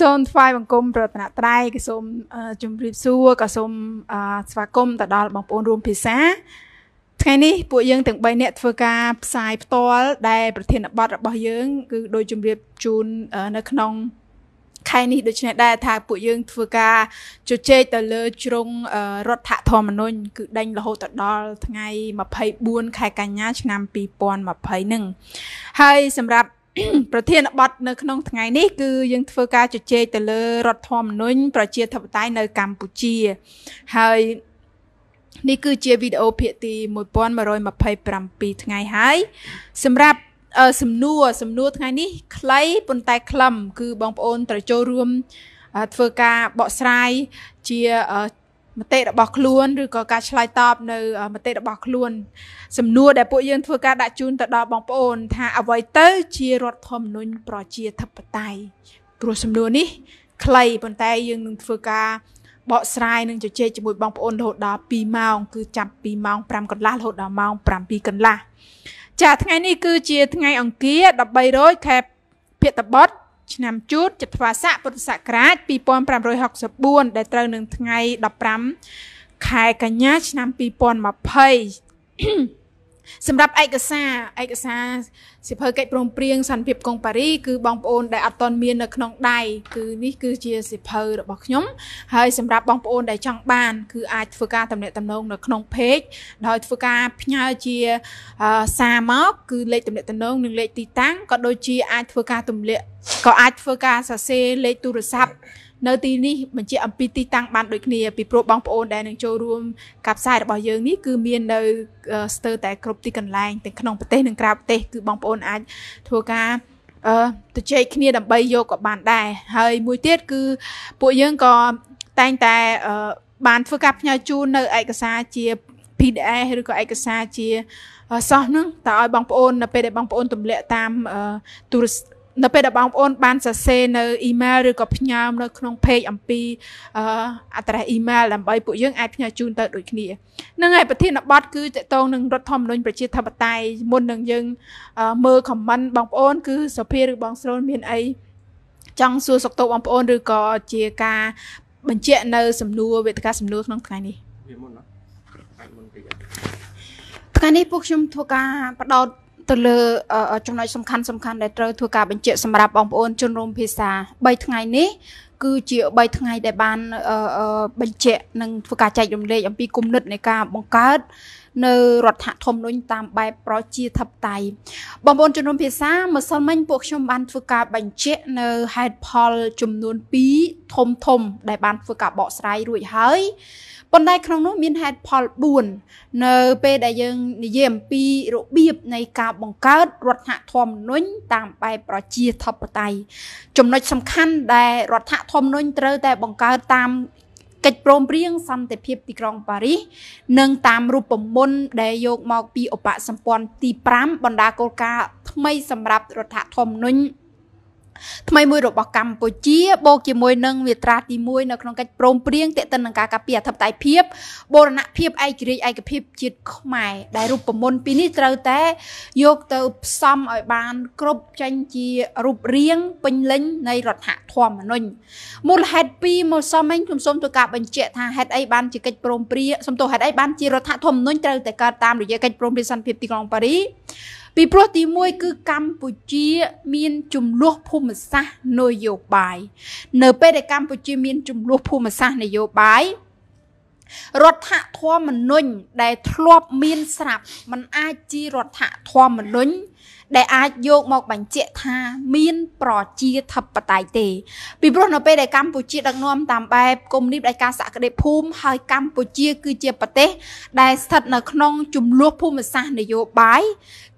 សូមថ្វាយបង្គំប្រតនត្រ័យក៏សូមជម្រាបសួរក៏សូមស្វាគមន៍ទៅដល់បងប្អូនរួមភាសាថ្ងៃនេះពួកយើងទាំង3នាក់ធ្វើការផ្សាយផ្ទាល់ដែលប្រធានបទរបស់យើងគឺដោយជម្រាបជូននៅក្នុងខែនេះដូច្នេះដែរថាពួកយើងធ្វើការជជែកទៅលើជ្រុងរដ្ឋធម្មនុញ្ញគឺដេញរហូតដល់ថ្ងៃ24ខែកញ្ញា ឆ្នាំ2020នឹងហើយសម្រាប់ប្រធានបទនៅក្នុងថ្ងៃនេះគឺយើងធ្វើការជជែកទៅលើរដ្ឋធម្មនុញ្ញប្រជាធិបតេយ្យនៅកម្ពុជាហើយនេះគឺជាវីដេអូភាគទី1127ថ្ងៃហើយ សម្រាប់សំណួរសំណួរថ្ងៃនេះខ្លីប៉ុន្តែ ខ្លឹមគឺបងប្អូន ត្រូវចូលរួមធ្វើការបកស្រាយជាមតិរបស់ខ្លួនឬក៏ការឆ្លើយតបនៅមតិរបស់ខ្លួនសំណួរដែលពួកយើងធ្វើការដាក់ជូនទៅដល់បងប្អូន ថាអ្វីទៅជារដ្ឋធម្មនុញ្ញប្រជាធិបតេយ្យព្រោះសំណួរនេះខ្លីប៉ុន្តែយើងនឹងធ្វើការបកស្រាយនឹងជជែកជាមួយបងប្អូនរហូតដល់2ម៉ោងគឺចាប់ពីម៉ោង5កន្លះរហូតដល់ម៉ោង7កន្លះចាថ្ងៃនេះគឺជាថ្ងៃអង្គារ13រោចខែភក្តបុត្រឆ្នាំជូតចត្វាស័កពុទ្ធសករាជ2564ដែលត្រូវនឹងថ្ងៃ15ខែកញ្ញាឆ្នាំ2020សម្រាប់ឯកសារឯកសារសិភើកិច្ចព្រមព្រៀងសន្តិភាពកុងប៉ារី គឺបងប្អូនដែលអត់ទាន់មាននៅក្នុងដៃគឺនេះគឺជាសិភើរបស់ខ្ញុំហើយសម្រាប់បងប្អូនដែលចង់បាន គឺអាចធ្វើការតំណែងតំណងនៅក្នុង page ដោយធ្វើការផ្ញើជាសារមក គឺលេខតំណែងតំណងនិងលេខទីតាំងក៏ដូចជាអាចធ្វើការទម្លាក់ក៏អាចធ្វើការសរសេរលេខទូរស័ព្ទនៅទីនេះបញ្ជាក់អំពីទីតាំងបានដូចគ្នាពីព្រោះបងប្អូនដែលនឹងចូលរួម ការផ្សាយរបស់យើងនេះគឺមាននៅ ស្ទើរតែគ្រប់ទីកន្លែងទាំងក្នុងប្រទេស និងក្រៅប្រទេសគឺបងប្អូនអាចធ្វើការអឺទៅជែកគ្នា ដើម្បីយកក៏បានដែរហើយមួយទៀតគឺពួកយើងក៏តែងតែបានធ្វើការផ្ញើជូននៅឯកសារជា PDF ឬក៏ឯកសារជាសោះនឹងតើឲ្យបងប្អូននៅពេលដែលបងប្អូនទម្លាក់តាមទូរស័ព្ទនៅពេលដែលបងប្អូន បានសរសេរនៅអ៊ីមែលឬក៏ផ្ញើនៅក្នុង page អំពី អត្រាអ៊ីមែលដើម្បីពួកយើងអាចផ្ញើជូនទៅដូចគ្នានឹងឯប្រធានបទគឺតកតងនឹងរដ្ឋធម្មនុញ្ញប្រជាធិបតេយ្យមុននឹងយើងមើល comment បងប្អូន គឺសុភាឬបងស្រូនមានអីចង់សួរសុខទុក្ខបងប្អូនឬក៏ជាការបញ្ជាក់នៅសំណួរវេទិកាសំណួរក្នុងថ្ងៃនេះវាមុនណាថ្ងៃមុនតិចថ្ងៃនេះពួកខ្ញុំធ្វើការផ្ដោតទៅលើចំណុចសំខាន់សំខាន់ដែលត្រូវធ្វើការបញ្ជាក់សម្រាប់បងប្អូនជនរួមភាសា3ថ្ងៃនេះ គឺជា3ថ្ងៃដែលបានបញ្ជាក់និងធ្វើការចែករំលែកអំពីគុណិតនៃការបង្កើតនៅរដ្ឋធម្មនុញ្ញតាមបែបប្រជាធិបតេយ្យបងប្អូនជំនុំភាសាម្សិលមិញពួកខ្ញុំបានធ្វើការបញ្ជាក់នៅហេតុផល ចំនួន2ធំធំ ដែលបានធ្វើការបកស្រាយរួចហើយប៉ុន្តែក្នុងនោះមានហេតុផល4នៅពេលដែលយើងនិយាយអំពីរបៀបនៃការបង្កើតរដ្ឋធម្មនុញ្ញតាមបែបប្រជាធិបតេយ្យចំណុចសំខាន់ ដែលរដ្ឋធម្មនុញ្ញត្រូវតែបង្កើតតាមកិច្ចព្រមព្រៀងសន្តិភាពទីក្រុងប៉ារីសនិង តាមរូបមន្តដែលយកមកពីឧបសម្ព័ន្ធទី5បណ្ដាគោលការណ៍ថ្មីសម្រាប់រដ្ឋធម្មនុញ្ញថ្មីមួយរបស់កម្ពុជាបូកជាមួយនឹងមាត្រាទី1នៅក្នុងកិច្ចព្រមព្រៀងទាក់ទិននឹងការការពារអធិបតេយ្យភាពបូរណភាពឯករាជ្យឯកភាពជាតិខ្មែរដែលរូបមន្តពីនេះត្រូវតែយកទៅផ្សំឲ្យបានគ្រប់ចេញជារូបរាងពេញលេញនៃរដ្ឋធម្មនុញ្ញមូលហេតុ2មកសមវិញខ្ញុំសូមធ្វើការបញ្ជាក់ថាហេតុអីបានជាកិច្ចព្រមព្រៀងសំទោហេតុអីបានជារដ្ឋធម្មនុញ្ញត្រូវតែកើតតាមរយៈកិច្ចព្រមព្រៀងសន្តិភាពទីក្រុងប៉ារីសពីព្រោះទី1គឺកម្ពុជាមានចំនួនភូមិសាស្ត្រនយោបាយនៅ ពេលដែលកម្ពុជាមានចំនួនភូមិសាស្ត្រនយោបាយរដ្ឋធម្មនុញ្ញដែលធ្លាប់មានស្រាប់มันអាចជារដ្ឋធម្មនុញ្ញដែលអាចយកមកបញ្ជាក់ថាមាន ប្រជាធិបតេយ្យទេពីព្រោះនៅពេលដែលកម្ពុជាដឹកនាំតាមបែបកុំនីបដែលការសក្តិភូមិហើយកម្ពុជាគឺជាប្រទេស ដែលស្ថិតនៅក្នុងចំនួនភូមិសាស្ត្រនយោបាយ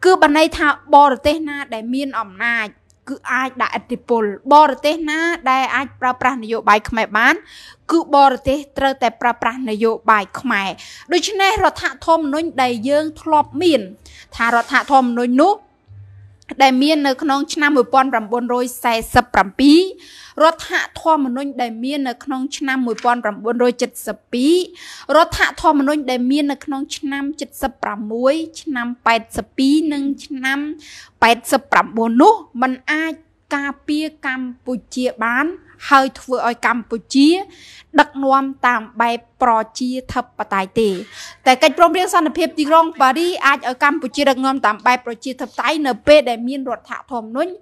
គឺបានន័យថាបរទេសណា ដែលមានអំណាចគឺអាចដាក់អធិពលបរទេសណា ដែលអាចប្រើប្រាស់នយោបាយខ្មែរបានគឺបរទេសត្រូវតែប្រើប្រាស់នយោបាយខ្មែរដូច្នេះរដ្ឋធម្មនុញ្ញដែលយើងធ្លាប់មាន ថារដ្ឋធម្មនុញ្ញនោះដែលមាននៅក្នុងឆ្នាំ1947រដ្ឋធម្មនុញ្ញដែលមាននៅក្នុងឆ្នាំ1972រដ្ឋធម្មនុញ្ញដែលមាននៅក្នុងឆ្នាំ76ឆ្នាំ82និងឆ្នាំ89នោះมันអាចការពារកម្ពុជាបានហើយធ្វើឲ្យកម្ពុជា ដឹកនាំតាមបែបប្រជាធិបតេយ្យទេតែកិច្ចព្រមព្រៀងសន្តិភាពទីក្រុងប៉ារីអាចឲ្យកម្ពុជាដឹកនាំតាមបែបប្រជាធិបតេយ្យនៅពេលដែលមានរដ្ឋធម្មនុញ្ញ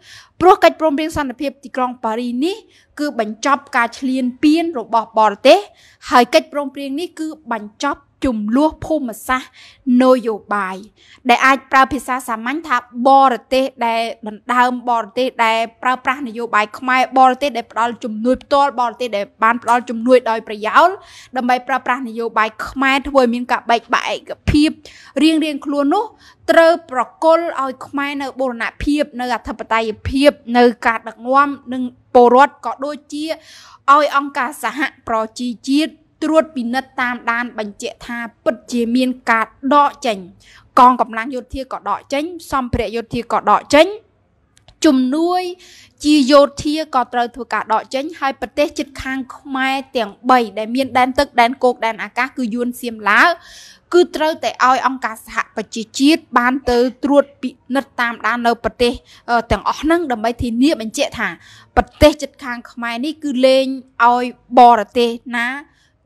ព្រោះកិច្ចព្រមព្រៀងសន្តិភាពទីក្រុងប៉ារីនេះគឺបញ្ចប់ការឈ្លានពានរបស់បរទេសហើយកិច្ចព្រមព្រៀងនេះគឺបញ្ចប់ចំនួនភូមិសាស្ត្រនយោបាយដែលអាចប្រើភាសាសាមញ្ញថាបរទេសដែលដណ្ដើមបរទេសដែលប្រើប្រាស់នយោបាយខ្មែរបរទេសដែលផ្ដល់ជំនួយផ្ទាល់បរទេសដែលបានផ្ដល់ជំនួយដោយប្រយោលដើម្បីប្រើប្រាស់នយោបាយខ្មែរធ្វើឲ្យមានការបែកបាក់ឯកភាពរៀងរៀងខ្លួននោះត្រូវប្រកុលឲ្យ ខ្មែរនៅបូរណភាពនៅអធិបតេយ្យភាពនៅការដឹកនាំ និងពលរដ្ឋក៏ដូចជាឲ្យអង្គការសហប្រជាជាតិត្រួតពិនិត្យតាមដានបញ្ជាក់ថា ពិតជាមានការដកចេញកងកម្លាំងយោធាក៏ដកចេញ សម្ភារៈយោធាក៏ដកចេញជំនួយជាយោធាក៏ត្រូវធ្វើការដកចេញហើយប្រទេសជិតខាងខ្មែរទាំង3ដែលមានដែនទឹកដែនគោកដែនអាកាសគឺយួនសៀមឡាវគឺត្រូវតែឲ្យអង្គការសហប្រជាជាតិបានទៅត្រួតពិនិត្យតាមដាននៅប្រទេសទាំងអស់ហ្នឹងដើម្បីធានាបញ្ជាក់ថាប្រទេសជិតខាងខ្មែរនេះគឺលែងឲ្យបរទេសណា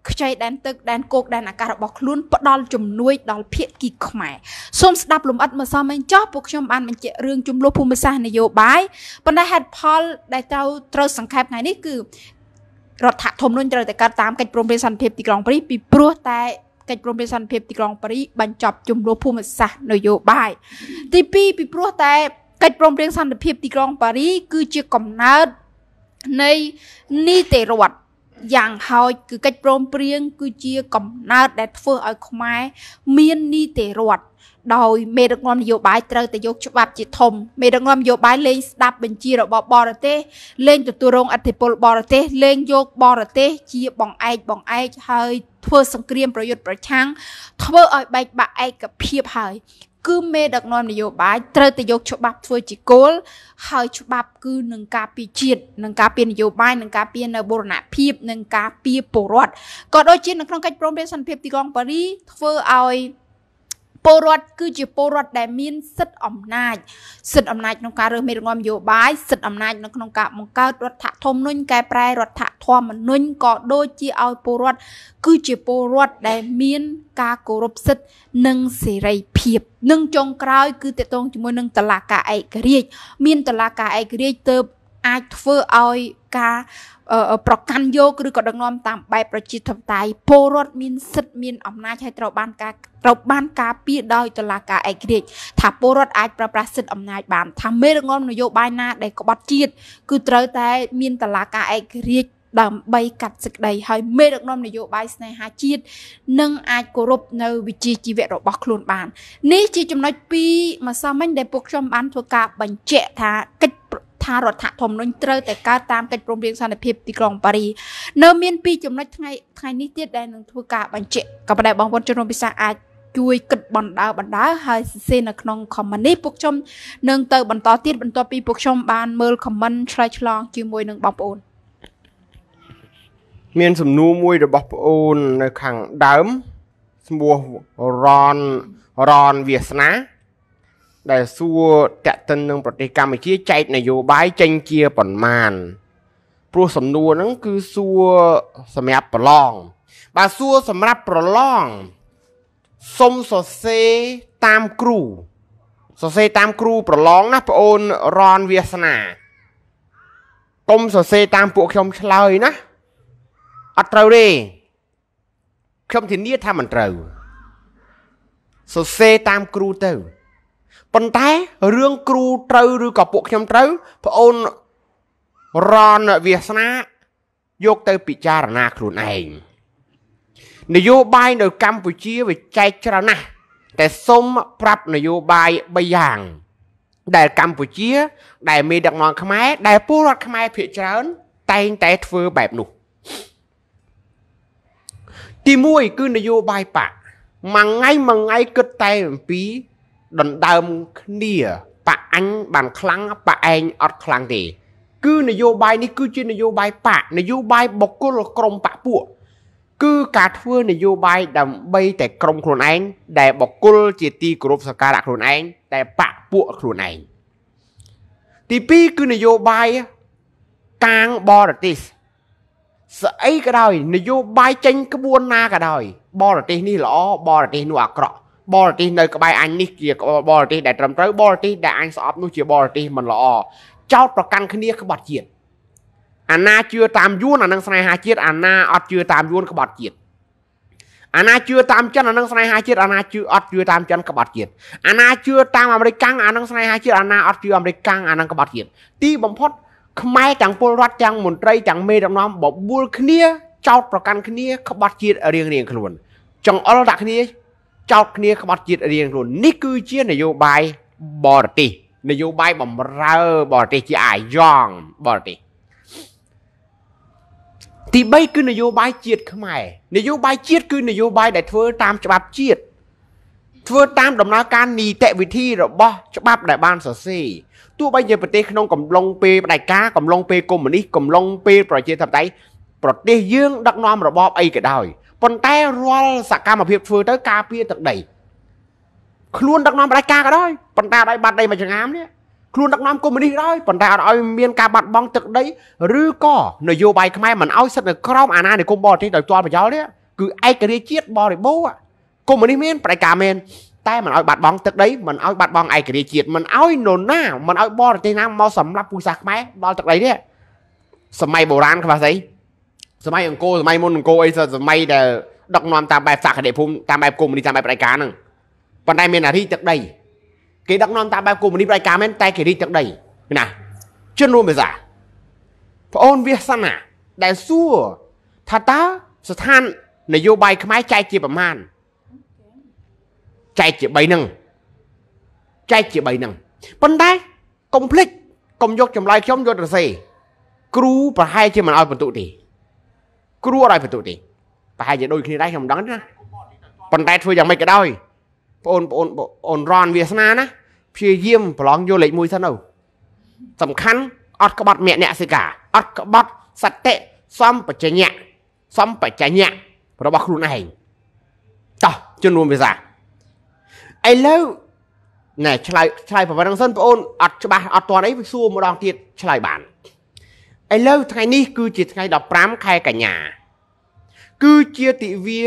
ខ្ចីដែនទឹកដែនគោកដែនអាកាសរបស់ខ្លួនផ្ដល់ជំនួយដល់ភៀកគីខ្មែរសូមស្ដាប់លំអិតមកសមវិញចោះពួកខ្ញុំបានបញ្ជាក់រឿងចំនួនភូមិសាស្ត្រនយោបាយប៉ុន្តែហេតុផលដែលត្រូវត្រូវសង្ខេបថ្ងៃនេះគឺរដ្ឋធម្មនុញ្ញត្រូវតែកាត់តាមកិច្ចព្រមព្រៀងសន្តិភាពទីក្រុងប៉ារីសពីព្រោះតែកិច្ចព្រមព្រៀងសន្តិភាពទីក្រុងប៉ារីសបញ្ចប់ជំនួបភូមិសាស្ត្រនយោបាយទី2ពីព្រោះតែកិច្ចព្រមព្រៀងសន្តិភាពទីក្រុងប៉ារីសគឺជាកំណើតនៃនីតិរដ្ឋយ៉ាងហោចគឺកិច្ចព្រមព្រៀងគឺជាកំណើតដែលធ្វើឲ្យខ្មែរមាននីតិរដ្ឋដោយមេដឹកនាំនយោបាយត្រូវតែយកច្បាប់ ជាធំមេដឹកនាំនយោបាយលែងស្ដាប់បញ្ជារបស់បរទេសលែងទទួលរងអធិបុលបរទេសលែងយកបរទេសជាបងឯកបងឯកហើយធ្វើសង្គ្រាមប្រយុទ្ធប្រឆាំងធ្វើឲ្យបែកបាក់ឯកភាពហើយគឺមេដឹកនាំនយោបាយត្រូវតែយកច្បាប់ធ្វើជាគោលហើយច្បាប់គឺនឹងការពារជាតិនឹងការពារនយោបាយនឹងការពារនៅបូរណភាពនឹងការពារពលរដ្ឋក៏ដូចជានៅក្នុងកិច្ចព្រមព្រៀងសន្តិភាពទីក្រុងប៉ារីធ្វើឲ្យពលរដ្ឋគឺជាពលរដ្ឋដែលមានសិទ្ធិអំណាចសិទ្ធិអំណាចក្នុងការរើសមេរងំនយោបាយសិទ្ធិអំណាចនៅក្នុងការបង្កើតរដ្ឋធម្មនុញ្ញកែប្រែរដ្ឋធម្មនុញ្ញក៏ដូចជាឲ្យពលរដ្ឋគឺជាពលរដ្ឋដែលមានការគោរពសិទ្ធិនិងសេរីភាពនិងចុងក្រោយ គឺតកតងជាមួយនឹងតឡាការឯករាជ្យមានតឡាការឯករាជ្យទៅអាចធ្វើឲ្យការប្រកាន់យកឬក៏ដឹកនាំតាមបែបប្រជាធិបតេយ្យពលរដ្ឋមានសិទ្ធិមានអំណាចហើយត្រូវបានការត្រូវបានការពារដោយតុលាការឯករាជ្យថាពលរដ្ឋអាចប្រើប្រាស់សិទ្ធិអំណាចបានថាមេរងំនយោបាយណាដែលក្បត់ជាតិគឺត្រូវតែមានតុលាការឯករាជ្យដើម្បីកាត់សេចក្តីឲ្យមេដឹកនាំនយោបាយស្នេហាជាតិនិងអាចគោរពនៅវិជាជីវៈរបស់ខ្លួនបាន នេះជាចំណុចពីរម្សិលមិញដែលពួកខ្ញុំបានធ្វើការបញ្ជាក់ថាកិច្ចថារដ្ឋធម្មនុញ្ញត្រូវតែកើតតាមកិច្ចព្រមព្រៀងសន្តិភាពទីក្រុងប៉ារីនៅមានពីរចំណុចថ្ងៃថ្ងៃនេះទៀតដែលនឹងធ្វើការបញ្ជាក់ក៏ប៉ុន្តែបងប្អូនជនរួមភាសាអាចជួយគិតបណ្ដើបណ្ដើហើយសរសេរនៅក្នុង comment នេះពួកខ្ញុំនឹងទៅបន្តទៀតបន្ទាប់ពីពួកខ្ញុំបាន មើល comment ឆ្លើយឆ្លងជាមួយនឹងបងប្អូនមានសំណួរមួយរបស់ប្អូននៅខាងដើមឈ្មោះរ៉នរ៉នវាសនាដែលសួរតាក់ទិននឹងប្រទេសកម្ពុជាចែកនយោបាយចេញជាប៉ុន្មានព្រោះសំណួរហ្នឹងគឺសួរសម្រាប់ប្រឡងបើសួរសម្រាប់ប្រឡងសុំសរសេរតាមគ្រូសរសេរតាមគ្រូប្រឡងណាប្អូនរនវាសនាកុំសរសេរតាមពួកខ្ញុំឆ្លើយណាអត់ត្រូវទេខ្ញុំធានាថាមិនត្រូវសរសេរតាមគ្រូទៅប៉ុន្តែរឿងគ្រូត្រូវ ឬក៏ពួកខ្ញុំត្រូវប្អូនរនវាសនា យកទៅពិចារណាខ្លួនឯងនយោបាយនៅកម្ពុជាវាចែកច្រើនណាស់តែសូមប្រាប់នយោបាយ3យ៉ាង ដែលកម្ពុជា ដែលមេដឹកនាំខ្មែរដែលពលរដ្ឋខ្មែរភាគច្រើន តែងតែធ្វើបែបនោះ ទី1គឺនយោបាយបកមួយថ្ងៃមួយថ្ងៃគិតតែអំពីដណ្ដើមគ្នាប៉អញបានខ្លាំងប៉ឯងអត់ខ្លាំងទេ គឺ នយោបាយនេះគឺជានយោបាយប៉នយោបាយបកគល ក្រមប៉ពួកគឺការធ្វើនយោបាយដើម្បីតែក្រមខ្លួនឯងដែលបកគលជាទីគោរពសក្ការៈខ្លួនឯងតែប៉ពួកខ្លួនឯងទី2គឺនយោបាយកាងបរទេសស្អីក៏ដោយ នយោបាយចេញក្បួនណាក៏ដោយ បរទេសនេះល្អបរទេសនោះអាក្រក់បរទេសនៅក្បែរអញនេះជាបរទេសដែលត្រឹមត្រូវបរទេសដែលអញស្អប់នោះជាបរទេសមិនល្អចោតប្រកាន់គ្នាក្បត់ជាតិអាណាជឿតាមយួនអានឹងស្នេហាជាតិអាណាអត់ជឿតាមយួនក្បត់ជាតិអាណាជឿតាមចិនអានឹងស្នេហាជាតិអាណាជឿអត់ជឿតាមចិនក្បត់ជាតិអាណាជឿតាមអាមេរិកកាំងអានឹងស្នេហាជាតិអាណាអត់ជឿអាមេរិកកាំងអានឹងក្បត់ជាតិទីបំផុតខ្មែរទាំងពលរដ្ឋទាំងមន្ត្រីទាំងមេដឹកនាំបបួលគ្នាចោតប្រកាន់គ្នាក្បត់ជាតិរៀងៗខ្លួនចង្អុលដាក់គ្នាចោតគ្នាក្បត់ជាតិរៀងខ្លួននេះគឺ ជានយោបាយបរទេសនយោបាយបំរើបរទេសជាអាយ៉ងបរទេសទី3គឺនយោបាយជាតិខ្មែរនយោបាយជាតិគឺនយោបាយដែលធ្វើតាមច្បាប់ជាតិធ្វើតាមដំណើរការនីតិវិធីរបស់ច្បាប់ដែលបានសរសេរទោះបីជាប្រទេសក្នុងកំឡុងពេលផ្ដាច់ការកំឡុងពេលកុម្មុយនីសកំឡុងពេលប្រជាធិបតេយ្យប្រទេសយើងដឹកនាំរបបអីក៏ដោយប៉ុន្តែរាល់សកម្មភាពធ្វើទៅការពារទឹកដីខ្លួនដឹកនាំបដិការក៏ដោយប៉ុន្តែអត់ឲ្យបាត់ដីមកចង្អាមនេះខ្លួនដឹកនាំកុម្មុយនីសក៏ដោយប៉ុន្តែអត់ឲ្យមានការបាត់បង់ទឹកដីឬក៏នយោបាយខ្មែរមិនឲ្យសិទ្ធិនៅក្រោមអាណានិគមបរទេសដោយផ្ទាល់ប្រយោលនេះគឺឯករាជ្យជាតិបរិបូរណ៍កុម្មុយនីសមានបដិការមែនតែមិនឲ្យបាត់បង់ទឹកដីមិនឲ្យបាត់បង់ឯករាជ្យជាតិមិនឲ្យនរណាមិនឲ្យបរទេសណាមកសម្លាប់ពូសាសខ្មែរដល់ទឹកដីនេះសម័យបុរាណខ្វះស្អីសម័យអង្គរសម័យមុនអង្គរអីសម័យដែលដឹកនាំតាមបែបសក្តិភូមិតាមបែបកុម្មុយនីសតាមបែបប្រតិការហ្នឹងប៉ុន្តែមានអារីទឹកដីគេដឹកនាំតាមបែបកុម្មុយនីសប្រតិការមែនតែគេរីទឹកដីណាជនរួមភាសា ប្អូនវាសនាដែលសួរថាតើស្ថាន នយោបាយខ្មែរចែកជាប្រមាណចែកជា3ហ្នឹងចែកជា3ហ្នឹងប៉ុន្តែកុំភ្លេចកុំយកចម្លើយខ្ញុំយកទៅសេ គ្រូប្រហែលជាមិនឲ្យបន្ទុកទេគ្រោះដោយបន្ទុកទេប្រហែលជាដូចគ្នាដែរខ្ញុំមិនដឹងណាប៉ុន្តែធ្វើយ៉ាងម៉េចក៏ដោយបងប្អូនបងអូនរនវាសនាណាព្យាយាមប្រឡងយកលេខ1សិនទៅសំខាន់អត់ក្បត់មគ្គអ្នកសិកាអត់ក្បត់សតិសំបជញ្ញៈសំបជញ្ញៈរបស់ខ្លួនឯងតោះជំនួមវាសាឥឡូវណែឆ្លើយឆ្លើយប្រហែលហ្នឹងសិនបងអូនអត់ច្បាស់អត់ទាន់អីសួរម្ដងទៀតឆ្លើយបានឥឡូវថ្ងៃនេះគឺជាថ្ងៃ15ខែកញ្ញាគឺជាទិវា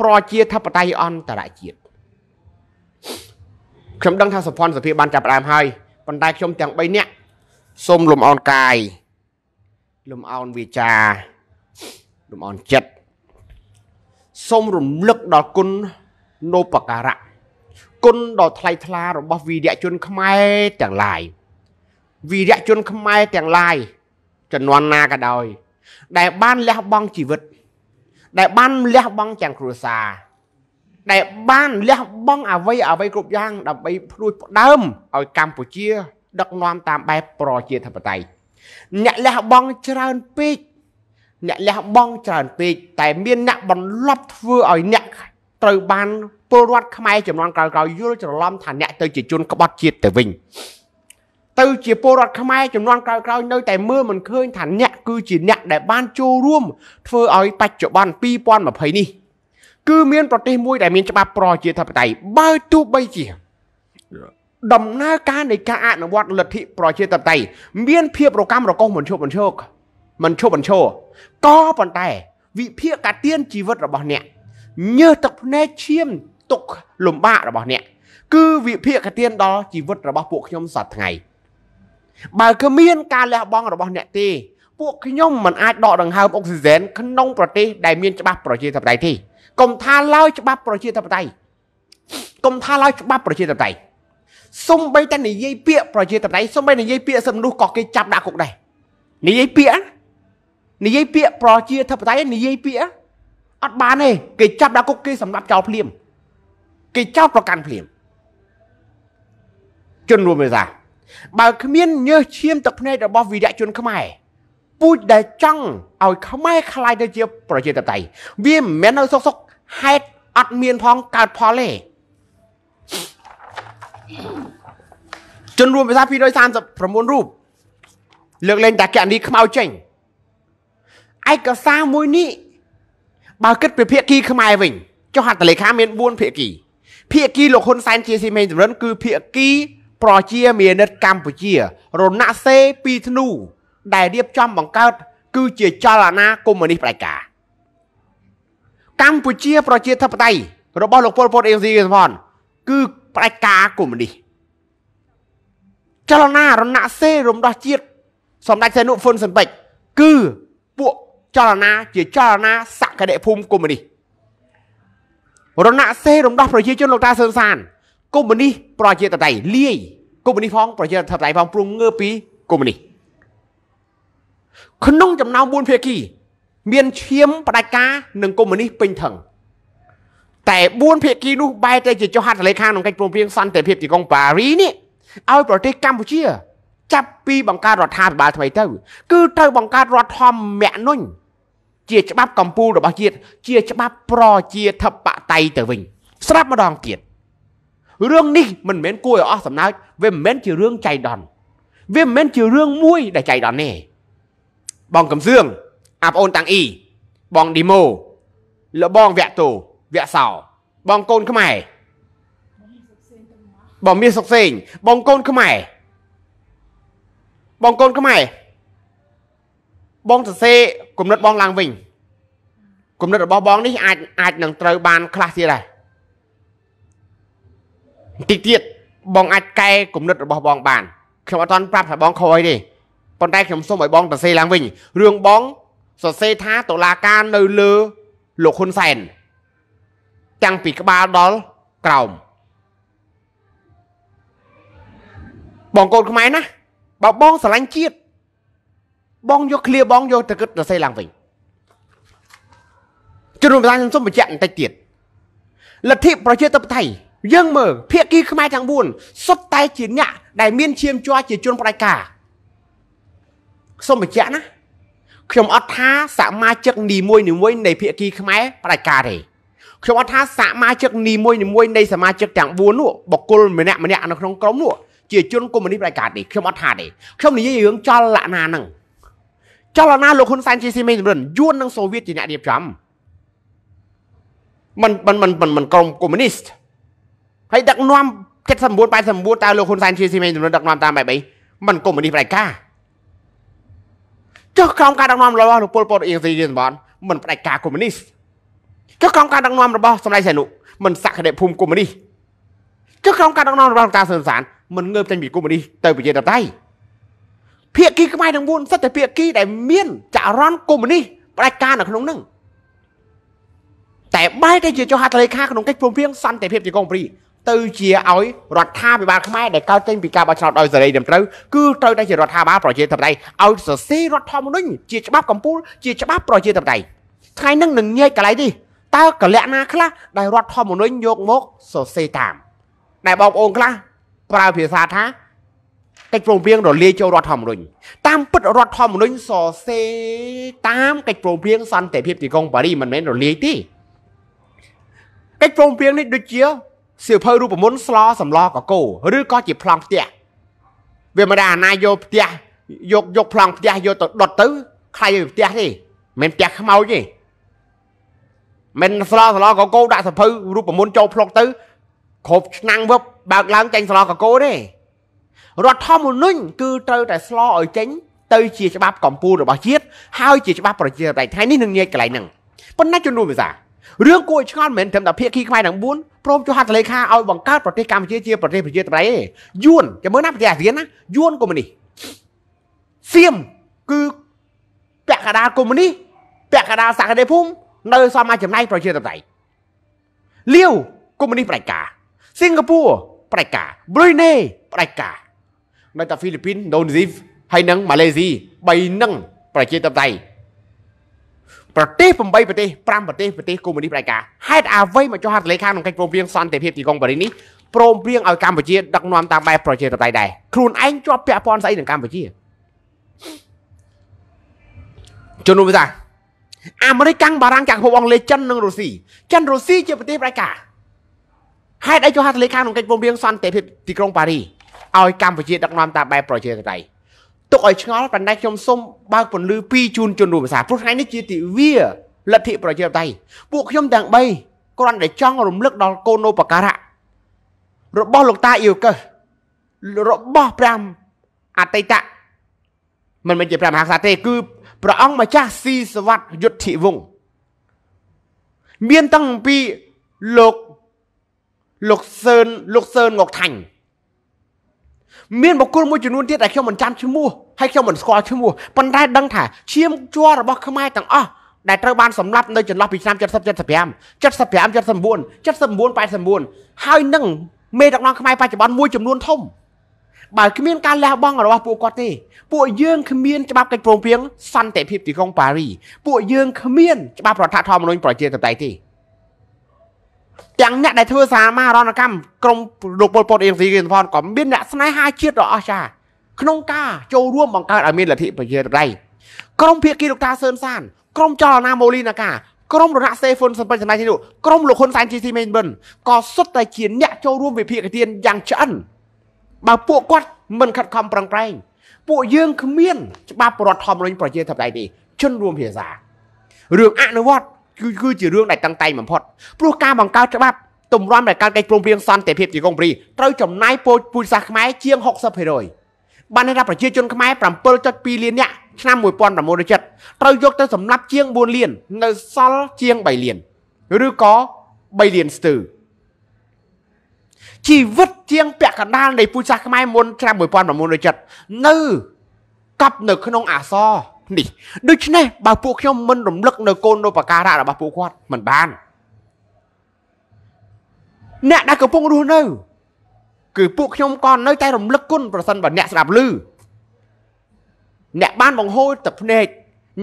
ប្រជាធិបតេយ្យអន្តរជាតិខ្ញុំដឹងថាសុភ័ណ្ឌសភាបានចាប់ផ្ដើមហើយប៉ុន្តែខ្ញុំទាំង3នាក់សូមលំអោនកាយលំអោនវាចាលំអោនចិត្តសូមរំលឹកដល់គុណនោបការៈគុណដ៏ថ្លៃថ្លារបស់វីរៈជនខ្មែរទាំងឡាយវីរៈជនខ្មែរទាំងឡាយជំនាន់ណាក៏ដោយដែល បានលះបង់ជីវិត ដែលបានលះបង់ទាំងគ្រួសារដែលបានលះបង់អវ័យអវ័យគ្រប់យ៉ាងដើម្បីផ្ដួចផ្ដើមឲ្យកម្ពុជា ដឹកនាំតាមបែបប្រជាធិបតេយ្យអ្នកលះបង់ច្រើនពេកអ្នកលះបង់ច្រើនពេកតែមានអ្នកបន្លប់ធ្វើឲ្យអ្នកត្រូវបានពលរដ្ឋខ្មែរចំនួនក្រោយៗយល់ច្រឡំថាអ្នកទៅជាជនក្បត់ជាតិទៅវិញទៅជាពលរដ្ឋខ្មែរចំនួនក្រោយៗនៅតែមើលមិនឃើញ ថាអ្នកគឺជាអ្នកដែលបានចូលរួមធ្វើឲ្យបច្ចុប្បន្ន2020នេះគឺមានប្រទេសមួយដែលមានច្បាប់ប្រជាធិបតេយ្យបើទោះបីជាដំណើរការនៃការអនុវត្តលទ្ធិ ប្រជាធិបតេយ្យមានភាពរកម្មរកុសមិនឈប់មិនឈរមិនឈប់មិនឈរក៏ប៉ុន្តែ វិភាកកាទៀនជីវិតរបស់អ្នកញើសទឹកភ្នែកឈាមទុក លំបាករបស់អ្នកគឺវិភាកកាទៀនដល់ជីវិតរបស់ពួកខ្ញុំសប្តាហ៍ថ្ងៃបើគ្មានការលះបង់របស់អ្នកទេពួកខ្ញុំមិនអាចដកដង្ហើមអុកស៊ីហ្សែនក្នុងប្រទេសដែលមានច្បាប់ប្រជាធិបតេយ្យទេកុំថាឡើយច្បាប់ប្រជាធិបតេយ្យកុំថាឡើយច្បាប់ប្រជាធិបតេយ្យសំបីតែនិយាយពាក្យប្រជាធិបតេយ្យសំបីនិយាយពាក្យសំនោះក៏គេចាប់ដាក់គុកដែរនិយាយពាក្យនិយាយពាក្យប្រជាធិបតេយ្យនិយាយពាក្យអត់បានទេគេចាប់ដាក់គុកគេសម្រាប់ចោលភ្លាមគេចោលប្រកាន់ភ្លាមជនរួមមេសាបើគ្មានញើសឈាមទឹកភ្នែករបស់វីរៈជនខ្មែរពូជដែលចង់ឲ្យខ្មែរខ្លាយទៅជា ប្រជាធិបតេយ្យវាមិនមែននៅសុកសុកហេតុអត់មានផងកើតផលទេជនរួមភាសា239រូបលើកលែងតាកណីខ្មៅចេញឯកសារមួយនេះ បើគិតពីភាគីខ្មែរវិញចុះហត្ថលេខាមាន4ភាគីភាគីលោកហ៊ុនសែនជាស៊ីមេនចម្រិនគឺ ភាគីប្រជាមានិតកម្ពុជា រណសេពីធ្នូដែលរៀបចំបង្កើតគឺជាចលនាកុម្មុយនីសផ្ដាច់ការកម្ពុជាប្រជាធិបតេយ្យរបស់លោកប៉ុលពតអេស៊ីសំផនគឺផ្ដាច់ការកុម្មុយនីសចលនារណសេរំដោះជាតិសម្ដេចសែនុហ្វុនស៊ិនប៉ិចគឺពួកចលនាជាចលនាសក្តិភូមិកុម្មុយនីសរណសេរំដោះប្រជាជនលោកតាសឿនសានកុម្មុយនីសប្រជាធិបតេយ្យលាយកុម្មុយនីសផងប្រជាធិបតេយ្យផងព្រោះងើពីកុម្មុយនីសក្នុងចំណោម4ភាគី មានឈាមផ្ដាច់ការនិងកុម្មុយនីសពេញថឹងតែ4ភាគីនោះបែរទៅជាចុះហត្ថលេខាក្នុងកិច្ចព្រមព្រៀងសន្តិភាពទីក្រុងប៉ារីនេះឲ្យប្រទេសកម្ពុជា ចាប់ពីបង្កើតរដ្ឋាភិបាលថ្មីទៅ គឺទៅបង្កើតរដ្ឋធម្មនុញ្ញជា ច្បាប់កម្ពុជារបស់ជាតិជាច្បាប់ប្រជាធិបតេយ្យទៅវិញ ស្រាប់ម្ដងទៀតរឿងនេះមិនមែនគួរឲ្យអស់សំណើចវាមិនមែនជារឿងចៃដន្យវាមិនមែនជារឿងមួយដែលចៃដន្យទេបងកំសឿងអាប្អូនតាំងអ៊ីបងឌីម៉ូលបងវគ្គតោវគ្គសោ បងកូនខ្មែរបងមានសុកសេងបងកូនខ្មែរបងកូនខ្មែរបងសរសេរគំនិតបងឡើងវិញគំនិតរបស់បងនេះអាចអាចនឹងត្រូវបានខ្លះទៀតដែរតិចទៀតបងអាចកែគំនិតរបស់បងបានខ្ញុំអត់តន់ប្រាប់ថាបងខ້ອຍទេប៉ុន្តែខ្ញុំសូមឲ្យបងសរសេរឡើងវិញរឿងបងសរសេរថាតុលាការនៅលើលោកហ៊ុនសែនតាំងពីក្បាលដល់ក្រោមបងកូនខ្មែរណាបើបងស្រឡាញ់ជាតិបងយកឃ្លាបងយកទៅគិតសរសេរឡើងវិញជំនុំប្រសាខ្ញុំសូមបញ្ជាក់បន្តិចទៀតលទ្ធិប្រជាធិបតេយ្យយើងមើលភាគីខ្មែរទាំង4សុទ្ធតែជាអ្នកដែលមានឈាមជ័រជាជនផ្ដាច់ការសូមបញ្ជាក់ណាខ្ញុំអត់ថាសមាជិកនីមួយនីមួយ នៃភាគីខ្មែរផ្ដាច់ការទេខ្ញុំអត់ថាសមាជិកនីមួយនីមួយនៃសមាជិកទាំង4នោះបុគ្គលម្នាក់ម្នាក់នៅក្នុងក្រុមនោះជាជនកុំមុនីផ្ដាច់ការទេខ្ញុំអត់ថាទេខ្ញុំនិយាយរឿងចលនាហ្នឹងចលនាលោកហ៊ុនសែនជាស៊ីមេនរិនយួននឹងសូវៀតជាអ្នករៀបចំមិនមិនមិនមិនក្រុមកុំមុនីស្តហើយដឹកនាំ79 89តើលោកហ៊ុនសែនជាស៊ីមេងចំនួនដឹកនាំតាមបែបអីមិនកុំនេះផ្ដាច់ការចុះក្រោមការដឹកនាំរបស់លោកពលពតអៀងស៊ីសម្បត្តិមិនផ្ដាច់ការកុំនេះចុះក្រោមការដឹកនាំរបស់សម្ដេចសែនុមិនសក្តិភូមិកុំនេះចុះក្រោមការដឹកនាំរបស់លោកតាសឿនសានមិនងើបចេញពីកុំនេះទៅប្រជាធិបតេយ្យភាគីខ្មែរទាំង4សិតតែភាគីដែលមានចរន្តកុំនេះផ្ដាច់ការនៅក្នុងនឹងតែបែរតែជាចុះហត្ថលេខាក្នុងកិច្ចព្រមព្រៀងសន្តិភាពទីកុងព្រីទៅជាឲ្យរដ្ឋាភិបាលខ្មែរដែលកើតចេញពីការបោះឆ្នោតដោយសេរីត្រឹមត្រូវគឺត្រូវតែជារដ្ឋាភិបាលប្រជាធិបតេយ្យឲ្យសរសេររដ្ឋធម្មនុញ្ញជាច្បាប់កម្ពុជាជាច្បាប់ប្រជាធិបតេយ្យថ្ងៃនឹងនឹងញែកកន្លែងនេះតើកលក្ខណាខ្លះដែលរដ្ឋធម្មនុញ្ញយកមកសរសេរតាម ដែលបងប្អូនខ្លះប្រើភាសាថា កិច្ចព្រមព្រៀងរលាយចូលរដ្ឋធម្មនុញ្ញតាមពិតរដ្ឋធម្មនុញ្ញសរសេរតាម កិច្ចព្រមព្រៀងសន្តិភាពទីក្រុងប៉ារីមិនមែនរលាយទេកិច្ចព្រមព្រៀងនេះដូចជាសៀវភៅរូបមន្តស្លសម្លកកោឬក៏ជាប្លង់ផ្ទះវាមិនដែរអាណាយកផ្ទះយកយកប្លង់ផ្ទះយកទៅដុតទៅខ្លាយផ្ទះទេមិនផ្ទះខ្មោចទេមិនស្លស្លកកោដាក់សៀវភៅរូបមន្តចូលផ្លុកទៅគ្រប់ឆ្នាំងវឹបបើកឡើងចេញស្លកកោទេរដ្ឋធម្មនុញ្ញគឺត្រូវតែស្លឲ្យចេញទៅ ជាច្បាប់កម្ពុជារបស់ជាតិហើយជាច្បាប់ប្រជាធិបតេយ្យថ្ងៃនេះនឹងនិយាយកន្លែងហ្នឹងប៉ុន្តែជំនួសភាសារឿងគួរឲ្យឆ្ងល់មែនត្រឹមតែភាគីខ្មែរទាំង4ព្រមចុះហត្ថលេខាឲ្យបង្កើតប្រទេសកម្ពុជា ជាប្រទេសប្រជាធិបតេយ្យទេយួនចាំមើលណាប្រទេសអាស៊ានណាយួនកុម្មុយនីសសៀមគឺពាក់កណ្ដាលកុម្មុយនីសពាក់កណ្ដាលសក្តិភូមិនៅសមាចំណាយប្រជាធិបតេយ្យលាវកុម្មុយនីសផ្ដាច់ការសិង្ហបុរីផ្ដាច់ការប្រ៊ុយណេផ្ដាច់ការនៅតែហ្វីលីពីនឥណ្ឌូនេស៊ីហើយនិងម៉ាឡេស៊ី3នឹងប្រជាធិបតេយ្យប្រទេស8ប្រទេស5ប្រទេសប្រទេសកុម្មុយនីសផ្ដាច់ការហេតុអ្វីមកចុះហត្ថលេខាក្នុងកិច្ចព្រមព្រៀងសន្តិភាពទីក្រុងប៉ារីសនេះព្រមព្រៀងឲ្យកម្ពុជាដឹកនាំតាមបែបប្រជាធិបតេយ្យដែរខ្លួនឯងជាប់ពាក់ព័ន្ធស្អីនឹងកម្ពុជាជំនុំវិសាអាមេរិកកាំងបារាំងកាំងភពអង់គ្លេសចិននិងរុស្ស៊ីចិនរុស្ស៊ីជាប្រទេសផ្ដាច់ការហេតុអីចុះហត្ថលេខាក្នុងកិច្ចព្រមព្រៀងសន្តិភាពទីក្រុងប៉ារីសឲ្យកម្ពុជាដឹកនាំតាមបែបប្រជាធិបតេយ្យទុកឲ្យឆ្ងល់ប៉ុន្តែខ្ញុំសូមបើកពន្លឺ2ជូនជនរួមភាសាព្រោះថ្ងៃនេះជាទិវាលទ្ធិប្រជាធិបតេយ្យពួកខ្ញុំទាំង3គ្រាន់តែចង់រំលឹកដល់កូនូបការៈរបស់លោកតាអ៊ីវកឹសរបស់ព្រះអតីតមិនមែនជាព្រះមហាក្សត្រទេគឺព្រះអង្គម្ចាស់ស៊ីសវត្តយុទ្ធិវង្សមានតាំងពីលោកលោកសឿនលោកសឿនងកថាញ់មានបុគ្គលមួយចំនួនទៀតដែលខ្ញុំមិនចាំឈ្មោះហើយខ្ញុំមិនស្គាល់ឈ្មោះប៉ុន្តែដឹងថាឈាមជ័ររបស់ខ្មែរទាំងអស់ដែលត្រូវបានសម្លាប់នៅចន្លោះពីឆ្នាំ70 75 75 79 79 89ហើយនឹងមេដឹកនាំខ្មែរបច្ចុប្បន្នមួយចំនួនធំបើគ្មានការលះបង់របស់ពួកគាត់ទេពួកយើងគ្មានច្បាប់កិច្ចព្រមព្រៀងសន្តិភាពទីក្រុងប៉ារីពួកយើងគ្មានច្បាប់រដ្ឋធម្មនុញ្ញប្រជាធិបតេយ្យទេទាំងអ្នកដែលធ្វើសារមហារណកម្មក្រុមលោកពលពតអៀងស៊ីគេផងក៏មានអ្នកស្នេហាជាតិដ៏អស្ចារ្យក្នុងការចូលរួមបង្កើតឲ្យមានលទ្ធិប្រជាធិបតេយ្យក្រុមភៀកគីលោកតាសឿនសានក្រុមចលនាម៉ូលីនាការក្រុមរណសេហ្វុនសំពេចចំណាយនេះក្រុមលោកហ៊ុនសែនជីស៊ីមេនប៊ិនក៏សុទ្ធតែជាអ្នកចូលរួមវិភាគទានយ៉ាងឆ្អិនបើពួកគាត់មិនខិតខំប្រឹងប្រែងពួកយើងគ្មាន ច្បាប់រដ្ឋធម្មនុញ្ញប្រជាធិបតេយ្យទេជនរួមភាសារឿងអនុវត្តគឺគឺជារឿងដែលតឹងតែងបំផុតព្រោះការបង្កើតច្បាប់ទម្រាំដែលការកិច្ចព្រមព្រៀងសន្តិភាពជាកុងព្រីត្រូវចំណាយពលពូជសាសន៍ខ្មែរជាង60%បានរដ្ឋប្រជាជនខ្មែរ7.2លាននាក់ឆ្នាំ1970ត្រូវយកទៅសម្លាប់ជាង4លាន នៅសល់ជាង3លាន ឬក៏3លានស្ទើរជីវិតជាងពាក់កណ្ដាលនៃពូជសាសន៍ខ្មែរមុនឆ្នាំ1970នៅកប់នៅក្នុងអាសរនេះដូច្នេះបើពួកខ្ញុំមិនរំលឹកនៅកូននៅបការៈរបស់ពួកគាត់មិនបានអ្នកដែលកំពុងរស់នៅគឺពួកខ្ញុំក៏នៅតែរំលឹកគុណប្រសិនបើអ្នកស្ដាប់ឮអ្នកបានបង្ហូរទឹកភ្នែក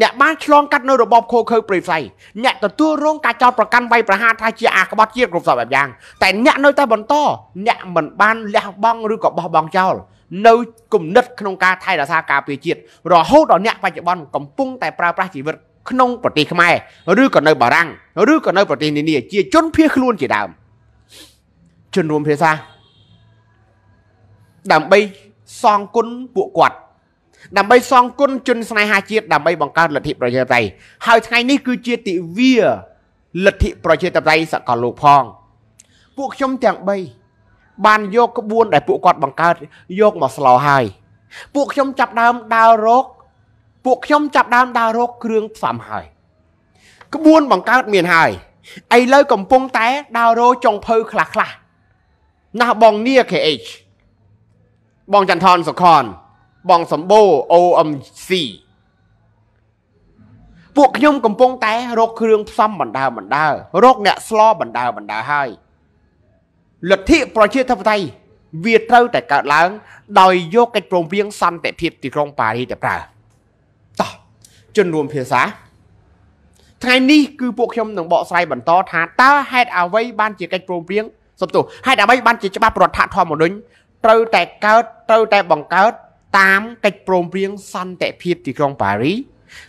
អ្នកបានឆ្លងកាត់នៅរបបខូខើព្រៃផ្សៃអ្នកទទួលរងការចោទប្រកាន់វាយប្រហារថាជាអាក្បត់ជាតិគ្រប់សពបែបយ៉ាងតែអ្នកនៅតែបន្ត អ្នកមិនបានលះបង់ឬក៏បោះបង់ចោលនៅគំនិតក្នុងការថែរក្សាការពារជាតិរហូតដល់អ្នកបច្ចុប្បន្នកំពុងតែប្រើប្រាស់ជីវិតក្នុងប្រទេសខ្មែរឬក៏នៅបារាំងឬក៏នៅប្រទេសនានាជាជនភៀសខ្លួនជាដើមជនរួមភាសា ដើម្បីសងគុណពួកគាត់ ដើម្បីសងគុណជនស្នេហាជាតិដើម្បីបង្កើតលទ្ធិប្រជាធិបតេយ្យហើយថ្ងៃនេះគឺជាទិវាលទ្ធិប្រជាធិបតេយ្យសកលលោកផង ពួកខ្ញុំទាំង3បានយកក្បួនដែលពួកគាត់បង្កើតយកមកស្លោហើយពួកខ្ញុំចាប់ដើមដើររកពួកខ្ញុំចាប់ដើមដើររកគ្រឿងផ្សំហើយក្បួនបង្កើតមានហើយឥឡូវកំពុងតែដើររោចុងភៅខ្លះខ្លះណាស់បងនី KH បងចន្ទថនសុខនបងសម្បូរ OMC ពួកខ្ញុំកំពុងតែរកគ្រឿងផ្សំបណ្ដើបណ្ដើរកអ្នកស្លបណ្ដើបណ្ដើហើយលទ្ធិប្រជាធិបតេយ្យវាត្រូវតែកើតឡើងដោយយកកិច្ចព្រមព្រៀងសន្តិភាព ទីក្រុងប៉ារីសទៅប្រើតោះជំនួមភាសាថ្ងៃនេះគឺពួកខ្ញុំនឹងបកស្រាយបន្តថាតើហេតុអ្វីបានជាកិច្ចព្រមព្រៀងសំទោសហេតុអ្វីបានជាច្បាប់រដ្ឋធម្មនុញ្ញត្រូវតែកើតត្រូវតែបង្កើតតាមកិច្ចព្រមព្រៀងសន្តិភាពទីក្រុងប៉ារីស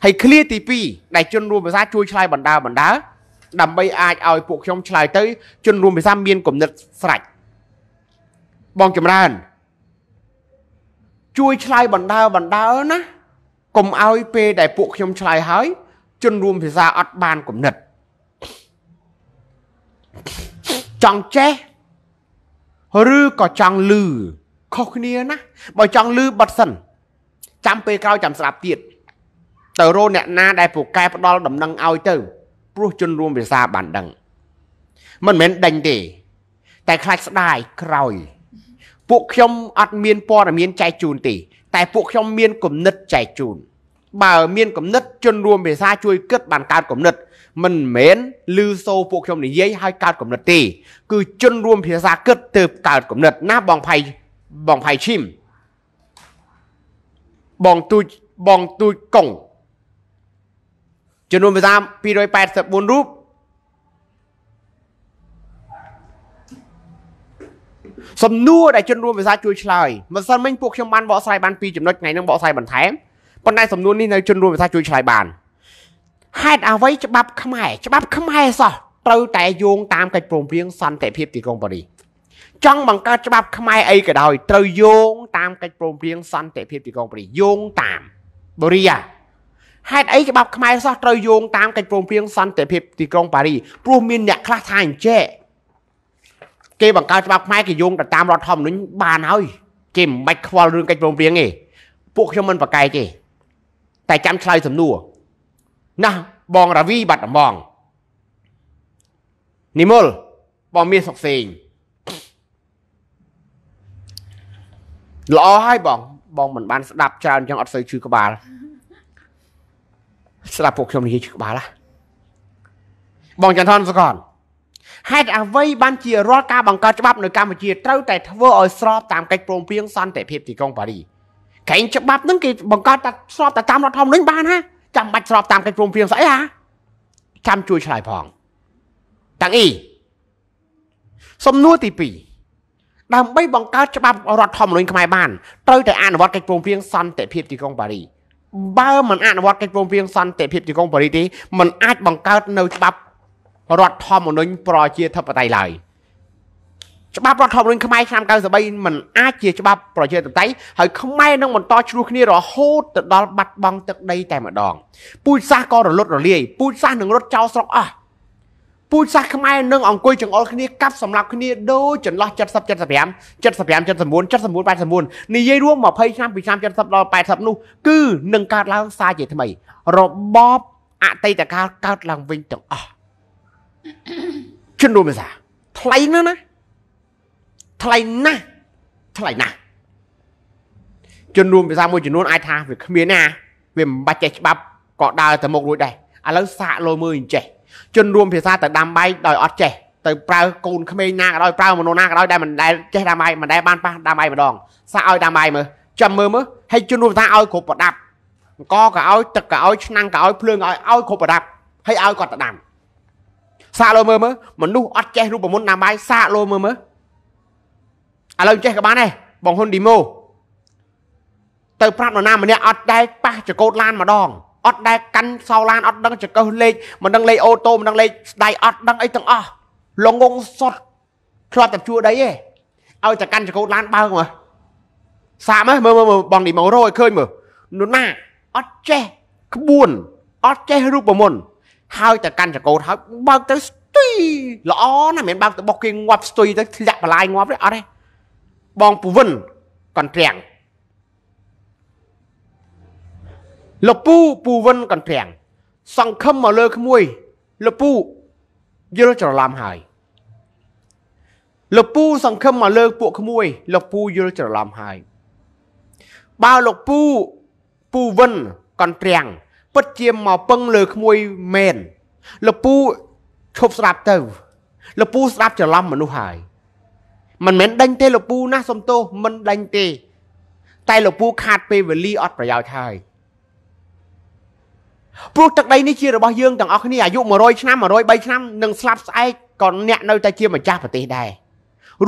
ហើយឃ្លាទី2ដែលជនរួមភាសាជួយឆ្លើយបណ្ដាបណ្ដាដើម្បីអាចឲ្យពួកខ្ញុំឆ្លើយទៅជនរួមភាសាមានគំនិតស្រាច់បងចម្រើន ជួយឆ្លើយបណ្ដើបណ្ដើណាកុំឲ្យពេលដែលពួកខ្ញុំឆ្លើយហើយជនរួមភាសាអត់បានគំនិតចង់ចេះឬក៏ចង់លឺខុសគ្នាណា បើចង់លឺបាត់សិនចាំពេលក្រោយចាំស្ដាប់ទៀតទៅរកអ្នកណាដែលពូកែ ផ្ដល់ដំណឹងឲ្យទៅព្រោះជនរួមភាសាបានដឹង មិនមែនដេញទេតែខ្លាចស្ដាយក្រោយ ពួកខ្ញុំអត់មានព័ត៌មានចែកជូនទេតែពួកខ្ញុំមានគំនិតចែកជូន បើមានគំនិត ជនរួមភាសាជួយគិតបានកើតគំនិតមិនមែនលឺសូរពួកខ្ញុំនិយាយឲ្យកើតគំនិតទេគឺជនរួម ភាសាគិតទើបកើតគំនិតណាបងផៃបងផៃឈីមបងទូចបងទូចកង់ចំនួនប្រសា284រូបសំណួរដែលជនរួមភាសាជួយឆ្លើយមិនសិនមិញពួកខ្ញុំបានបកស្រាយបានពីចំណុចថ្ងៃនឹងបកស្រាយបន្ថែមប៉ុន្តែសំណួរនេះនៅជនរួមភាសាជួយឆ្លើយបានហេតុអ្វីច្បាប់ខ្មែរច្បាប់ខ្មែរសោះត្រូវតែយោងតាមកិច្ចព្រមព្រៀងសន្តិភាពទីក្រុងប៉ារីសចង់បង្កើតច្បាប់ខ្មែរអីក៏ដោយត្រូវយោងតាមកិច្ចព្រមព្រៀងសន្តិភាពទីក្រុងប៉ារីសយោងតាមបូរីយ៉ាហេតុអីច្បាប់ខ្មែរសោះត្រូវយោងតាមកិច្ចព្រមព្រៀងសន្តិភាពទីក្រុងប៉ារីព្រោះមានអ្នកខ្លះថាអញ្ចេះគេបង្កើតច្បាប់ខ្មែរគេយោងទៅតាមរដ្ឋធម្មនុញ្ញបានហើយគេមិនបាច់ខ្វល់រឿងកិច្ចព្រមព្រៀងទេពួកខ្ញុំមិនប្រកែកទេតែចាំឆ្លើយសំណួរណាស់បងរាវីបាត់ដំបងនិមលបងមានសុកសេងល្អហើយបងបងមិនបានស្ដាប់ច្រើនចឹងអត់សូវឈឺក្បាលស្ដាប់ពួកខ្ញុំនិយាយច្បាស់ឡាបងចន្ទនសកលហេតុអ្វីបានជារាល់ការបង្កើតច្បាប់នៅកម្ពុជាត្រូវតែធ្វើឲ្យស្របតាមកិច្ចព្រមព្រៀងសន្តិភាពទីក្រុងប៉ារីក្រែងច្បាប់ហ្នឹងគេបង្កើតតែស្របតាមរដ្ឋធម្មនុញ្ញបានណាចាំបាច់ស្របតាមកិច្ចព្រមព្រៀងស្អីហ่าចាំជួយឆ្លើយផងតាំងអ៊ីសំណួរទី2ដើម្បីបង្កើតច្បាប់រដ្ឋធម្មនុញ្ញខ្មែរបានត្រូវតែអនុវត្តកិច្ចព្រមព្រៀងសន្តិភាពទីក្រុងប៉ារីសបើមិនអនុវត្តកិច្ចព្រមព្រៀងសន្តិភាពទីក្រុងប៉ារីសទេมันអាចបង្កើតនៅច្បាប់រដ្ឋធម្មនុញ្ញប្រជាធិបតេយ្យឡើយច្បាប់រដ្ឋធម្មនុញ្ញខ្មែរឆ្នាំ93มันអាចជាច្បាប់ប្រជាធិបតេយ្យហើយខ្មែរនឹងបន្តជ្រុះគ្នារហូតទៅដល់បាត់បង់ទឹកដីតែម្ដងពូជសាសន៍ក៏រលត់រលាយពូជសាសន៍នឹងរត់ចោលស្រុកអស់ពូជសាសខ្មែរនឹងអង្គុយចង្អុលគ្នាកាប់សម្លាប់គ្នាដូចចន្លោះ70 75 75 79 79 89និយាយរួម20ឆ្នាំពីឆ្នាំ70ដល់80នោះគឺនឹងកើតឡើងសារជាថ្មី របបអតីតកាលកើតឡើងវិញទាំងអស់ជំនុំសាថ្លៃណាស់ណាថ្លៃណាស់ថ្លៃណាស់ជំនុំភាសាមួយចំនួនអាចថាវាគ្មានណាវាមិនបាច់ចេះច្បាប់ក៏ដើរទៅមុខរួចដែរឥឡូវសាកលោមើលអញ្ចេះជនរួមភាសាទៅដាំបាយដោយអត់ចេះទៅប្រើកូនក្មេងណាក៏ដោយប្រើមនុស្សណាក៏ដោយដែលមិនដែលចេះដាំបាយមិនដែលបានប៉ះដាំបាយម្ដងសាក់ឲ្យដាំបាយមើលចាំមើលមើលហើយជនរួមភាសាឲ្យគ្រប់ប្រដាប់អង្គក៏ឲ្យទឹកក៏ឲ្យឆ្នាំងក៏ឲ្យភ្លើងឲ្យឲ្យគ្រប់ប្រដាប់ហើយឲ្យគាត់ទៅដាំសាកលោមើលមើលមនុស្សអត់ចេះរូបមន្តដាំបាយសាកលោមើលមើលឥឡូវចេះក៏បានដែរបងហ៊ុនឌីម៉ូទៅប្រាប់នរណាម្នាក់អត់ដែរប៉ះចកោតឡានម្ដងអត់ដែលកាន់សោឡានអត់ដឹងចកឹះលេខមិនដឹងលេខអូតូមិនដឹងលេខស្ដាយអត់ដឹងអីទាំងអស់លងងសុតធ្លាប់តែជួដីឯងឲ្យតែកាន់ចកោតឡានបើកមើលសាមមើលមើលបងនេះមករោឲ្យឃើញមើលនោះណាអត់ចេះក្បួនអត់ចេះរូបមន្តហើយតែកាន់ចកោតហើយបើកទៅស្ទុយល្អណាស់មិនបើកទៅបោះគេងាប់ស្ទុយទៅធ្លាក់បលាយងាប់ទេអត់ទេបងពូវិនកន្ទ្រាំងលោកពូពូវិនកន្ទ្រាំងសង្ឃឹមមកលើក្មួយលោកពូយល់ច្រឡំហើយលោកពូសង្ឃឹមមកលើពួកក្មួយលោកពូយល់ច្រឡំហើយបើលោកពូពូវិនកន្ទ្រាំង ពិតជាមកពឹងលើក្មួយមែនលោកពូឈប់ស្ដាប់ទៅលោកពូស្ដាប់ច្រឡំមនុស្សហើយមិនមែនដេញទេលោកពូណាសំទោសមិនដេញទេតែលោកពូ ខាតពេលវេលាអត់ប្រយោជន៍ហើយព្រោះទឹកដីនេះជារបស់យើងទាំងអស់គ្នាអាយុ100ឆ្នាំ103ឆ្នាំនឹងស្លាប់ស្អែកក៏អ្នកនៅតែជាម្ចាស់ប្រទេសដែរ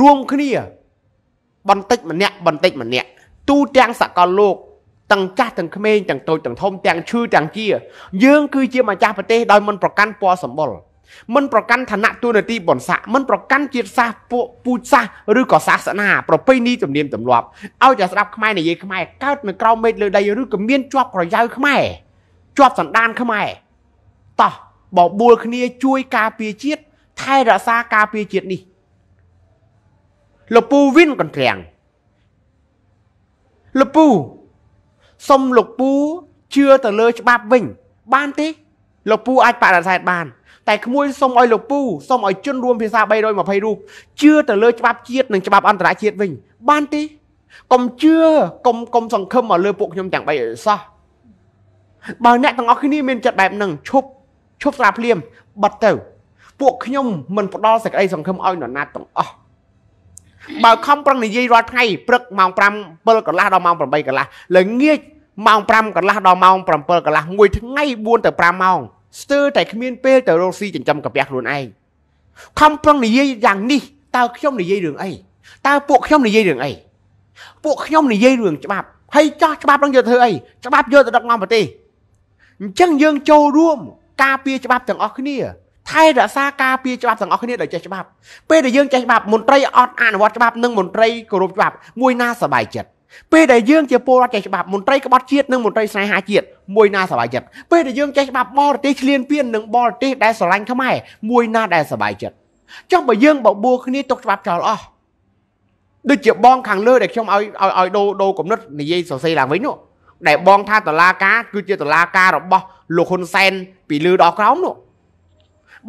រួមគ្នា បន្តិចម្នាក់បន្តិចម្នាក់ទូទាំងសកលលោកទាំងចាស់ទាំងក្មេងទាំងតូចទាំងធំទាំងឈឺទាំងជាយើងគឺជាម្ចាស់ប្រទេសដោយមិនប្រកាន់ពណ៌សម្បុរមិនប្រកាន់ឋានៈទូនាទីបនស័កមិនប្រកាន់ជាតិសាសន៍ពួកពូជសាសន៍ឬក៏សាសនាប្រពៃណីទំនៀមទម្លាប់ឲ្យតែស្ដាប់ខ្មែរនិយាយខ្មែរកើតនៅក្រោមមេឃលើដីឬក៏មានជាប់ក្រយៅខ្មែរជាប់សណ្ដានខ្មែរតោះបបួលគ្នាជួយការពារជាតិថែរក្សាការពារជាតិនេះលពូវិនកន្ទ្រាំងលពូសុំលោកពូជឿទៅលើ ច្បាប់វិញ បានទេលោកពូអាចបដិសេធបានតែក្មួយសុំឲ្យលោកពូសុំឲ្យជនរួមភាសា320រូបជឿទៅលើច្បាប់ជាតិនិងច្បាប់អន្តរជាតិវិញបានទេកុំជឿកុំកុំសង្ឃឹមមកលើពួកខ្ញុំទាំង3ឲ្យសោះបើអ្នកទាំងអស់គ្នា មានចិត្តបែបហ្នឹងឈប់ឈប់ស្លាភ្លាមបាត់ទៅពួកខ្ញុំមិនផ្ដល់សេចក្តីសង្ឃឹមឲ្យនរណាទាំងអស់បើខំប្រឹងនិយាយរាល់ថ្ងៃព្រឹកម៉ោង5 7កន្លះដល់ម៉ោង8កន្លះល្ងាចម៉ោង5កន្លះដល់ម៉ោង7កន្លះមួយថ្ងៃ4ទៅ5ម៉ោងស្ទើរតែគ្មានពេលទៅរកស៊ីចិញ្ចឹមកពះខ្លួនឯងខំប្រឹងនិយាយយ៉ាងនេះតើខ្ញុំនិយាយរឿងអីតើពួកខ្ញុំនិយាយរឿងអីពួកខ្ញុំនិយាយរឿងច្បាប់ហើយចោះច្បាប់នឹងយកធ្វើអីច្បាប់យកទៅដឹកនាំប្រទេសអញ្ចឹងយើងចូលរួមការពារច្បាប់ទាំងអស់គ្នាថែរក្សាការពារច្បាប់ទាំងអស់គ្នាដោយចេះច្បាប់ពេលដែលយើងចេះច្បាប់មន្ត្រីអត់អនុវត្តច្បាប់និងមន្ត្រីគោរពច្បាប់មួយណាសบายចិត្តពេលដែលយើងជាពលរដ្ឋចេះច្បាប់មន្ត្រីក្បត់ជាតិនិងមន្ត្រីស្នេហាជាតិមួយណាសบายចិត្តពេលដែលយើងចេះច្បាប់បរទេសឆ្លៀនពៀននិងបរទេសដែលស្រឡាញ់ខ្មែរមួយណាដែលសบายចិត្តចុះបើយើងបបួលគ្នាទុកច្បាប់ចោលអស់ដូចជាបងខាងលើដែលខ្ញុំឲ្យឲ្យដូរដូរកំណត់និយាយសរសេរឡើងវិញនោះដែលបងថាតឡាការគឺជាតឡាការរបស់លោកហ៊ុនសែនពីលើដល់ក្រោមនោះ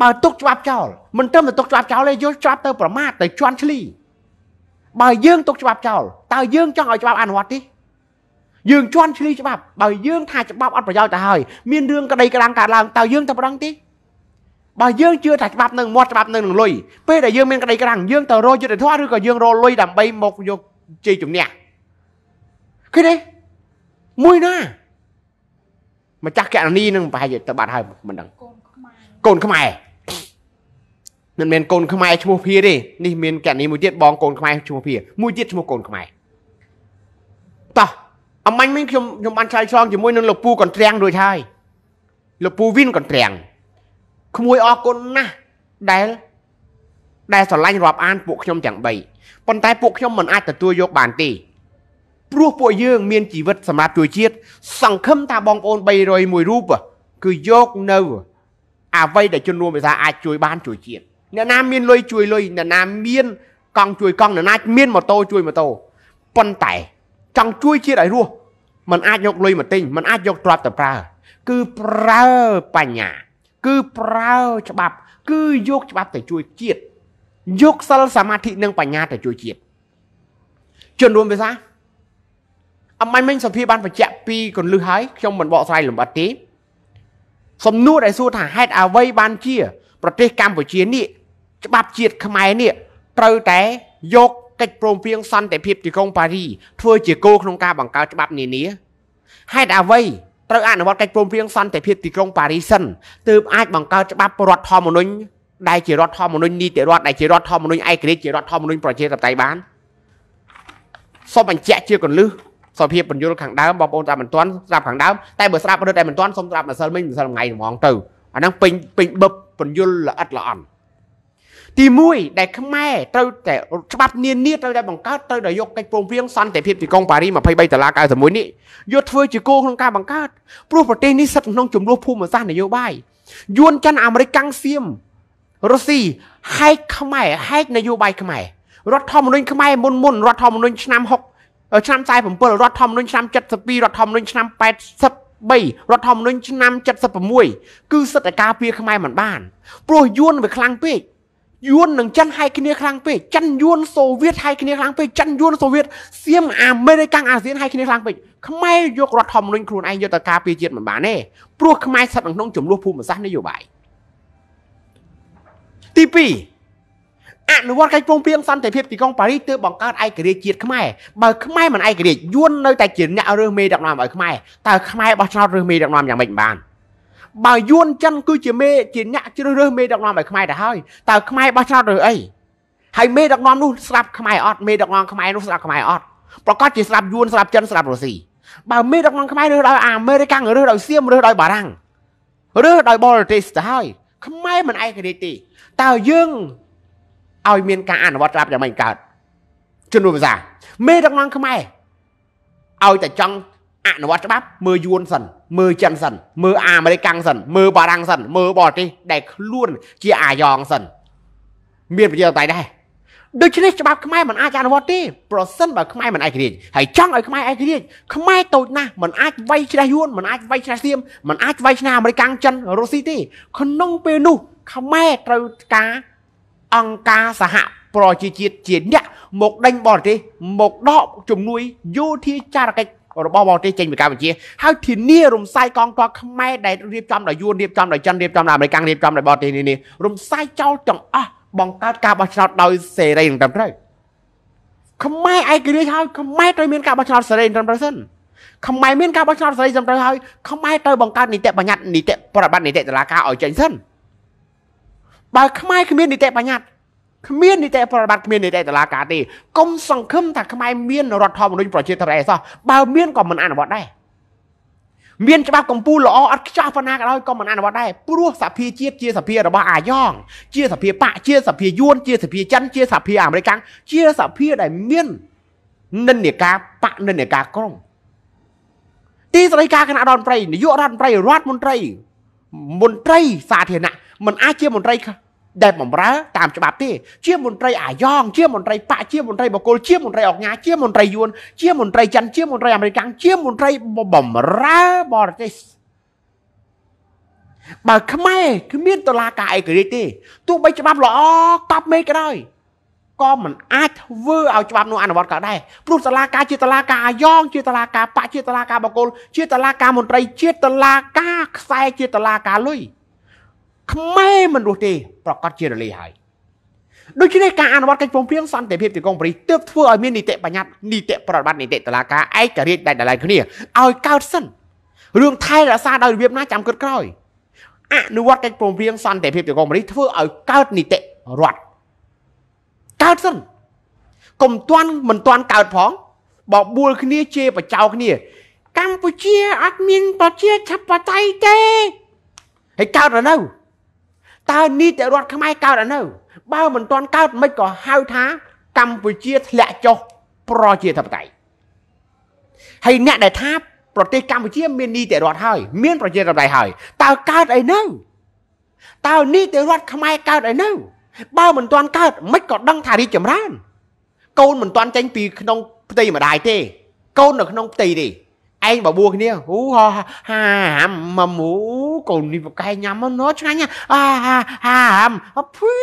បើទុកច្បាប់ចោលមិនត្រឹមតែទុកច្បាប់ចោលទេយល់ច្បាប់ទៅប្រមាថទៅជន់ឈ្លីបើយើងទុកច្បាប់ចោលតើយើង ចង់ឲ្យច្បាប់អនុវត្តទេយើងជន់ឈ្លីច្បាប់បើយើងថាច្បាប់អត់ប្រយោជន៍ទៅហើយ មានរឿងក្តីក្តាំងកើតឡើងតើយើងទៅប្រឹងទេបើយើងជឿថាច្បាប់នឹងមាត់ច្បាប់នឹងលុយពេលដែលយើងមានក្តីក្តាំងយើងទៅរកយុទ្ធធម៌ឬក៏យើងរកលុយដើម្បីមកយកជ័យជំនះឃើញទេមួយណាម្ចាស់កណនីនឹងប្រហែលទៅបាត់ហើយមិនដឹងកូនខ្មែរមិនមែនកូនខ្មែរឈ្មោះភាទេនេះ មានកណនីមួយទៀតបងកូនខ្មែរឈ្មោះភាមួយទៀតឈ្មោះកូនខ្មែរតោះអមាញ់មិញខ្ញុំខ្ញុំបានឆ្លើយឆ្លងជាមួយនឹងលោកពូកន្ទ្រាំងរួចហើយលោកពូវិនកន្ទ្រាំងក្មួយអរគុណណាស់ដែលដែលស្រឡាញ់រាប់អានពួកខ្ញុំទាំង3ប៉ុន្តែពួកខ្ញុំមិនអាចទទួលយកបានទេព្រោះពួកយើងមានជីវិតសម្រាប់ជួយជាតិសង្ឃឹមថាបងប្អូន301រូបគឺយកនៅអ្វីដែលជនរួមភាសាអាចជួយបានជួយជាតិអ្នកណាមានលុយជួយលុយអ្នកណាមានកង់ជួយកង់អ្នកណាមានម៉ូតូជួយម៉ូតូប៉ុន្តែ ចង់ជួយជាតិឲ្យរស់มันអាចយកលុយមកទិញมันអាចយកទ្រព្យទៅប្រើគឺប្រើបញ្ញា គឺប្រើច្បាប់ គឺយកច្បាប់ទៅជួយជាតិយកសិលសមាធិនិង បញ្ញាទៅជួយជាតិជនរួមភាសាអំបញ្ញមិញសុភាបានបញ្ជាក់ពីកលឹះហើយខ្ញុំមិនបកស្រាយលម្អិតទេសំណួរដែលសួរថាហេតុអ្វីបានជាប្រទេសកម្ពុជានេះច្បាប់ជាតិខ្មែរនេះត្រូវតែយកកិច្ចព្រមព្រៀងសន្តិភាពទីក្រុងប៉ារីធ្វើជាគោលក្នុងការបង្កើតច្បាប់នានាហេតុអ្វីត្រូវអនុវត្តកិច្ចព្រមព្រៀងសន្តិភាពទីក្រុងប៉ារីសិនទើបអាចបង្កើតច្បាប់រដ្ឋធម្មនុញ្ញដែលជារដ្ឋធម្មនុញ្ញនីតិរដ្ឋដែលជារដ្ឋធម្មនុញ្ញឯករាជ្យជារដ្ឋធម្មនុញ្ញប្រជាធិបតេយ្យបានសូមបញ្ជាក់ជាកន្លឹះសុភាពបញ្យលខាងដើមបងប្អូនតាមមិនទាន់ស្ដាប់ខាងដើមតែបើស្ដាប់រត់តែមិនទាន់សូមស្ដាប់ម្សិលមិញម្សិលថ្ងៃហ្មងទៅអាហ្នឹងពេញពេញបឹបបញ្យលល្អិតល្អន់ទី1ដែលខ្មែរត្រូវតែច្បាប់នានាត្រូវតែបង្កើតត្រូវតែយកកិច្ចព្រមព្រៀងសន្តិភាពទីក្រុងប៉ារី23ដុល្លារ91នេះយកធ្វើជាគោលក្នុងការបង្កើតព្រោះប្រទេសនេះស្ថិតក្នុងចំនួនភូមិសាស្ត្រនយោបាយយួនចិនអាមេរិកកាំងសៀមរុស្ស៊ីហែកខ្មែរហែកនយោបាយខ្មែររដ្ឋធម្មនុញ្ញខ្មែរមុនមុនរដ្ឋធម្មនុញ្ញឆ្នាំឆ្នាំ47រដ្ឋធម្មនុញ្ញឆ្នាំ72រដ្ឋធម្មនុញ្ញឆ្នាំ83រដ្ឋធម្មនុញ្ញឆ្នាំ76គឺសិទ្ធិការពារខ្មែរមិនបានព្រោះយួនវាខ្លាំងពេកយួននឹងចិនហើយគ្នាខ្លាំងពេកចិនយួនសូវៀតហើយគ្នាខ្លាំងពេកចិនយួនសូវៀតសៀមអាមេរិកអាស៊ានហើយគ្នាខ្លាំងពេកខ្មែរយករដ្ឋធម្មនុញ្ញខ្លួនឯងយកទៅការពារជាតិមិនបានទេព្រោះខ្មែរស្ថិតក្នុងចំនួនភូមិសាស្ត្រនយោបាយទី2អនុវត្តកិច្ចព្រមព្រៀងសន្តិភាពទីក្រុងប៉ារីសទើបបង្កើតឯករាជ្យជាតិខ្មែរបើខ្មែរមិនឯករាជ្យយួននៅតែជាអ្នករើសមេដឹកនាំឲ្យខ្មែរតើខ្មែរបោះឆ្នោតរើសមេដឹកនាំយ៉ាងម៉េចបានបើយួនចិនគឺជាមេជាអ្នកជ្រើសរើសមេដឹកនាំឲ្យខ្មែរទៅហើយតើខ្មែរបោះឆ្នោតរើសអីហើយមេដឹកនាំនោះស្ដាប់ខ្មែរអត់មេដឹកនាំខ្មែរនោះស្ដាប់ខ្មែរអត់ប្រកាសជាស្ដាប់យួនស្ដាប់ចិនស្ដាប់រុស្ស៊ីបើមេដឹកនាំខ្មែររើសដោយអាមេរិករើសដោយសៀមរើសដោយបារាំងរើសដោយបរទេសទៅហើយខ្មែរមិនឯករាជ្យទេតើយើងឲ្យមានការអនុវត្តត្រាប់យ៉ាងម៉េចកើតជំនួសភាសាមេដឹកនាំខ្មែរឲ្យតែចង់អនុវត្តច្បាប់ មើលយួនសិនមើលចិនសិនមើលអាមេរិកាំងសិន មើលបារាំងសិនមើលបរទេសដែលខ្លួនជាអាយ៉ងសិនមានប្រជាធិបតេយ្យដែរដូច្នេះច្បាប់ខ្មែរមិនអាចអនុវត្តទេប្រសិនបើខ្មែរមិនឯករាជ្យហើយចង់ឲ្យខ្មែរឯករាជ្យខ្មែរតូចណាស់មិនអាចវាយឆ្នះយួនមិនអាចវាយឆ្នះសៀមមិនអាចវាយឆ្នះអាមេរិកាំងចិនរុស្ស៊ីទេក្នុងពេលនោះខ្មែរត្រូវការអង្គការសហប្រជាជាតិជាអ្នកមកដេញបរទេសមកដក ជំនួយយោធាចារកិច្ចរបស់បរទេសចេញពីកម្ពុជាហើយធានារំសាយកងទ័ពខ្មែរដែលរៀបចំដោយយួនរៀបចំដោយចិនរៀបចំដោយអាមេរិករៀបចំដោយបរទេសនេះនេះរំសាយចោលទាំងអស់បង្កើតការបោះឆ្នោតដោយ សេរីនិងត្រឹមត្រូវខ្មែរឯករាជ្យហើយខ្មែរត្រូវមានការបោះឆ្នោតសេរីត្រឹមត្រូវសិនខ្មែរមានការបោះឆ្នោតសេរីត្រឹមត្រូវហើយខ្មែរត្រូវបង្កើតនីតិបញ្ញត្តិនីតិប្រតិបត្តិនីតិតុលាការឲ្យចេញសិនបើខ្មែរគ្មាននីតិបញ្ញត្តិគ្មាននីតិប្រតិបត្តិគ្មាននីតិតុលាការទេកុំសង្ឃឹមថាខ្មែរមានរដ្ឋធម្មនុញ្ញប្រជាធិបតេយ្យសោះបើមានក៏មិនអនុវត្តដែរមានច្បាប់កម្ពុជាល្អអត់ខ្ចោះប៉ុណ្ណាក៏ដោយក៏មិនអនុវត្តដែរព្រោះសភាជាតិជាសភារបស់អាយ៉ងជាសភាបកជាសភាយួនជាសភាចិនជាសភាអាមេរិកជាសភាដែលមាន និន្នាការបកនិន្នាការក្រុង ទីស្តីការគណៈរដ្ឋមន្ត្រីនាយករដ្ឋមន្ត្រីរដ្ឋមន្ត្រីមន្ត្រីសាធារណៈមិនអាចជាមន្ត្រីដែលបំរើតាមច្បាប់ទេជាមន្ត្រីអាយ៉ងជាមន្ត្រីបកជាមន្ត្រីបកគលជាមន្ត្រីអង្ញាជាមន្ត្រីយួនជាមន្ត្រីចិនជាមន្ត្រីអាមេរិកជាមន្ត្រីបំរើបរទេសបើខ្មែរគ្មានតឡាការឯករាជ្យទេទោះបីច្បាប់ល្អកប់មេក៏ដោយក៏មិនអាចធ្វើឲ្យច្បាប់នោះអនុវត្តក៏ដែរព្រោះតឡាការជាតឡាការអាយ៉ងជាតឡាការបកជាតឡាការបកគលជាតឡាការមន្ត្រីជាតឡាការខ្សែជាតឡាការលុយខ្មែរមិនរស់ទេ ប្រកាសជារលាយហើយដូច្នេះការអនុវត្តកិច្ចព្រមព្រៀងសន្តិភាពទីក្រុងប៉ារីសទើបធ្វើឲ្យមាននីតិបញ្ញត្តិនីតិប្រតិបត្តិនីតិតុលាការឯករាជ្យដាច់ដោយឡែកគ្នាឲ្យកើតសិនរឿងថៃរក្សាដោយរបៀបណាចាំគិតក្រោយអនុវត្តកិច្ចព្រមព្រៀងសន្តិភាពទីក្រុងប៉ារីសធ្វើឲ្យកើតនីតិរដ្ឋកើតសិនកុំទាន់មិនទាន់កើតផងបបួលគ្នាជេរបចោគ្នាកម្ពុជាអត់មានប្រជាធិបតេយ្យទេហើយកើតរនៅតើនីតិរដ្ឋខ្មែរកើតអីនៅ បើមិនទាន់កើតមិនក៏ហៅថា កម្ពុជាធ្លាក់ចុះ ប្រជាធិបតេយ្យហើយអ្នកដែលថាប្រទេសកម្ពុជាមាននីតិរដ្ឋហើយ មាន ប្រជាធិបតេយ្យហើយតើកើតអីនៅតើនីតិរដ្ឋខ្មែរកើតអីនៅបើមិនទាន់កើត មិនក៏ដឹង ថារីកចម្រើនកូនមិនទាន់ចេញ ពី ក្នុងផ្ទៃម្ដាយទេ កូននៅក្នុងផ្ទៃទេឯងបបួគ្នាអូហាហាមមូកូននេះបកែញ៉ាំណោឆ្ងាញ់អាហាហាមអភី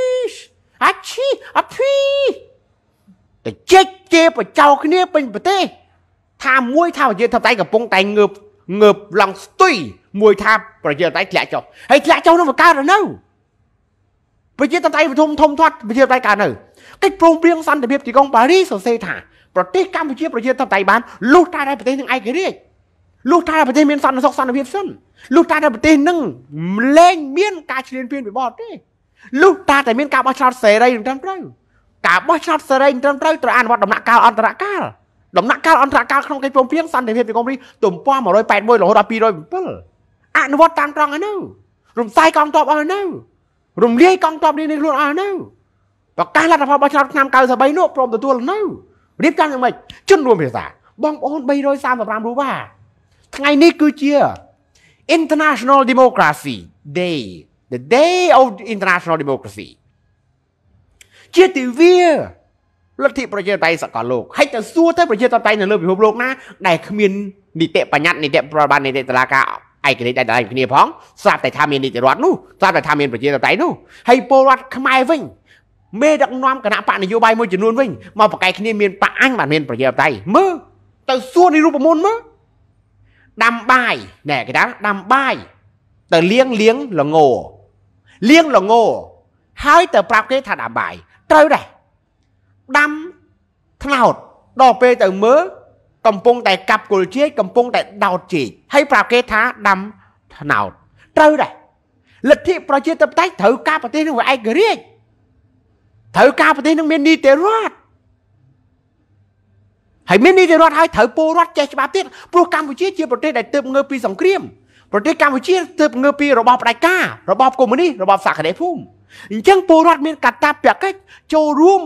អាឈីអភីតែជិចគេបចោគ្នា ពេញប្រទេសថាមួយថាប្រជាធិបតេយ្យកំពុងតែងើបងើបឡង់ស្ទុយមួយ ថាប្រជាធិបតេយ្យធ្លាក់ចុះហើយធ្លាក់ចុះនោះវាកើតនៅ ប្រជាធិបតេយ្យធំធំធាត់ប្រជាធិបតេយ្យកើតនៅកិច្ចព្រមព្រៀងសន្តិភាពទីក្រុងប៉ារីសសរសេរថាប្រទេសកម្ពុជាប្រជាធិបតេយ្យបានលុះតែប្រទេសនឹងឯករាជ្យលុះតែប្រទេសមានសន្តិសុខសន្តិភាពសិនលុះតែប្រទេសនឹងលែងមានការឈ្លានពានពីបរទេសលុះតែតែមានការបោះឆ្នោតសេរីនឹងត្រឹមត្រូវការបោះឆ្នោតសេរីនឹងត្រឹមត្រូវត្រូវអនុវត្តដំណាក់កាលអន្តរកាលដំណាក់កាលអន្តរកាលក្នុងកិច្ចព្រមព្រៀងសន្តិភាពទីក្រុងនេះទំព័រ181រហូតដល់207អនុវត្តតាមត្រង់ហើយនៅរំសាយកងទ័ពអស់នៅរំលាយកងទ័ពនេះនេះខ្លួនអស់នៅប្រកាសលទ្ធផលបោះឆ្នោតឆ្នាំ93នោះព្រមទទួលនៅរៀបចំយ៉ាងម៉េចជនរួមភាសាបងប្អូន335រូបបាទថ្ងៃនេះគឺជា International Democracy Day the day of international democracy ជាទិវាលទ្ធិប្រជាធិបតេយ្យសកលលោកហើយតើសួរទៅប្រជាធិបតេយ្យនៅលើពិភពលោកណាដែលគ្មាននីតិបញ្ញត្តិនីតិប្រតិបត្តិនីតិតុលាការឯករាជ្យដែលដដែលគ្នាផងស្រាប់តែថាមាននីតិរដ្ឋនោះស្រាប់តែថាមាន ប្រជាធិបតេយ្យនោះហើយពលរដ្ឋខ្មែរវិញមេដឹកនាំគណៈបកនយោបាយមួយចំនួនវិញមកប្រកែកគ្នាមានបកអញបានមានប្រជាធិបតេយ្យមើលទៅសួរនេះរូបមន្តមើលដាំបាយណែគេថាដាំបាយទៅលាងលាងល្ងលាងល្ងហើយទៅប្រាប់គេថាដាំបាយត្រូវដែរដាំថ្នោតដល់ពេលទៅមើលកំពុងតែកាប់គល់ជាចកំពុងតែដោតជាចហើយប្រាប់គេថាដាំថ្នោតត្រូវដែរលទ្ធិប្រជាធិបតេយ្យត្រូវការប្រទេសនឹងឯករាជ្យត្រូវការប្រទេសនឹងមាននីតិរដ្ឋហើយមាននីតិរដ្ឋហើយត្រូវពលរដ្ឋចេះច្បាប់ទៀតព្រោះកម្ពុជាជាប្រទេសដែលទើបងើបពីសង្គ្រាមប្រទេសកម្ពុជាទើបងើបពីរបបផ្ដាច់ការរបបកុម្មុយនីសរបបសក្តិភូមិអញ្ចឹងពលរដ្ឋមានកាតព្វកិច្ចចូលរួម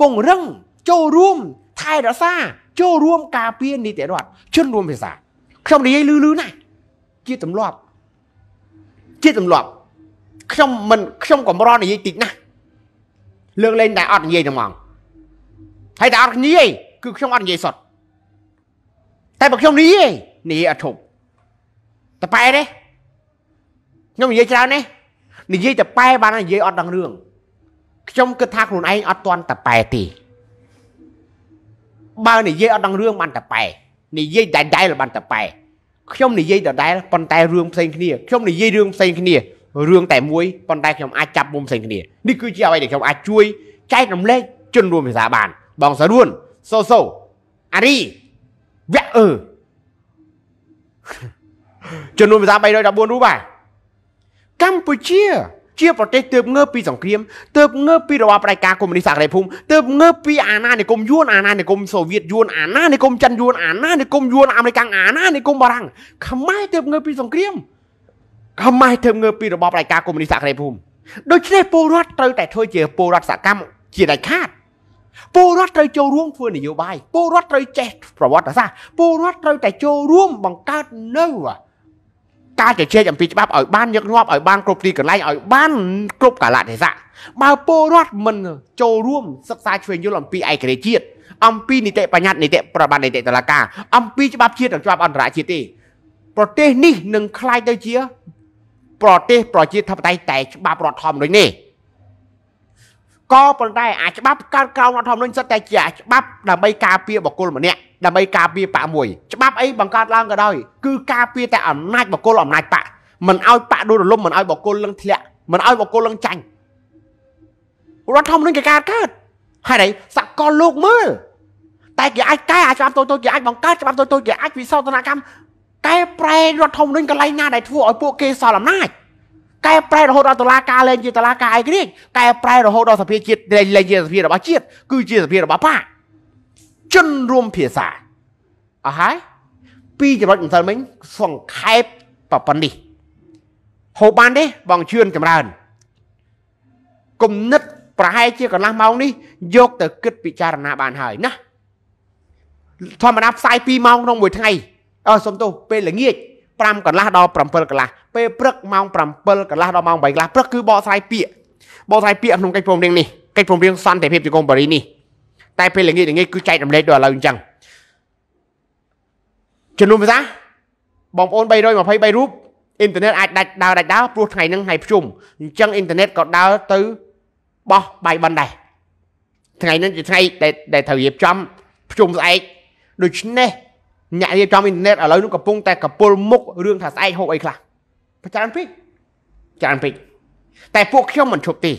ពង្រឹងចូលរួមថែរក្សាចូលរួមការពារនីតិរដ្ឋជនរួមភាសាខ្ញុំនិយាយលឺលឺណាស់ជាទម្លាប់ជាទម្លាប់ខ្ញុំមិនខ្ញុំកម្រនិយាយតិចណាស់លើកលែងតែអត់និយាយទាំងហ្មងហើយតែអត់និយាយគឺខ្ញុំអត់និយាយសតតែបើខ្ញុំនិយាយនិយាយអត់ធប់តប៉ែទេខ្ញុំនិយាយច្រើនទេនិយាយតប៉ែបាននិយាយអត់ដឹងរឿងខ្ញុំគិតថាខ្លួនឯងអត់ទាន់តប៉ែទេបើនិយាយអត់ដឹងរឿងបានតប៉ែនិយាយតែដែលបានតប៉ែខ្ញុំនិយាយដដែលប៉ុន្តែរឿងផ្សេងគ្នាខ្ញុំនិយាយរឿងផ្សេងគ្នារឿងតែមួយប៉ុន្តែខ្ញុំអាចចាប់មុំផ្សេងគ្នានេះគឺជាអ្វីដែលខ្ញុំអាចជួយចែករំលែកជនរួមភាសាបានបងសរួនសូសូអារីវៈអឺចំនួនភាសា314រូបបាទកម្ពុជាជាប្រទេសទើបងើបពីសង្គ្រាមទើបងើបពីរបបផ្ដាច់ការកុម្មុយនីសសក្តិភូមិទើបងើបពីអាណានិគមយួនអាណានិគមសូវៀតយួនអាណានិគមចិនយួនអាណានិគមយួនអាមេរិកអាណានិគមបារាំងខ្មែរទើបងើបពីសង្គ្រាមខ្មែរទើបងើបពីរបបផ្ដាច់ការកុម្មុយនីសសក្តិភូមិដូច្នេះពលរដ្ឋត្រូវតែធ្វើជាពលរដ្ឋសកម្មជាដាច់ខាតពលរដ្ឋត្រូវចូលរួមធ្វើនយោបាយពលរដ្ឋត្រូវចេះប្រវត្តិសាស្ត្រពលរដ្ឋត្រូវតែចូលរួមបង្កើតនៅការជជែកអំពីច្បាប់ឲ្យបានញឹកញាប់ឲ្យបានគ្រប់ទីកន្លែងឲ្យបានគ្រប់កាលៈទេសៈបើពលរដ្ឋមិនចូលរួមសិក្សាជ្វេងយល់អំពីឯករាជ្យជាតិអំពីនីតិបញ្ញត្តិនីតិប្របាននីតិតុលាការអំពីច្បាប់ជាតិនិងច្បាប់អន្តរជាតិទេប្រទេសនេះនឹងคล้ายទៅជា ប្រទេសប្រជាធិបតេយ្យតែច្បាប់រដ្ឋធម្មនុញ្ញនេះក៏ប៉ុន្តែអាច្បាប់កើតក្រោមរដ្ឋធម្មនុញ្ញសិតតែជាច្បាប់ដើម្បីការពារបុគ្គលម្នាក់ដើម្បីការពារបកមួយច្បាប់អីបង្កើតឡើងក៏ដោយគឺការពារតែអំណាចបុគ្គលអំណាចបកមិនឲ្យបកដួលរលំមិនឲ្យបុគ្គលលឹងធ្លាក់មិនឲ្យបុគ្គលលឹងចាញ់រដ្ឋធម្មនុញ្ញក៏កើតកើតហើយនេះសកលលោកមើលតែគេអាចកែអាច្បាប់តូចតូចគេអាចបង្កើតច្បាប់តូចតូចគេអាចវិសោធនកម្មកែប្រែរដ្ឋធម្មនុញ្ញកន្លែងណាដែលធ្វើឲ្យពួកគេសល់អំណាចកែប្រែរហូតដល់តឡាការលែងជាតឡាការឯករាជ្យកែប្រែរហូតដល់សភាជាតិលែងជាសភារបស់ជាតិគឺជាសភារបស់បាជនរួមភាសាអស់ហើយពីចំណុចមិនសិលមិញសង្ខេបប៉ុណ្នេះហូបបានទេបងជឿនចម្រើនគំនិត ប្រហែលជាកន្លះម៉ោងនេះ យកទៅ គិតពិចារណាបានហើយណាធម្មតាផ្សាយ2ម៉ោងក្នុង មួយថ្ងៃអើសុំទោសពេលល្ងាច5កន្លះដល់7កន្លះពេលព្រឹកម៉ោង7កន្លះដល់ម៉ោង8កន្លះព្រឹកគឺបកស្រាយពាក្យបកស្រាយពាក្យក្នុងកិច្ចព្រមព្រៀងនេះកិច្ចព្រមព្រៀងសន្តិភាពជង្គង់ប៉ារីសនេះតែពេលល្ងាចល្ងាចគឺចែករំលែកដល់ឥឡូវអញ្ចឹងចំនួនភាសា បងប្អូន323រូបអ៊ីនធឺណិតអាចដាច់ដើរដាច់ដើរព្រោះថ្ងៃហ្នឹងថ្ងៃភ្ជុំអញ្ចឹងអ៊ីនធឺណិតក៏ដើរទៅបោះបាយបិណ្ឌដែរថ្ងៃហ្នឹងជាថ្ងៃដែលត្រូវរៀបចំភ្ជុំស្អែកដូច្នេះអ្នកនិយាយចំអ៊ីនធឺណិតឥឡូវនោះកំពុងតែកពុលមុខរឿងថាស្អែកហូបអីខ្លះប្រចាំពេកច្រើនពេកតែពួកខ្ញុំមិនឈប់ទេ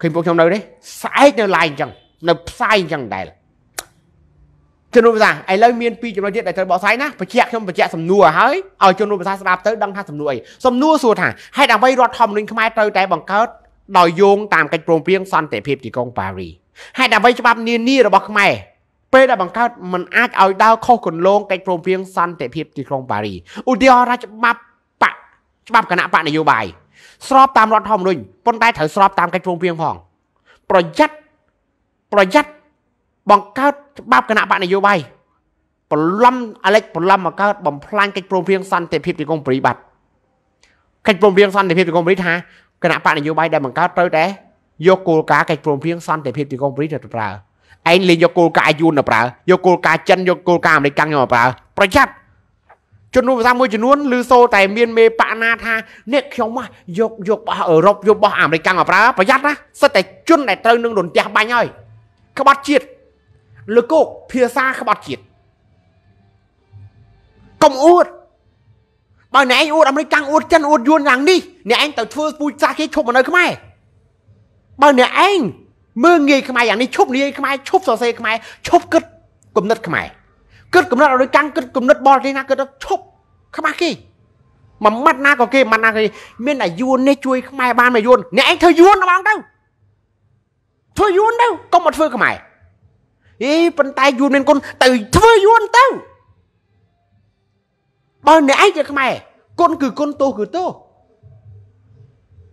ឃើញពួកខ្ញុំនៅទេស្អែកនៅឡាយអញ្ចឹងនៅផ្សាយអញ្ចឹងដែរជនរួមភាសាឥឡូវមានពីរចំណុចទៀតដែលត្រូវបកស្រាយណាបញ្ជាក់ខ្ញុំបញ្ជាក់សំណួរឲ្យឲ្យជនរួមភាសាស្ដាប់ទៅដឹងថាសំណួរអីសំណួរសួរថាហេតុអ្វីរដ្ឋធម្មនុញ្ញខ្មែរត្រូវតែបង្កើតដោយយោងតាមកិច្ចព្រមព្រៀងសន្តិភាពទីក្រុងប៉ារីហេតុអ្វីច្បាប់នានារបស់ខ្មែរពេលដែលបង្កើតមិនអាចឲ្យដើរខុសគន្លងកិច្ចព្រមព្រៀងសន្តិភាពទីក្រុងប៉ារីឧទាហរណ៍ថាច្បាប់បកច្បាប់គណៈបកនយោបាយស្រប តាមរដ្ឋធម្មនុញ្ញប៉ុន្តែត្រូវស្របតាមកិច្ចព្រមព្រៀងផងប្រយ័ត្នប្រយ័ត្នបង្កើតច្បាប់គណៈបកនយោបាយបន្លំអាលិចបន្លំមកកើតបំផ្លាញកិច្ចព្រមព្រៀងសន្តិភាពទីក្រុងប៉ារីបាត់កិច្ចព្រមព្រៀងសន្តិភាពទីក្រុងប៉ារីថាគណៈបកនយោបាយដែលបង្កើតត្រូវតែយកគោលការណ៍កិច្ចព្រមព្រៀងសន្តិភាពទីក្រុងប៉ារីសទៅប្រើឯងលេងយកគោលការណ៍យួនទៅប្រើយកគោលការណ៍ចិនយកគោលការណ៍អាមេរិកយកមកប្រើប្រយ័ត្នជនរួមភាសាមួយចំនួនឬសូតែមានមេបកណាថាអ្នកខ្ញុំយកយករបស់អឺរ៉ុបយករបស់អាមេរិកមកប្រើប្រយ័ត្នណាសិតតែជនដែលត្រូវនឹងរន្ទះបាញ់ហើយក្បត់ជាតិលើគោកភាសាក្បត់ជាតិកុំអួតបើអ្នកឯងអួតអាមេរិកអួតចិនអួតយួនយ៉ាងនេះអ្នកឯងទៅធ្វើពូជសាសគេឈប់មកនៅខ្មែរបើអ្នកឯងមើងងាយខ្មែរយ៉ាងនេះឈប់និយាយខ្មែរឈប់សរសេរខ្មែរឈប់គិតគំនិត ខ្មែរគិតគំនិតអរិកាន់គិតគំនិតបរទេសណាគិតឈប់ខ្មាស់គេមួយម៉ាត់ណាក៏គេម៉ាត់ណាគេមានអាយួននេះជួយ ខ្មែរបានមួយយួនអ្នកឯងធ្វើយួនបងទៅធ្វើយួនទៅកុំមកធ្វើខ្មែរអីប៉ុន្តែយួនមានគុណទៅធ្វើយួនទៅបើអ្នកឯងជាខ្មែរគុណគឺគុណទោសគឺទោស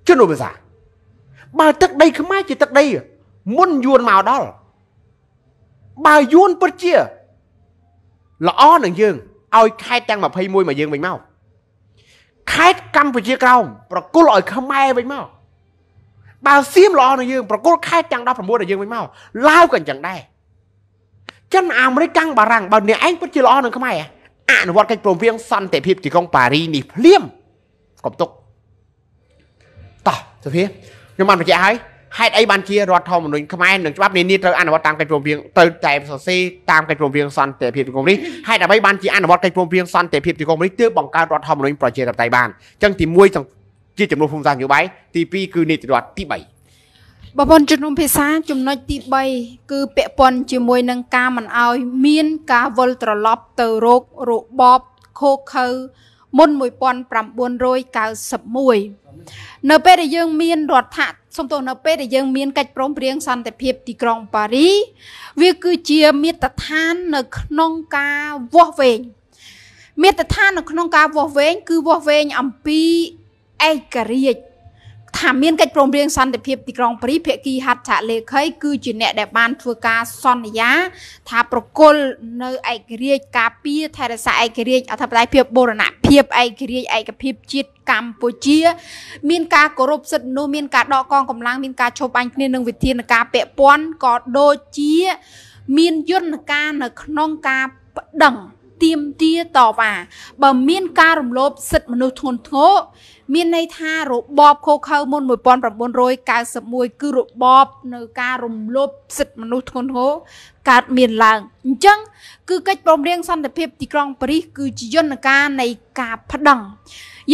ជំនុំភាសាបើទឹកដី ខ្មែរជា ទឹកដីមុនយួនមកដល់បើយួនពិតជាល្អនឹងយើងឲ្យខេតទាំង21មកយើងវិញមកខេតកម្ពុជាក្រោមប្រគល់ឲ្យខ្មែរវិញមកបើសៀមល្អនឹងយើងប្រគល់ខេតទាំង19ដល់យើងវិញមកឡាវក៏អញ្ចឹងដែរចិនអាមេរិកទាំងបារាំងបើអ្នកឯងពិតជាល្អនឹងខ្មែរអនុវត្តកិច្ចព្រមព្រៀងសន្តិភាពទីក្រុងប៉ារីនេះភ្លាមកុំទុកតោះសុភាខ្ញុំបានបញ្ជាក់ហើយហេតុអីបានជារដ្ឋធម្មនុញ្ញខ្មែរនិងច្បាប់នានាត្រូវអនុវត្តតាមកិច្ចព្រមព្រៀងត្រូវតែសរសេរតាមកិច្ចព្រមព្រៀងសន្តិភាពទីក្រុងនេះហេតុអ្វីបានជាអនុវត្តកិច្ចព្រមព្រៀងសន្តិភាពទីក្រុងនេះទើបបង្កើតរដ្ឋធម្មនុញ្ញប្រជាធិបតេយ្យបានអញ្ចឹងទី1ជាចំនួនភូមិសាស្ត្រនយោបាយទី2គឺនីតិរដ្ឋទី3បងប្អូនជំនុំភាសាចំណុចទី3គឺពាក់ព័ន្ធជាមួយនឹងការមិនអោយមានការវិលត្រឡប់ទៅរោគរបបខូខើមុន1991នៅពេលដែលយើងមានរដ្ឋសំទោសនៅពេលដែលយើងមានកិច្ចព្រមព្រៀងសន្តិភាពទីក្រុងប៉ារីវាគឺជាមាតដ្ឋាននៅក្នុងការវាស់វែងមាតដ្ឋាននៅក្នុងការវាស់វែងគឺវាស់វែងអំពីឯករាជ្យថាមានកិច្ចព្រមព្រៀងសន្តិភាពទីក្រុងប៉ារីសភាគីហត្ថលេខីគឺជាអ្នកដែលបានធ្វើការសន្យា ថាប្រគល់នៅឯករាជ្យការពារថែរក្សាឯករាជ្យអធិបតេយ្យភាពបូរណភាពឯករាជ្យឯកភាពជាតិកម្ពុជា មានការគោរពសិទ្ធិមនុស្សមានការដកកងកម្លាំងមានការឈប់បាញ់គ្នានឹងវិធានការពាក់ព័ន្ធក៏ដូចជា មានយន្តការនៅក្នុងការបដិងទៀមទាតវ៉ាបើមានការរំលោភសិទ្ធិមនុស្សធ្ងន់ធ្ងរមានន័យថារបបខូខើមុន1991គឺរបបនៅការរំលោភសិទ្ធិមនុស្សធ្ងន់ធ្ងរកើតមានឡើងអញ្ចឹង គឺកិច្ចព្រមព្រៀងសន្តិភាពទីក្រុងប៉ារីសគឺជាយន្តការនៃការប្តឹង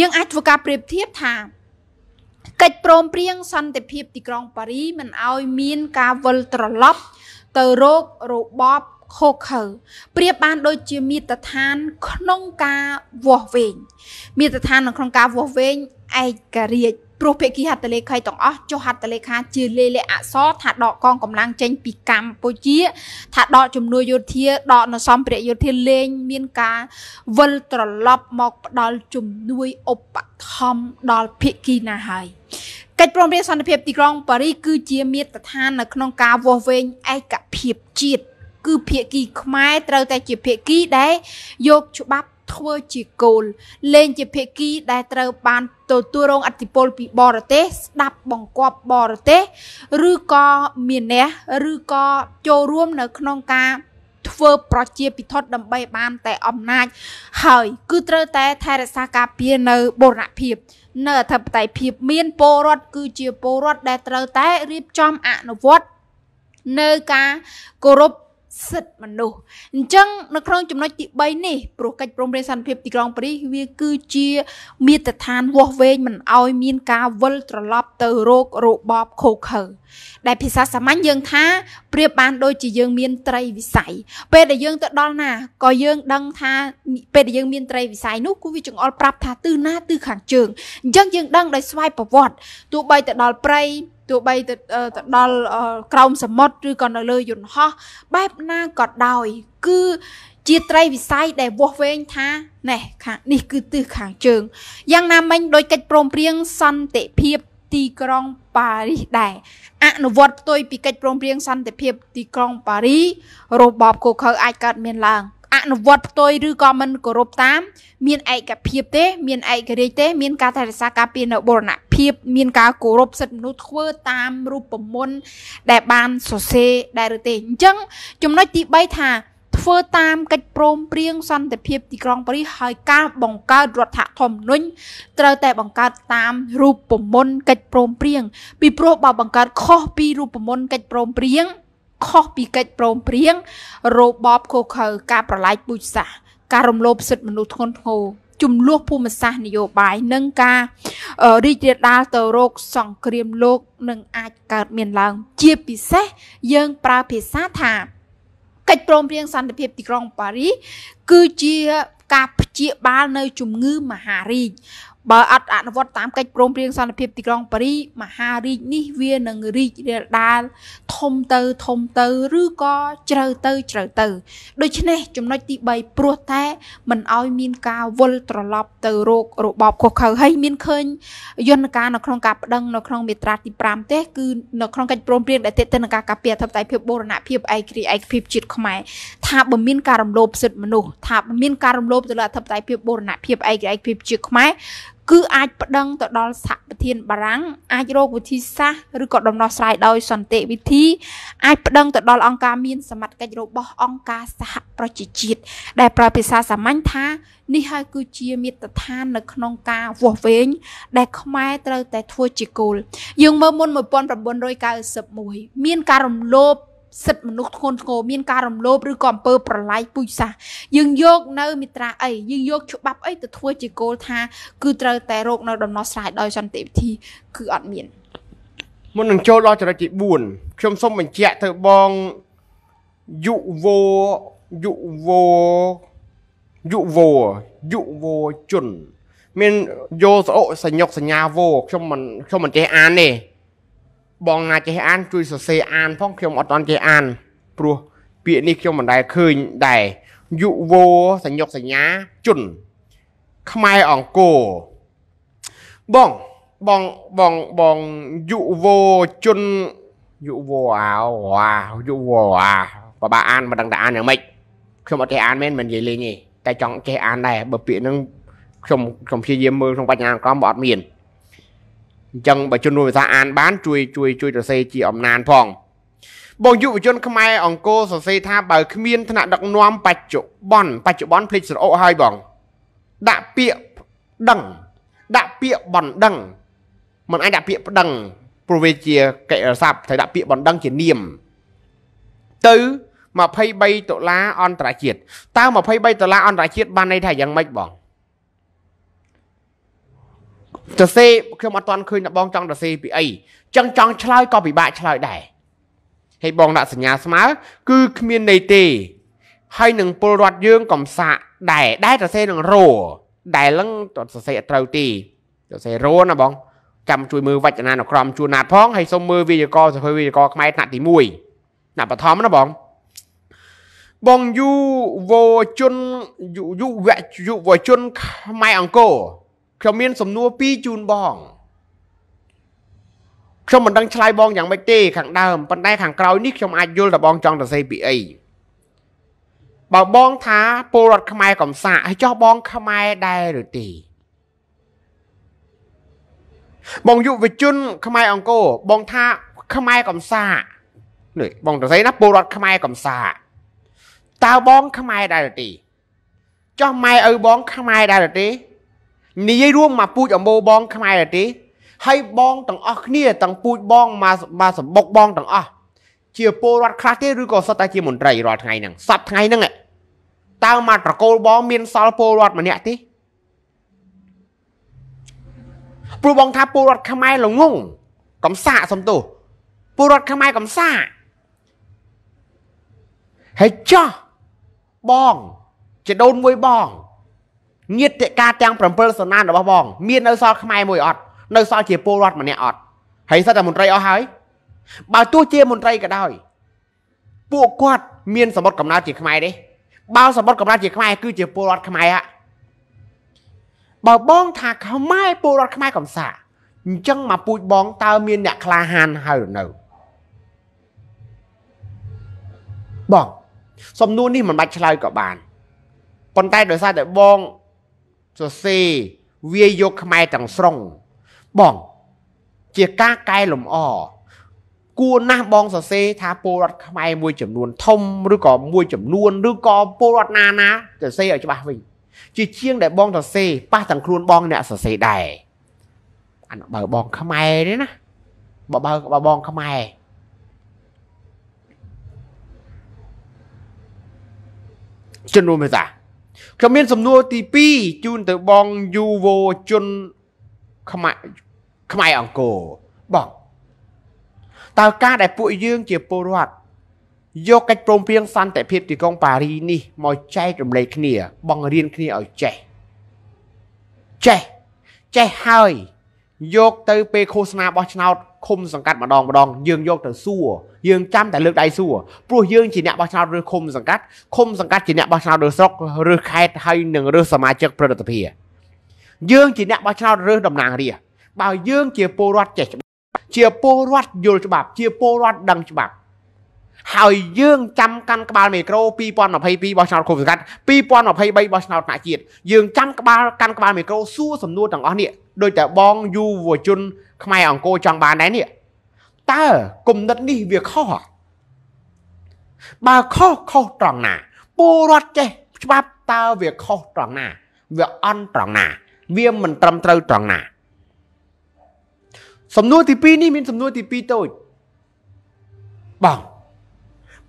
យើង អាចធ្វើការប្រៀបធៀបថាកិច្ចព្រមព្រៀងសន្តិភាពទីក្រុងប៉ារីមិនឲ្យមានការវិលត្រឡប់ទៅរោគរបបហូខើប្រៀបបានដូចជាមាតដ្ឋាន ក្នុងការវាស់វែងមាតដ្ឋានក្នុងការវាស់វែងឯករាជ្យព្រោះភិក្ខុហត្ថលេខីទាំងអស់ចុះហត្ថលេខា ជាលេខអក្សរថាដកកងកម្លាំងចេញពីកម្ពុជាថាដកជំនួយយោធាដកនសំព្រះយោធាលែងមានការវិលត្រឡប់មកផ្ដល់ជំនួយឧបត្ថម្ភដល់ភិក្ខុណាហើយកិច្ចព្រមព្រៀងសន្តិភាពទីក្រុងប៉ារីសគឺជាមាតដ្ឋាននៅក្នុងការវាស់វែងឯកភាពជាតិគឺភាគីខ្មែរត្រូវតែ ជាភាគីដែលយក ច្បាប់ធ្វើជាគោលលេងជាភាគីដែលត្រូវបានទទួលរងអធិពលពីបរទេសស្ដាប់បង្គាប់បរទេស ឬក៏មានះឬក៏ចូលរួមនៅក្នុងការធ្វើ ប្រជាពិធដ្ឋដើម្បីបាន តែអំណាច ហើយ គឺត្រូវតែ ថែរក្សាការពារនៅបូរណភាពនៅអធិបតេយ្យភាពមានពលរដ្ឋគឺជាពលរដ្ឋដែលត្រូវតែរៀបចំអនុវត្តនៅការគោរពសិទ្ធិមនុស្សអញ្ចឹងនៅក្នុងចំណុចទី3នេះព្រោះកិច្ចព្រមព្រៀងសន្តិភាពទីក្រុងប៉ារីសវាគឺជាមាតដ្ឋានវាស់វែងមិនឲ្យមានការវិលត្រឡប់ទៅរោគរបបខូខើដែលភាសាសាមញ្ញយើងថាប្រៀបបានដូចជាយើងមានត្រីវិស័យពេលដែលយើងទៅដល់ណាក៏យើងដឹងថាពេលដែលយើងមានត្រីវិស័យនោះគឺវាចង្អុលប្រាប់ថាទិសណាទិសខាងជើងអញ្ចឹងយើងដឹងដោយស្វ័យប្រវត្តិទោះបីទៅដល់ព្រៃទោះបីទៅដល់ក្រោមសមុទ្រឬក៏នៅលើយន្តហោះបែបណាក៏ដោយ គឺជាត្រីវិស័យដែលវាស់វែងថាណេះខាងនេះគឺទិសខាងជើងយ៉ាងណាមិញដោយកិច្ចព្រមព្រៀងសន្តិភាពទីក្រុងប៉ារីសដែរអនុវត្តផ្ទុយពីកិច្ចព្រមព្រៀងសន្តិភាពទីក្រុងប៉ារីសរបបកូខើ អាចកើតមានឡើងអនុវត្តផ្ទុយឬក៏មិនគោរពតាមមានឯកភាពទេ មានឯករាជ្យទេមានការថែរក្សាការពារនៅបរណភាពមានការគោរពសិទ្ធិមនុស្សធ្វើតាមរូបមន្តដែលបានសរសេរដែរឬទេអញ្ចឹង ចំណុចទី3ថាធ្វើតាមកិច្ចព្រមព្រៀងសន្តិភាពទីក្រុងប៉ារីសហើយការ បង្កើតរដ្ឋធម្មនុញ្ញត្រូវតែបង្កើតតាមរូបមន្តកិច្ចព្រមព្រៀងពីព្រោះបើបង្កើត ខុសពីរូបមន្តកិច្ចព្រមព្រៀងខុសពីកិច្ចព្រមព្រៀងរបបឃោឃៅការប្រឡាយពូជសាសន៍ការរំលោភសិទ្ធិមនុស្សធ្ងន់ធ្ងរជំនួសភូមិសាស្ត្រនយោបាយ និងការរីករាលដាលទៅរោគសង្គ្រាមលោកនឹងអាចកើតមានឡើង ជាពិសេស យើងប្រើភាសាថាកិច្ចព្រមព្រៀងសន្តិភាពទីក្រុងប៉ារីគឺជាការព្យាបាលនៅជំងឺមហារីកបើអត់អនុវត្តតាមកិច្ចព្រមព្រៀងសន្តិភាពទីក្រុងប៉ារី មហារាជនេះវានឹងរីករាលដាលធំទៅធំទៅឬក៏ជ្រៅទៅជ្រៅទៅដូច្នេះចំណុចទី3ព្រោះតែมันឲ្យមានការវិលត្រឡប់ទៅរោគរបបខុសខើហើយមានឃើញយន្តការនៅក្នុងការប្តឹងនៅក្នុងមាត្រាទី5ទេគឺនៅក្នុងកិច្ចព្រមព្រៀងដែលទាក់ទិនការការពារអធិបតេយ្យភាពបូរណភាពឯករាជ្យឯកភាពជាតិខ្មែរថាបើមានការរំលោភសិទ្ធិមនុស្សថាបើមានការរំលោភទៅលើអធិបតេយ្យភាពបូរណភាពឯករាជ្យឯកភាពជាតិខ្មែរគឺអាចប្តឹងទៅដល់សហប្រធានបារាំង អាចរកវិធីសាស្ត្រឬក៏ដំណោះស្រាយដោយសន្តិវិធីអាចប្តឹងទៅដល់អង្គការមាន សមត្ថកិច្ចរបស់អង្គការសហប្រជាជាតិដែលប្រើភាសាសាមញ្ញថា នេះហើយ គឺជាមាត្រដ្ឋាន នៅក្នុងការវាស់វែងដែលខ្មែរត្រូវតែធ្វើជាគោលយើងមើលមុន1991មានការរំលោភសិទ្ធិមនុស្សធ្ងន់ធ្ងរមានការរំលោភឬក៏អំពើប្រឡាយពូជសាសន៍យើងយកនៅមាត្រាអីយើងយកច្បាប់អីទៅធ្វើជាគោលថា គឺត្រូវតែរក នៅដំណោះស្រាយដោយសន្តិវិធី គឺអត់មានមុននឹងចូលដល់ចំណុចទី4ខ្ញុំសូមបញ្ជាក់ទៅបងយុវោយុវោយុវោយុវោជនមានយោសអុសញុកសញ្ញាវោខ្ញុំមិនខ្ញុំមិនចេះអានទេបងណាចេះអានជួយសរសេរអានផងខ្ញុំអត់ទាន់ចេះអានព្រោះពាក្យនេះខ្ញុំមិនដែលឃើញដែរយុវោសញ្ញុកសញ្ញាជនខ្មែរអង្គរបងបងបងបងយុវោជនយុវោអាវ៉ាយុវោអាបបាអានមិនដឹងតែអានយ៉ាងម៉េចខ្ញុំអត់ចេះអានមែនមិននិយាយលេងទេតែចង់ចេះអានដែរបើពាក្យហ្នឹងខ្ញុំខ្ញុំព្យាយាមមើលក្នុងបញ្ញាអង្គមក៏អត់ មានអញ្ចឹងបើជនរួមភាសាអានបានជួយជួយជួយសរសេរជាអំណានផងបងយុវជនខ្មែរអង្គរសរសេរថាបើ គ្មានថ្នាក់ដឹកនាំបច្ចុប្បន្នបច្ចុប្បន្នភ្លេចស្រអុកហើយបង ដាក់ពាក្យដឹងដាក់ពាក្យបណ្ដឹងមិនអាចដាក់ពាក្យប្តឹងព្រោះវាជាកិរិយាសព្ទត្រូវដាក់ពាក្យបណ្ដឹងជានាមទៅ23ដុល្លារអន្តរជាតិតើ23ដុល្លារអន្តរជាតិបានន័យថាយ៉ាងម៉េចបងសរសេរខ្ញុំអត់ទាន់ឃើញដល់បងចង់សរសេរពីអីចឹងចង់ឆ្លើយក៏ពិបាកឆ្លើយដែរហើយបងដាក់សញ្ញាស្មើគឺគ្មានន័យទេហើយនឹងពលរដ្ឋយើងកំសាកដែរដែរសរសេរនឹងរោដែលលឹងតសរសេរអត់ត្រូវទេសរសេររោណាបងចាំជួយមើលវចនានុក្រមជួនណាតផងហើយសូមមើលវិទ្យាករសភៅវិទ្យាករខ្មែរថ្នាក់ទី1ថ្នាក់បឋមណាបងបងយុវជនយុវជនខ្មែរអង្គរខ្ញុំមានសំណួរពីរជូនបងខ្ញុំមិនដឹងឆ្លើយបងយ៉ាងម៉េចទេខាងដើមប៉ុន្តែខាងក្រោយនេះខ្ញុំអាចយល់តបងចង់សរសេរពីអីបើបងថាពលរដ្ឋខ្មែរកំសាកហើយចោះបងខ្មែរដែរឬទេបងយុវជនខ្មែរអង្គរបងថាខ្មែរកំសាកនេះបងសរសេរណាពលរដ្ឋខ្មែរកំសាកតើបងខ្មែរដែរឬទេចោះម៉ែឪបងខ្មែរដែរឬទេនិយាយរួមមកពូជអម្បូបង ខ្មែរទេហើយបងទាំងអស់គ្នាទាំងពូជបងមកមកសម្បុកបងទាំងអស់ជាពលរដ្ឋខ្លះទេឬក៏សុទ្ធតែជាមន្ត្រីរាល់ថ្ងៃហ្នឹងសប្តាហ៍ថ្ងៃហ្នឹងតើមកត្រកូលបង មានសល់ពលរដ្ឋម្នាក់ទេព្រោះបងថាពលរដ្ឋខ្មែរល្ងងកំសាកសំទោសពលរដ្ឋខ្មែរកំសាកហើយចោះបងជាដូនមួយបងញាតិកាទាំង7សំណានរបស់បងមាននៅសល់ខ្មែរមួយអត់នៅសល់ជាពលរដ្ឋម្នាក់អត់ហើយសិតតែមន្ត្រីអស់ហើយបើទោះជាមន្ត្រីក៏ដោយពួកគាត់មានសម្បត្តិកំណត់ជាខ្មែរទេបើសម្បត្តិកំណត់ជាខ្មែរគឺជាពលរដ្ឋខ្មែរហ่ะបើបងថាខ្មែរពលរដ្ឋខ្មែរកំសាអញ្ចឹងមកពូជបងតើមានអ្នកក្លាហានហើយឬនៅបងសំណួរនេះមិនបាច់ឆ្លើយក៏បានប៉ុន្តែដោយសារតែបងសរសេរវាយកខ្មែរទាំងស្រុងបងជាការកែលម្អគួរណាស់បងសរសេរថាពលរដ្ឋខ្មែរមួយចំនួនធំឬក៏មួយចំនួនឬក៏ពលរដ្ឋណាណាសរសេរឲ្យច្បាស់វិញជាជាងដែលបងសរសេរប៉ះទាំងខ្លួនបងអ្នកសរសេរដែរអានបើបងខ្មែរទេណា បើបើបើបងខ្មែរជំនួសមេតាខ្ញុំមានសំណួរទី2ជូនទៅបងយុវជនខ្មែរខ្មែរអង្គរបងតើការ ដែលពួកយើងជាពលរដ្ឋយកកិច្ចព្រមព្រៀងសន្តិភាពទីក្រុងប៉ារីនេះមកចែករំលែកគ្នាបង្រៀនគ្នាឲ្យចេះចេះចេះហើយ យកទៅ ពេលឃោសនាបោះឆ្នោតឃុំសង្កាត់ម្ដងម្ដងយើងយកទៅសួរយើងចាំតែលើកដៃសួរព្រោះយើងជាអ្នកបោះឆ្នោតឬឃុំសង្កាត់ឃុំសង្កាត់ជាអ្នកបោះឆ្នោតឬស្រុកឬខេត្តហើយនឹងឬសមាជិកប្រតិភិយើងជាអ្នកបោះឆ្នោតឬតំណាងរាស្ត្របើយើងជាពលរដ្ឋចេះច្បាប់ជាពលរដ្ឋយល់ច្បាប់ជាពលរដ្ឋដឹងច្បាប់ហើយយើងចាំកាន់ក្បាលមេក្រូ2022បោះឆ្នោតគុំសង្កាត់2023បោះឆ្នោតថ្នាក់ជាតិយើងចាំក្បាលកាន់ក្បាលមេក្រូសួរសំណួរទាំងអស់នេះដោយតែបងយុវជនខ្មែរអង្គរចង់បានដែរនេះតើគុណិតនេះវាខុសបើខុសខុសត្រង់ណាពលរដ្ឋចេះច្បាប់តើវាខុសត្រង់ណា វាអន់ត្រង់ណាវាមិនត្រឹមត្រូវត្រង់ណា សំណួរទី2នេះមាន សំណួរទី2តូចបង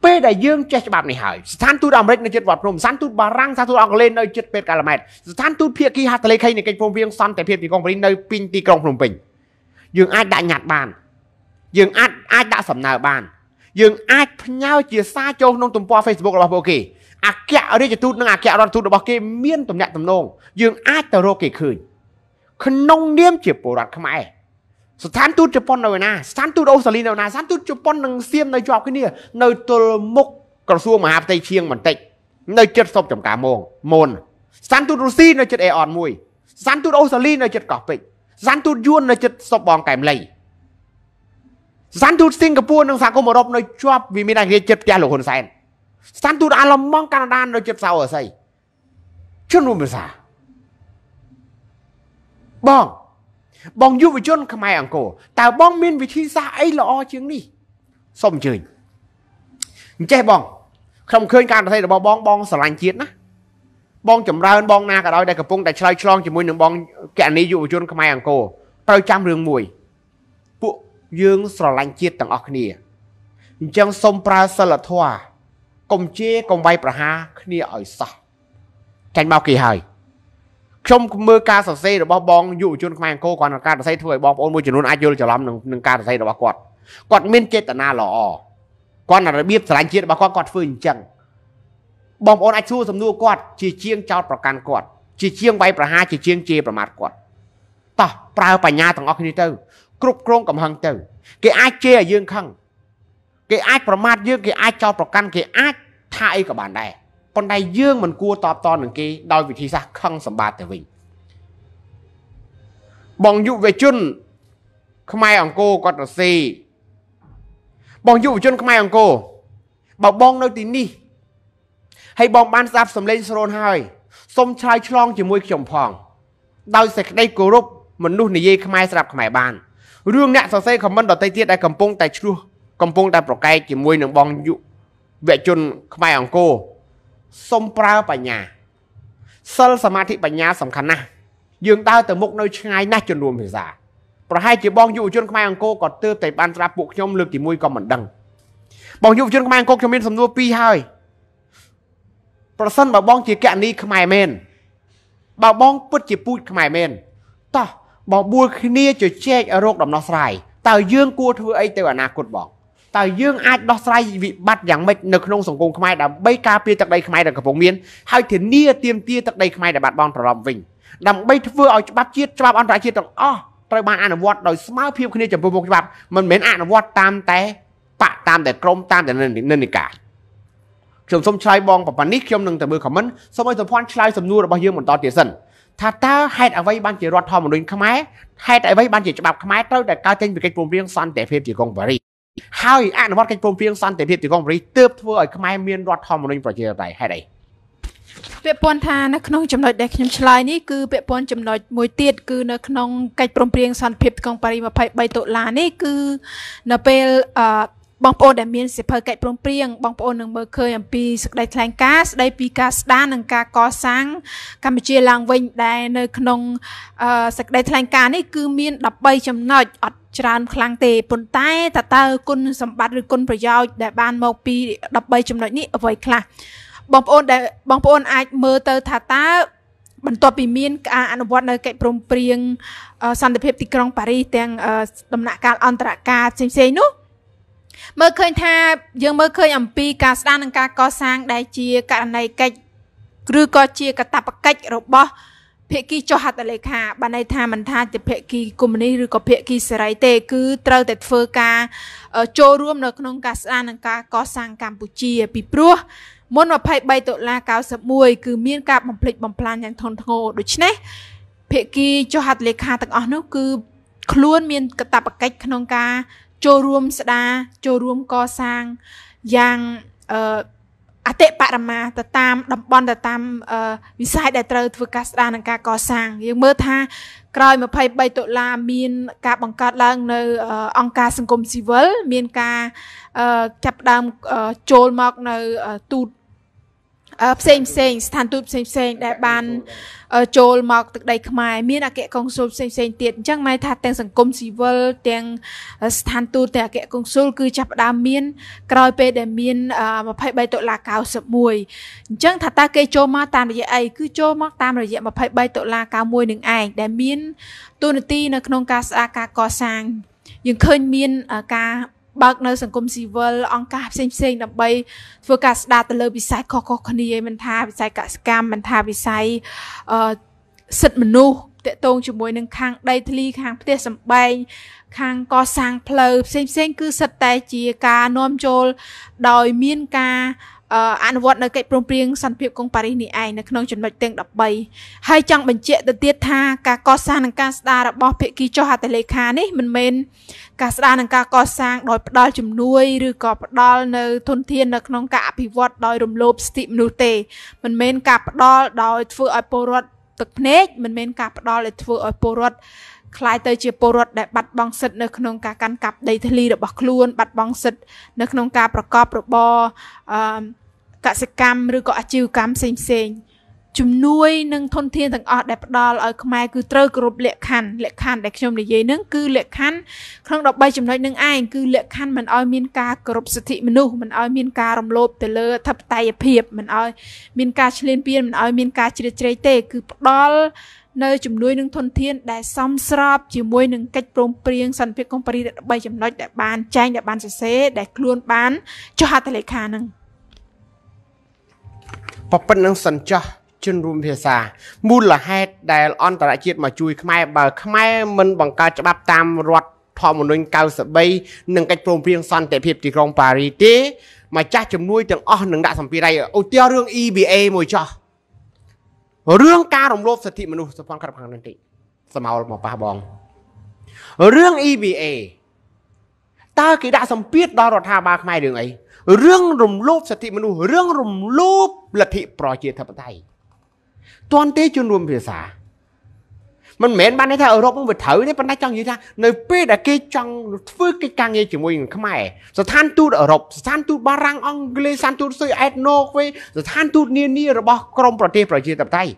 ពេលដែលយើងចេះច្បាប់នេះហើយស្ថានទូតអាមេរិកនៅជិតវត្តភ្នំស្ថានទូតបារាំងស្ថានទូតអង់គ្លេសនៅជិតពេទ្យកាឡាម៉ែតស្ថានទូតភៀកគីហាតលេខីនៃកិច្ចព្រមព្រៀងសន្តិភាពទីក្រុងប៉ារីសនៅពីទីក្រុងភ្នំពេញយើងអាចដាក់ញត្តិបាន យើងអាចអាចដាក់សំណើបានយើងអាចផ្ញើជាសារចូលក្នុងទំព័រ Facebook របស់ពួកគេអគ្គរាជទូតនិងអគ្គរដ្ឋទូតរបស់គេមានទំនាក់ទំនងយើងអាចទៅរកគេឃើញក្នុង នាមជាពលរដ្ឋខ្មែរស្ថានទូតជប៉ុននៅឯណាស្ថានទូតអូស្ត្រាលីនៅណាស្ថានទូតជប៉ុននិងសៀមនៅជាប់គ្នា នៅទល់មុខក្រសួងមហាផ្ទៃឈៀងបន្តិចនៅចិត្តសពចំការមងមុនស្ថានទូតរុស្ស៊ីនៅចិត្តអេអនមួយស្ថានទូតអូស្ត្រាលីនៅចិត្តកោះពេជ្រសានទូតយួននៅចិត្តសុបបងកែមលីសានទូតសិង្ហបុរីនិងសហគមន៍អឺរ៉ុបនៅជាប់វាមានអាគ្រាចិត្តផ្ទះលោកហ៊ុនសែនសានទូតអាឡម៉ង់កាណាដានៅចិត្តសៅអេសីជនរួមភាសាបងបងយុវជន ខ្មែរអង្គរតើបង មាន វិធីសាស្ត្រអីល្អជាងនេះសូមអញ្ជើញអញ្ចេះបងខ្ញុំឃើញការប្រទេសរបស់បងបងស្រឡាញ់ជាតិណាបងចម្រើនបងណាក៏ដោយដែលកំពុងតែឆ្លើយឆ្លងជាមួយនឹងបងកណនីយុវជនខ្មែរអង្គរត្រូវចាំរឿងមួយពួកយើងស្រឡាញ់ជាតិទាំងអស់គ្នាអញ្ចឹងសូមប្រើសិលធម៌កុំជេរកុំវាយប្រហារគ្នាឲ្យសោះចាញ់មកគេហើយ ខ្ញុំមើលការសរសេររបស់បងយុវជនខ្មែរអង្គរគាត់ការសរសេរធ្វើឲ្យបងប្អូនមួយចំនួនអាចយល់ច្រឡំនឹងនឹងការសរសេររបស់គាត់គាត់មានចេតនាល្អគាត់របៀបស្រឡាញ់ជាតិរបស់គាត់គាត់ធ្វើអញ្ចឹងបងប្អូនអាចសួរសំណួរគាត់ជាជាងចោតប្រកាន់គាត់ជាជាងវាយប្រហារជាជាងជេរប្រមាថគាត់តោះប្រើបញ្ញាទាំងអស់គ្នាទៅគ្រប់គ្រងកំហឹងទៅ គេអាចជេរឲ្យយើងខឹងគេអាចប្រមាថយើងគេអាចចោតប្រកាន់គេអាចថាអីក៏បានដែរប៉ុន្តែយើងមិនគួរតបតនឹងគេដោយវិធីសាស្ត្រខឹងសម្បាតទៅវិញបងយុវជនខ្មែរអង្គរគាត់រសេបងយុវជនខ្មែរអង្គរបើបងនៅទីនេះហើយបងបានស្ដាប់សំឡេងស្រោនហើយសូមឆ្លើយឆ្លងជាមួយខ្ញុំផងដោយសេចក្តីគោរពមនុស្សនិយាយខ្មែរស្ដាប់ខ្មែរបានរឿងអ្នកសរសេរខមមិនដតៃទៀតដែលកំពុងតែឆ្លោះកំពុងតែប្រកែកជាមួយនឹងបងយុវជនខ្មែរអង្គរសូមប្រើបញ្ញាសិលសមាធិបញ្ញាសំខាន់ណាស់យើងដើរទៅមុខនៅឆ្ងាយណាស់ជំនួមភាសាប្រហែលជាបងយុវជនខ្មែរអង្គរក៏ទើបតែបានត្រាប់ពួកខ្ញុំលើកទី1ក៏មិនដឹង បងយុវជនខ្មែរអង្គរខ្ញុំមានសំណួរពីរហើយប្រសិនបើបងជាកណីខ្មែរមែនបើបងពិតជាពូជខ្មែរមែនតោះបងបួលគ្នាជជែករោគដំណោះស្រាយតើយើងគួរធ្វើអីទៅអនាគតបងតើយើងអាចដោះស្រាយវិបត្តិយ៉ាងម៉េចនៅក្នុងសង្គមខ្មែរដើម្បីការពារទឹកដីខ្មែរដែលកំពុងមានហើយធានាទាមទារទឹកដីខ្មែរដែលបាត់បង់ប្រឡំវិញដើម្បីធ្វើឲ្យច្បាប់ជាតិច្បាប់អន្តរជាតិទាំងអស់ត្រូវបានអនុវត្តដោយស្មើភាពគ្នាចំពោះមុខច្បាប់មិនមែនអនុវត្តតាមតែបកតាមតែក្រមតាមតែនិន្នាការខ្ញុំសូមឆ្លើយបងប្រហែលនេះខ្ញុំនឹងតែមើល comment សូមឲ្យសំភ័ណ្ឌឆ្លើយសំណួររបស់យើងបន្តទៀតសិនថាតើហេតុអ្វីបានជារដ្ឋធម្មនុញ្ញខ្មែរហេតុអ្វីបានជាច្បាប់ខ្មែរត្រូវតែកើតចេញពីកិច្ចព្រមព្រៀងសន្តិភាពទីក្រុងប៉ារីសហើយអនុវត្តកិច្ចព្រមព្រៀងសន្តិភាពទីក្រុងប៉ារីសទើបធ្វើឲ្យខ្មែរមានរដ្ឋធម្មនុញ្ញប្រជាធិបតេយ្យហេតុអីពាក់ព័ន្ធថានៅក្នុងចំណុចដែលខ្ញុំឆ្លើយនេះគឺពាក់ព័ន្ធចំណុចមួយទៀតគឺនៅក្នុងកិច្ចព្រមព្រៀងសន្តិភាពទីក្រុងប៉ារីស23ដុល្លារនេះគឺនៅពេលបងប្អូនដែលមានសិភើកិច្ចព្រមព្រៀងបងប្អូននឹងមើលឃើញអំពីសេចក្តីថ្លែងការណ៍ស្តីពីការស្ដារនិងការកសាងកម្ពុជាឡើងវិញដែលនៅក្នុងសេចក្តីថ្លែងការណ៍នេះគឺមាន13ចំណុចអត់ច្រើនខ្លាំងទេប៉ុន្តែតើតើគុណសម្បត្តិឬគុណប្រយោជន៍ដែលបានមកពី13ចំណុចនេះអ្វីខ្លះបងប្អូនដែលបងប្អូនអាចមើលទៅថាតើបន្ទាប់ពីមានការអនុវត្តនៅកិច្ចព្រមព្រៀងសន្តិភាពទីក្រុងប៉ារីសទាំងដំណាក់កាលអន្តរការផ្សេងៗនោះមើលឃើញថា យើងមើលឃើញអំពីការស្ដារនិងការកសាងដែលជាករណីកិច្ចឬក៏ជាកតបកិច្ចរបស់ភាគីចុះហត្ថលេខាបានន័យថាមិនថាជាភាគីកុម្មុយនីសឬក៏ភាគីសេរីទេ គឺត្រូវតែធ្វើការចូលរួមនៅក្នុងការស្ដារនិងការកសាងកម្ពុជា ពីព្រោះមុន23ដុល្លារ91គឺមានការបំផ្លិចបំផ្លាញយ៉ាងធ្ងន់ធ្ងរដូច្នេះភាគីចុះហត្ថលេខាទាំងអស់នោះគឺខ្លួនមានកតបកិច្ចក្នុងការចូលរួមស្ដារចូលរួមកសាងយ៉ាងអឺអតិបរមាទៅតាមតំបន់ទៅតាមវិស័យដែលត្រូវធ្វើការស្ដារនិងការកសាងយើងមើលថាក្រោយ23ដុល្លារមាន ការបង្កើតឡើង នៅអង្គការសង្គមស៊ីវិលមានការចាប់ដើមចូលមកនៅទូតផ្សេងផ្សេងស្ថានទូតផ្សេងផ្សេងដែលបានចូលមកទឹកដីខ្មែរមានអគ្គកុងស៊ុលផ្សេងផ្សេងទៀតអញ្ចឹងម៉ែថាទាំងសង្គមស៊ីវិលទាំងស្ថានទូតទាំងអគ្គកុងស៊ុលគឺចាប់ផ្ដើមមានក្រោយពេលដែលមាន23ដុល្លារ91អញ្ចឹងថាតើគេចូលមកតាមរយៈអីគឺចូលមកតាមរយៈ23ដុល្លារ91នឹងឯងដែលមានទូនាទីនៅក្នុងការស្អាតការកសាងយើងឃើញមានការបើកនៅ សង្គមស៊ីវិលអង្គការផ្សេងផ្សេងដើម្បីធ្វើការស្ដារទៅលើវិស័យខុសៗគ្នាមិនថាវិស័យកសកម្មមិនថាវិស័យអឺសិទ្ធិមនុស្សតកតងជាមួយនឹងខាងដីធ្លីខាងផ្ទះសម្បែងខាងកសាងផ្លូវផ្សេងផ្សេង គឺសិតតែជាការនាំចូលដោយមានការអនុវត្តនៅកិច្ចព្រមព្រៀងសន្តិភាពកុងប៉ារីសនេះឯងនៅក្នុងចំណុចទាំង13ហើយចង់បញ្ជាក់ទៅទៀតថាការកសាងនិងការស្ដាររបស់ភាគីចុះហត្ថលេខានេះមិនមែនការស្ដារនិងការកសាងដោយផ្ដាល់ជំនួយឬក៏ផ្ដាល់នៅធនធាននៅក្នុងការអភិវឌ្ឍដោយរំលោភសិទ្ធិមនុស្សទេ មិនមែនការផ្ដាល់ដោយធ្វើឲ្យពលរដ្ឋទឹកភ្នែកមិនមែនការផ្ដាល់ដែលធ្វើឲ្យពលរដ្ឋคล้ายទៅជាពលរដ្ឋដែលបាត់បង់សិទ្ធិនៅក្នុងការកាន់កាប់ដីធ្លីរបស់ខ្លួនបាត់បង់សិទ្ធិនៅក្នុងការប្រកបរបរអឺកសិកម្មឬក៏អាជីវកម្មផ្សេងផ្សេងជំនួយនិងធនធានទាំងអស់ដែលផ្ដល់ឲ្យខ្មែរគឺត្រូវគ្រប់លក្ខខណ្ឌលក្ខខណ្ឌដែលខ្ញុំនិយាយនឹងគឺលក្ខខណ្ឌក្នុង13ចំណុចនឹងឯងគឺលក្ខខណ្ឌមិនឲ្យមានការគោរពសិទ្ធិមនុស្សមិនឲ្យមានការរំលោភទៅលើអធិបតេយ្យភាពមិនឲ្យមានការឈ្លានពានមិនឲ្យមានការជ្រៀតជ្រែកទេគឺផ្ដល់នៅជំនួយនឹងធនធានដែលសមស្របជាមួយនឹងកិច្ចព្រមព្រៀងសន្តិភាពកុំប៉ារីស13ចំណុចដែលបានចែងដែលបានសរសេរដែលខ្លួនបានចុះហត្ថលេខានឹងប៉ប៉ុណ្ណឹងសិនចោះជនរួមភាសាមូលហេតុដែលអន្តរជាតិមកជួយខ្មែរបើខ្មែរមិនបង្កើតច្បាប់តាមរដ្ឋធម្មនុញ្ញ93និងកិច្ចព្រមព្រៀងសន្តិភាពទីក្រុងប៉ារីសទេម្ចាស់ជំនួយទាំងអស់នឹងដាក់សម្ភារៈឧទាហរណ៍រឿង EBA មួយចោះរឿងការរំលោភសិទ្ធិមនុស្សសុផនកាត់ខាងនេះតិចសមោលមកប៉ះបងរឿង EBA តើគេដាក់សម្ពាធដល់រដ្ឋាភិបាលខ្មែររឿងអីរឿងរំលោភសិទ្ធិមនុស្សរឿងរំលោភលទ្ធិប្រជាធិបតេយ្យតន្ទេជំនុំភាសាមិនមែនបានន័យថាអឺរ៉ុបហ្នឹងវាត្រូវទេប៉ុន្តែចង់និយាយថានៅ ពេលដែលគេចង់ធ្វើកិច្ចការងារជាមួយនឹងខ្មែរស្ថានទូតអឺរ៉ុបស្ថានទូតបារាំងអង់គ្លេសស្ថានទូតស៊ុយអែតណូវេស្ថានទូតនានារបស់ក្រមប្រទេសប្រជាធិបតេយ្យ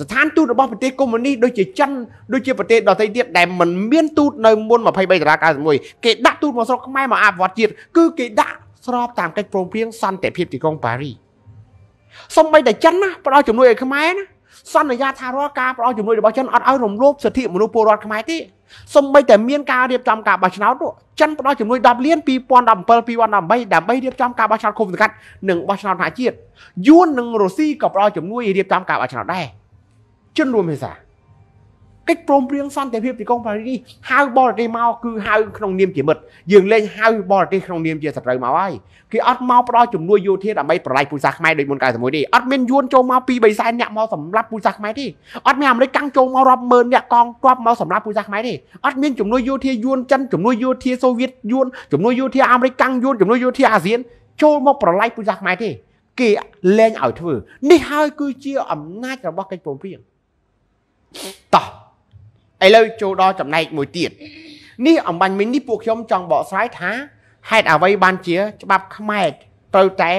ស្ថានទូតរបស់ប្រទេសកុម្មុយនីសដូចជាចិនដូចជាប្រទេសដទៃទៀតដែលមិនមានទូតនៅមុន23តារា91គេដាក់ទូតមកស្រុកខ្មែរមកអភិវឌ្ឍជាតិគឺគេដាក់ស្របតាមកិច្ចព្រមព្រៀងសន្តិភាពទីក្រុងប៉ារីសសម្បីតែចិនណាផ្ដល់ជំនួយឲ្យខ្មែរណាសន្យាថារាល់ការផ្ដល់ជំនួយរបស់ចិនអត់ឲ្យរំលោភសិទ្ធិមនុស្សពលរដ្ឋខ្មែរទេសូម្បីតែមានការរៀបចំការបោះឆ្នោតចិនផ្ដល់ជំនួយ10លាន2017 2018ដើម្បីរៀបចំការបោះឆ្នោតគុំសង្កាត់និងបោះឆ្នោតសហជាតិយួននិងរុស្ស៊ីក៏ផ្ដល់ជំនួយរៀបចំការបោះឆ្នោតដែរជនរួមភាសាកិច្ចព្រមព្រៀងសន្តិភាពទីក្រុងប៉ារីសហៅបរទេសមកគឺហៅក្នុងនាមជាមិត្តយើងលែងហៅបរទេសក្នុងនាមជាសត្រូវមកហើយគេអត់មកផ្ដល់ជំនួយយោធាដើម្បីប្រឡាយពូជសាសន៍ខ្មែរដោយមុន91ទេអត់មានយួនចូលមក2 3សែនអ្នកមកសម្រាប់ពូជសាសន៍ខ្មែរទេអត់មានអាមេរិកកាំងចូលមករាប់ម៉ឺនអ្នកកងទ័ពមកសម្រាប់ពូជសាសន៍ខ្មែរទេអត់មានជំនួយយោធាយួនចិនជំនួយយោធាសូវៀតយួនជំនួយយោធាអាមេរិកកាំងយួនជំនួយយោធាអាស៊ានចូលមកប្រឡាយពូជសាសន៍ខ្មែរទេគេលែងឲ្យធ្វើនេះហើយគឺជាអំណាចរបស់កិច្ចព្រមព្រៀងតោះឥឡូវចូលដល់ចំណែកមួយទៀតនេះអំបញ្ញមិញនេះពួកខ្ញុំចង់បកស្រាយថាហេតុអ្វីបានជាច្បាប់ខ្មែរត្រូវតែ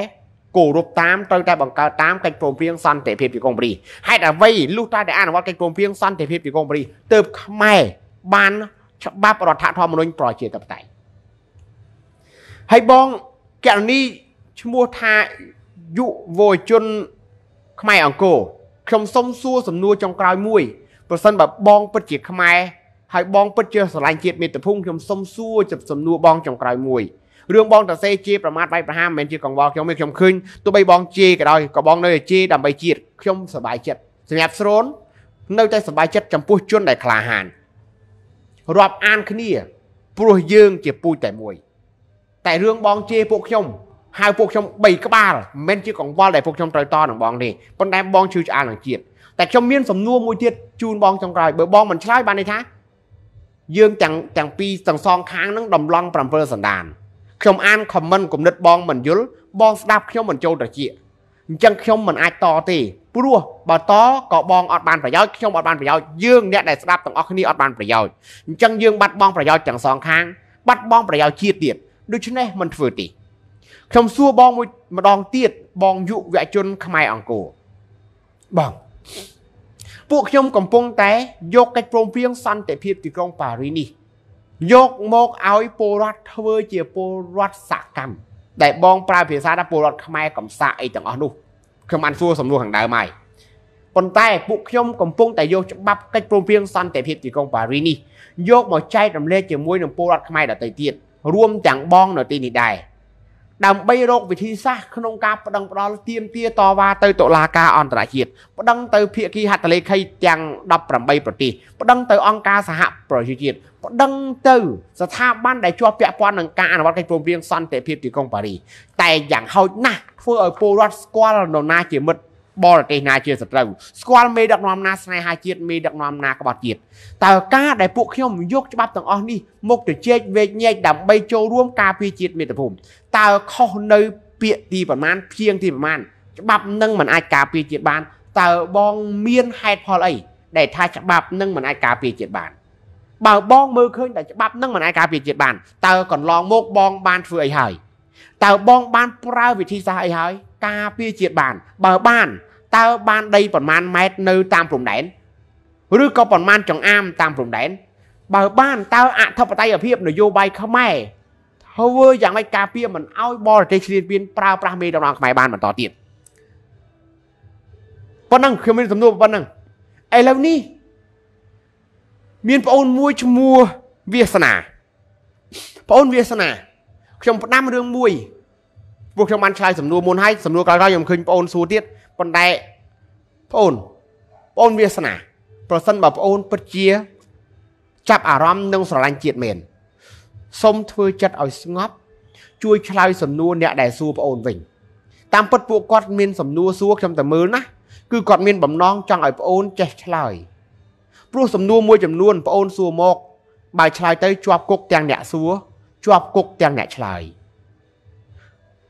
គោរពតាមត្រូវតែបង្កើតតាមកិច្ចព្រមព្រៀងសន្តិភាពជាកុងព្រីហេតុអ្វីលុះតែតែអនុវត្តកិច្ចព្រមព្រៀងសន្តិភាពជាកុងព្រីទើបខ្មែរបានច្បាប់រដ្ឋធម្មនុញ្ញប្រជាធិបតេយ្យហើយបងករណីឈ្មោះថាយុវជនខ្មែរអង្គរខ្ញុំសុំសួរសំណួរចុងក្រោយមួយប្រសិនបើបងពិតជា ខ្មែរហើយបងពិតជាស្រឡាញ់ជាតិមាតុភូមិខ្ញុំសុំសួរចំសំណួរបងចុងក្រោយមួយរឿងបងតសេជាប្រមាថវាយប្រហារមិនមែនជាកង្វល់ខ្ញុំទេខ្ញុំឃើញទោះបីបងជេរក៏ដោយក៏បងនៅតែជេរដើម្បីជាតិខ្ញុំសប្បាយចិត្តសម្រាប់ស្រូន នៅតែសប្បាយចិត្តចំពោះជនដែលក្លាហានរាប់អានគ្នាព្រោះយើងជាពូជតែមួយ តែរឿងបងជេរពួកខ្ញុំហៅពួកខ្ញុំ3ក្បាលមិនមែនជាកង្វល់ដែលពួកខ្ញុំត្រូវតនឹងបងទេប៉ុន្តែបងឈឺឆ្អាលនឹងជាតិតែខ្ញុំមានសំណួរមួយទៀតជូនបងចុងក្រោយបើបងមិនឆ្លើយបានន័យថាយើងទាំងទាំងពីរទាំងសងខាងនឹងដំឡង7សន្តានខ្ញុំអានខមមិនគំនិតបង មិនយល់បងស្ដាប់ខ្ញុំមិនចូលត្រជាអញ្ចឹងខ្ញុំមិនអាចតទេព្រោះបើតក៏បងអត់បានប្រយោជន៍ខ្ញុំអត់បានប្រយោជន៍យើងអ្នកដែលស្ដាប់ទាំងអស់គ្នាអត់បានប្រយោជន៍អញ្ចឹងយើងបាត់បង់ប្រយោជន៍ទាំងសងខាង បាត់បង់ប្រយោជន៍ជាតិទៀតដូច្នេះមិនធ្វើទេខ្ញុំសួរបងមួយម្ដងទៀតបងយុវជនខ្មែរអង្គរបងពួកខ្ញុំកំពុងតែយកកិច្ចព្រមព្រៀងសន្តិភាពទីក្រុងប៉ារីសនេះយកមកឲ្យពលរដ្ឋធ្វើជាពលរដ្ឋសកម្មដែលបងប្រើភាសាថាពលរដ្ឋខ្មែរកំសាកអីទាំងអស់នោះខ្ញុំបានសួរសំណួរខាងដើមហើយប៉ុន្តែពួកខ្ញុំកំពុងតែយកច្បាប់កិច្ចព្រមព្រៀងសន្តិភាពទីក្រុងប៉ារីសនេះយកមកចែករំលែកជាមួយនឹងពលរដ្ឋខ្មែរដទៃទៀតរួមទាំងបងនៅទីនេះដែរដើម្បីរកវិធីសាស្ត្រក្នុងការប្តឹងផ្តល់ទាមទារតវ៉ាទៅតុលាការអន្តរជាតិប្តឹងទៅភាគីហត្ថលេខីទាំង18ប្រទេសប្តឹងទៅអង្គការសហប្រជាជាតិប្តឹងទៅស្ថាប័នដែលជាប់ពាក់ព័ន្ធនឹងការអនុវត្តកិច្ចព្រមព្រៀងសន្តិភាពទីក្រុងប៉ារីសតែយ៉ាងហោចណាស់ធ្វើឲ្យពលរដ្ឋស្គាល់នរណាជាមិត្តបរទេសណាជាសត្រូវស្គាល់មេដឹកនាំណាស្នេហាជាតិមេដឹកនាំណាក្បត់ជាតិតើការដែលពួកខ្ញុំយកច្បាប់ទាំងអស់នេះមកទៅជែកវែកញែកដើម្បីចូលរួម ការពារជាតិមាតុភូមិតើខុសនៅ ពាក្យទី ប្រមាណភៀងទីប្រមាណច្បាប់នឹងមិនអាចការពារជាតិបានតើបងមានហេតុផលអីដែលថាច្បាប់នឹងមិនអាចការពារជាតិបានបើបងមើលឃើញតែច្បាប់នឹងមិនអាចការពារជាតិបានតើកន្លងមកបង បានធ្វើអីហើយតើបងបាន ប្រើវិធីសាស្ត្រអីហើយការពារជាតិបានបើបានតើបាន ដីប្រមាណម៉ែត្រនៅតាមព្រំដែនឬក៏ប្រមាណចង្អាម តាមព្រំដែនបើបានតើអធិបតេយ្យភាពនយោបាយខ្មែរធ្វើយ៉ាងម៉េចការពារមិនឲ្យបរទេសឈ្លានពានប្រើប្រាស់មេដឹកនាំខ្មែរបានបន្តទៀតប៉ុណ្ណឹងខ្ញុំមានសំណួរប៉ុណ្ណឹងឥឡូវនេះមានប្អូនមួយឈ្មោះវាសនាប្អូនវាសនា ខ្ញុំផ្ដាំរឿងមួយពួកខ្ញុំបានឆ្លើយសំណួរមុនហើយសំណួរក្រោយៗខ្ញុំឃើញបងអូនសួរទៀតប៉ុន្តែបងអូនបងអូនវាសនាប្រសិនបើបងអូនពិតជា ចាប់អារម្មណ៍នឹងស្រឡាញ់ជាតិមែនសូមធ្វើចិត្តឲ្យស្ងប់ជួយឆ្លើយសំណួរអ្នកដែលសួរបងអូនវិញតាមពិតពួកគាត់មានសំណួរសួរខ្ញុំតែមើលណាគឺគាត់មានបំណងចង់ឲ្យបងអូនចេះឆ្លើយព្រោះសំណួរមួយចំនួនបងអូនសួរមកបើឆ្លើយទៅជាប់គុកទាំងអ្នកសួរជាប់គុកទាំងអ្នកឆ្លើយ។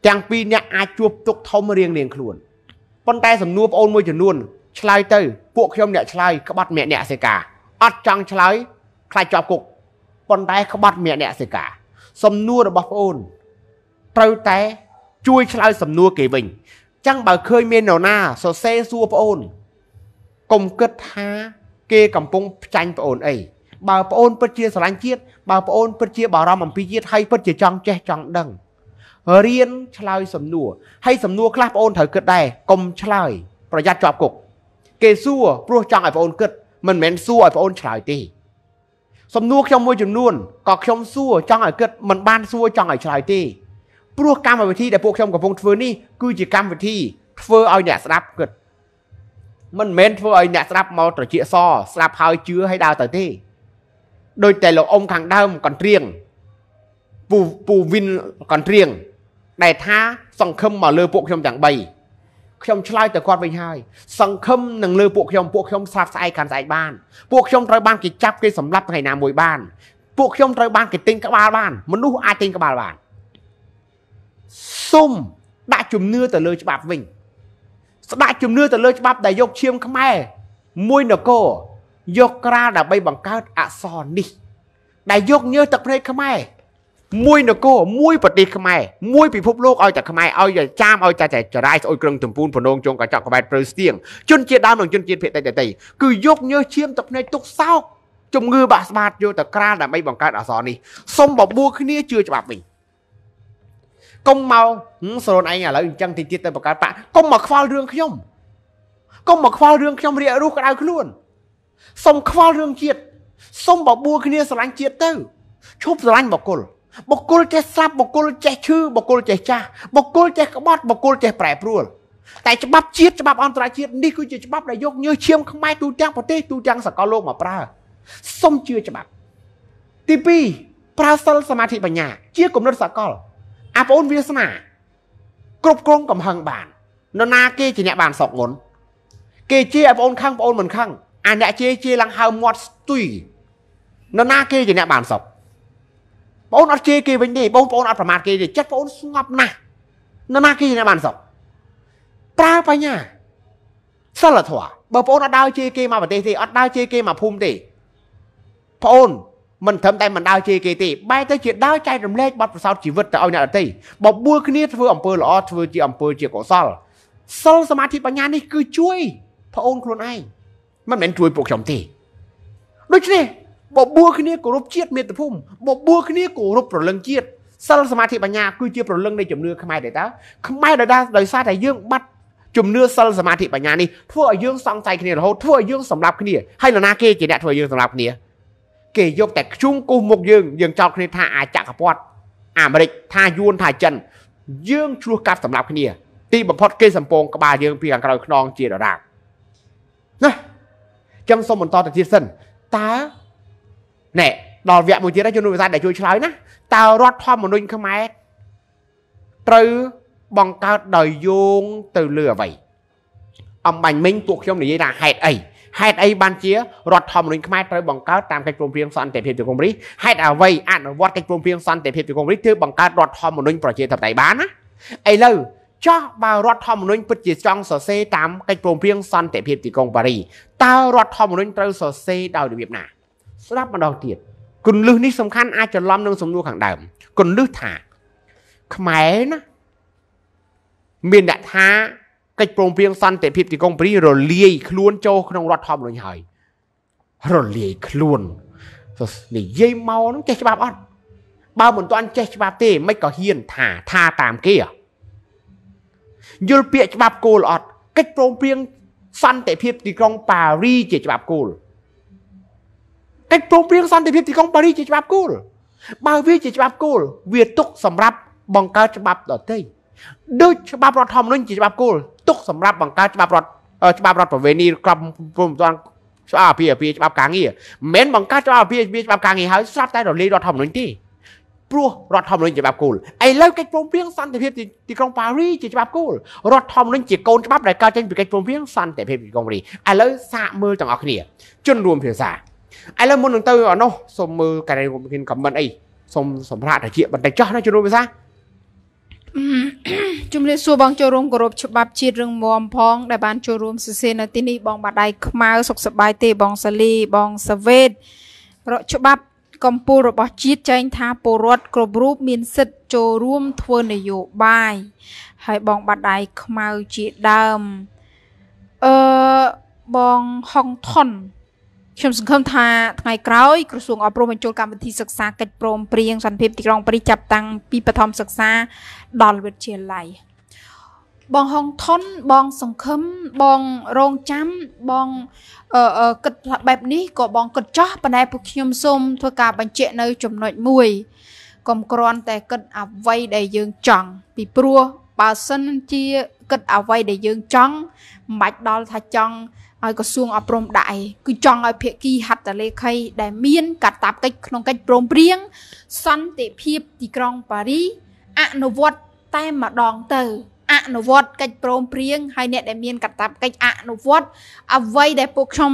ទាំងពីរអ្នកអាចជួបទុកធំរៀងរៀងខ្លួនប៉ុន្តែសំណួរបងអូនមួយចំនួនឆ្លើយទៅពួកខ្ញុំអ្នកឆ្លើយក្បត់ម្នាក់អ្នកសេកាអត់ចង់ឆ្លើយខ្លាចជាប់គុកប៉ុន្តែក្បត់ម្នាក់អ្នកសេកាសំណួររបស់បងអូនត្រូវតែជួយឆ្លើយសំណួរគេវិញចឹងបើឃើញមាននរណាសរសេរសួរបងអូនកុំគិតថាគេកំពុងផ្ចាញ់បងអូនអីបើបងអូនពិតជាស្រឡាញ់ជាតិបើបងអូនពិតជា បារម្ភអំពីជាតិហើយពិតជាចង់ចេះចង់ដឹងរៀនឆ្លើយ សំណួរហើយសំណួរខ្លះបងអូនត្រូវគិតដែរកុំឆ្លើយប្រយ័ត្នជាប់គុកគេសួរព្រោះចង់ឲ្យបងអូនគិត មិនមែនសួរឲ្យបងអូនឆ្លើយទេសំណួរខ្ញុំមួយចំនួនក៏ខ្ញុំសួរចង់ឲ្យគិតមិនបានសួរចង់ឲ្យឆ្លើយទេព្រោះកម្មវិធីដែលពួកខ្ញុំកំពុងធ្វើនេះគឺជាកម្មវិធីធ្វើឲ្យអ្នកស្ដាប់គិត មិនមែនធ្វើឲ្យអ្នកស្ដាប់មកត្រជាសស្ដាប់ហើយជឿហើយដើរទៅទេដោយតែលោកអ៊ំខាងដើមកន្ត្រៀងពូពូវិនកន្ត្រៀងដែលថាសង្ឃឹមមកលើពួកខ្ញុំទាំង3ខ្ញុំឆ្លើយទៅគាត់វិញហើយសង្ឃឹមនឹងលើពួកខ្ញុំពួកខ្ញុំស្លាប់ស្អែកកាន់ស្អែកបានពួកខ្ញុំត្រូវបានគេចាប់គេសម្លាប់ថ្ងៃណាមួយបានពួកខ្ញុំត្រូវបាន គេទិញក្បាលបានមនុស្សអាចទិញក្បាលបានសុំដាក់ជំនឿទៅលើច្បាប់វិញស្ដាក់ជំនឿទៅលើ ច្បាប់ដែលយកឈាមខ្មែរមួយនគរយកក្រាលដើម្បីបង្កើតអសរនេះ ដែលយកញើសទឹកភ្នែកខ្មែរមួយនគរមួយប្រទេសខ្មែរមួយពិភពលោកឲ្យតែខ្មែរឲ្យតែចាមឲ្យតែចរាយស្អុយក្រឹងទំពូនបំណងជងកញ្ចក់ក្បែតព្រឺស្ទៀងជនជាតិដើមនិងជនជាតិភេតតិចតិគឺយកញើសឈាមទឹកភ្នែកទុកសោកជំងឺបាក់ស្បាតយកទៅក្រាលដើម្បីបង្កើតអសរនេះសុំបបួលគ្នាជឿច្បាប់វិញកុំមកស្រនឯងឥឡូវអញ្ចឹងតិចទៀតទៅបង្កើតបាក់កុំមកខ្វល់រឿងខ្ញុំកុំមកខ្វល់រឿងខ្ញុំរាករូសក្តៅខ្លួនសុំខ្វល់រឿងជាតិសុំបបួលគ្នាស្រឡាញ់ជាតិទៅឈប់ស្រឡាញ់បកគលបុគ្គលចេះស្លាប់បុគ្គលចេះឈឺបុគ្គលចេះចាស់បុគ្គលចេះក្បត់បុគ្គលចេះប្រែប្រួលតែច្បាប់ជាតិច្បាប់អន្តរជាតិនេះគឺជាច្បាប់ដែលយកញើសឈាមខ្មែរទូទាំងប្រទេសទូទាំងសកលលោកមកប្រើសុំជឿច្បាប់ទី2ប្រើសិលសមាធិបញ្ញាជាគំនិតសកលអាប្អូនវាសនាគ្រប់គ្រងកំហឹងបាននរណាគេជាអ្នកបានសក់មុនគេជាអាប្អូនខឹងប្អូនមិនខឹងអាអ្នកជាជាឡើងហើមមាត់ស្ទុយនរណាគេជាអ្នកបានសក់បងអត់ជេរគេវិញទេបងប្អូនអត់ប្រមាថគេទេចិត្តបងស្ងប់ណាស់នៅណាគេអ្នកបានសុខប្រើបញ្ញាសិលធម៌បើបងអត់ដើរជេរគេមកប្រទេសទេអត់ដើរជេរគេមកភូមិទេបងមិនត្រឹមតែមិនដើរជេរគេទេបែរទៅជាដើរចែករំលែកបទពិសោធន៍ជីវិតទៅឲ្យអ្នកដទៃបបួលគ្នាធ្វើអំពើល្អធ្វើជាអំពើជាកុសលសិលសមាធិបញ្ញានេះគឺជួយបងខ្លួនឯងមិនមែនជួយពួកខ្ញុំទេដូច្នេះបបួលគ្នាគោរពជាតិមាតុភូមិបបួលគ្នាគោរពប្រលឹងជាតិសិលសមាធិបញ្ញាគឺជាប្រលឹងនៃជំនឿខ្មែរដែរតើខ្មែរដោយដែរដោយសារតែយើងបាត់ជំនឿសិលសមាធិបញ្ញានេះធ្វើឲ្យយើងសង្ស័យគ្នារហូតធ្វើឲ្យយើង សម្លាប់គ្នាហើយនរណាគេជាអ្នកធ្វើឲ្យយើងសម្លាប់គ្នាគេយកតែខ្ជុំគូសមុខយើង យើងចោទគ្នាថាអាចក្រពតអាមេរិក ថាយួនថាចិន យើងឆ្លោះកាត់សម្លាប់គ្នា ទីបំផុតគេ សំពងក្បាលយើងពីខាងក្រោយខ្នងជាដរាណាចាំសូមបន្តទៅទៀតសិនតើណែដល់វគ្គមួយទៀតជនរួមភាសាដែលជួយឆ្លើយណាតើរដ្ឋធម្មនុញ្ញខ្មែរត្រូវបង្កើតដោយយោងទៅលើអ្វីអំបញ្ញមិញពួកខ្ញុំនិយាយថាហេតុអីហេតុអីបានជារដ្ឋធម្មនុញ្ញខ្មែរត្រូវបង្កើតតាមកិច្ចព្រមព្រៀងសន្តិភាពទីក្រុងរីហេតុអ្វីអនុវត្តកិច្ចព្រមព្រៀងសន្តិភាពទីក្រុងរីធ្វើបង្កើតរដ្ឋធម្មនុញ្ញប្រជាធិបតេយ្យបានណាឥឡូវចោះបើរដ្ឋធម្មនុញ្ញពិតជាចង់សរសេរតាមកិច្ចព្រមព្រៀងសន្តិភាពទីក្រុងប៉ារីតើរដ្ឋធម្មនុញ្ញត្រូវសរសេរដោយរបៀបណាស្ដាប់ម្ដងទៀតគន្លឹះនេះសំខាន់អាចច្រឡំនឹងសំណួរខាងដើមគន្លឹះថាខ្មែរណាមានអ្នកថាកិច្ចព្រមព្រៀងសន្តិភាព ទីក្រុងប៉ារីសរលាយខ្លួនចូលក្នុងរដ្ឋធម្មនុញ្ញហើយរលាយខ្លួននិយាយមកនឹងចេះច្បាប់អត់បើមិនទាន់ចេះច្បាប់ទេមិនក៏ហ៊ានថាថាតាមគេយល់ពាក្យច្បាប់គោលអត់កិច្ចព្រមព្រៀងសន្តិភាព ទីក្រុងប៉ារីសជាច្បាប់គោលកិច្ចព្រមព្រៀងសន្តិភាពទីក្រុងប៉ារីសជាច្បាប់គោលបើវាជាច្បាប់គោលវាទុកសម្រាប់បង្កើតច្បាប់ដទៃដូចច្បាប់រដ្ឋធម្មនុញ្ញជាច្បាប់គោលទុកសម្រាប់បង្កើតច្បាប់រដ្ឋច្បាប់រដ្ឋប្រវេណីក្រមព្រមព្រៀងច្បាប់អភិអភិច្បាប់ការងារមិនមែនបង្កើតច្បាប់អភិអភិច្បាប់ការងារហើយស្រាប់តែរលាយរដ្ឋធម្មនុញ្ញទេព្រោះរដ្ឋធម្មនុញ្ញច្បាប់គោលឥឡូវកិច្ចព្រមព្រៀងសន្តិភាពទីក្រុងប៉ារីជាច្បាប់គោលរដ្ឋធម្មនុញ្ញជាកូនច្បាប់ដែលកើតចេញពីកិច្ចព្រមព្រៀងសន្តិភាពទីក្រុងប៉ារីឥឡូវសាកមើលទាំងអស់គ្នាជនរួមភាសាឥឡូវមុននឹងទៅអានោះសូមមើលការីរំខានខមមិនអីសូមសម្រាប់ត្រជាបន្តិចចោះណាជំនួយភាសាជំរាបសួរបងចូលរួមគោរពច្បាប់ ជាតិរឿងមមផងដែលបានចូលរួមសរសេរនៅទីនេះបងបាដៃខ្មៅសុខសប្បាយទេបងសាលីបងសាវេតរកច្បាប់កម្ពុជារបស់ជាតិចែងថាពលរដ្ឋគ្រប់រូប មានសិទ្ធិចូលរួមធ្វើនយោបាយហើយបងបាដៃខ្មៅជាដើមអឺបងហុងថុនខ្ញុំសង្ឃឹមថាថ្ងៃក្រោយក្រសួងអប់រំបញ្ចូលកម្មវិធីសិក្សាកិច្ចព្រមព្រៀងសន្តិភាពទីក្រុងប៉ារីសចាប់តាំងពីបឋមសិក្សាដល់វិទ្យាល័យបងហុងថុនបងសង្ឃឹមបងរងចាំបងអឺគិតបែបនេះក៏បងគិតចោះប៉ុន្តែពួកខ្ញុំសូមធ្វើការបញ្ជាក់នៅ ចំណុចមួយកុំគ្រាន់តែគិតអ្វីដែលយើងចង់ ពីព្រោះបើសិនជាគិតអ្វីដែលយើងចង់មិនបាច់ដល់ថាចង់ឲ្យក្រសួងអប់រំដាក់ឯងគឺចង់ឲ្យភាគីហត្ថលេខីដែលមានកាតព្វកិច្ចក្នុងកិច្ចព្រមព្រៀងសន្តិភាពទីក្រុងប៉ារី អនុវត្តតែម្ដងទៅ អនុវត្តកិច្ចព្រមព្រៀងហើយអ្នកដែលមានកាតព្វកិច្ចអនុវត្តអ្វីដែលពួកខ្ញុំ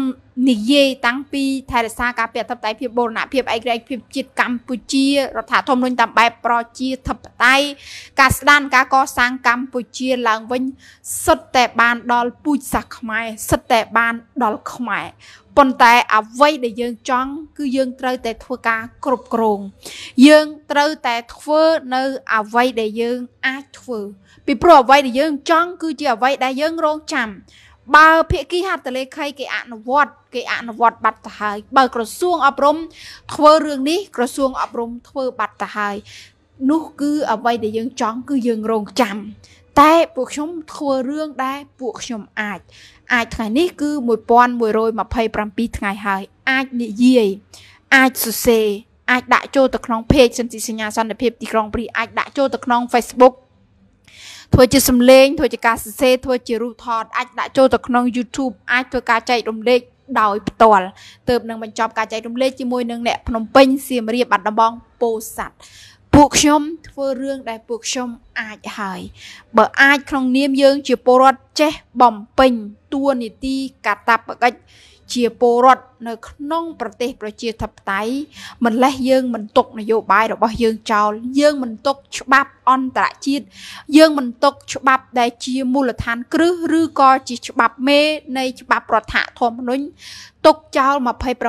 និយាយតាំងពីថែរក្សាការពារអធិបតេយ្យភាពបូរណភាពឯករាជ្យភាពជាតិកម្ពុជារដ្ឋធម្មនុញ្ញតាមបែបប្រជាធិបតេយ្យការស្ដានការកសាងកម្ពុជាឡើងវិញសិតតែបានដល់ពូជសាសន៍ខ្មែរសិតតែបានដល់ខ្មែរប៉ុន្តែអ្វីដែលយើងចង់ គឺយើងត្រូវតែធ្វើការគ្រប់គ្រងយើងត្រូវតែធ្វើនៅអ្វីដែលយើងអាចធ្វើពីព្រោះអ្វីដែលយើងចង់គឺជាអ្វីដែលយើងរងចាំបើភាគីហត្ថលេខីគេអនុវត្តគេអនុវត្តបាត់ទៅហើយបើក្រសួងអប់រំធ្វើរឿងនេះក្រសួងអប់រំធ្វើបាត់ទៅហើយនោះគឺអ្វីដែលយើងចង់គឺយើងរងចាំតែពួកខ្ញុំធ្វើរឿងដែលពួកខ្ញុំអាច អាចថ្ងៃនេះគឺ1127ថ្ងៃហើយអាចនិយាយអាចសរសេរអាចដាក់ចូលទៅក្នុង page សន្ធិសញ្ញាសន្តិភាពទីក្រុងព្រីអាចដាក់ចូលទៅក្នុង Facebook ធ្វើជាសំឡេងធ្វើជាការសរសេរធ្វើជារូបថតអាចដាក់ចូលទៅក្នុង YouTube អាចធ្វើការចែករំលែកដោយផ្ទាល់ទើបនឹងបញ្ចប់ការចែករំលែកជាមួយនឹងអ្នកភ្នំពេញសៀមរាបបាត់ដំបងពោធិ៍សាត់ពួកខ្ញុំធ្វើរឿងដែលពួកខ្ញុំអាចហើយ បើអាចក្នុងនាមយើងជាពលរដ្ឋចេះបំពេញតួនាទីកាតព្វកិច្ចជាពលរដ្ឋនៅក្នុងប្រទេស ប្រជាធិបតេយ្យមិនលេះយើងមិនទុកនយោបាយរបស់យើងចោល យើងមិនទុកច្បាប់អន្តរជាតិយើងមិនទុកច្បាប់ដែលជាមូលដ្ឋានគ្រឹះឬក៏ជាច្បាប់មេនៃច្បាប់រដ្ឋធម្មនុញ្ញទុកចោល27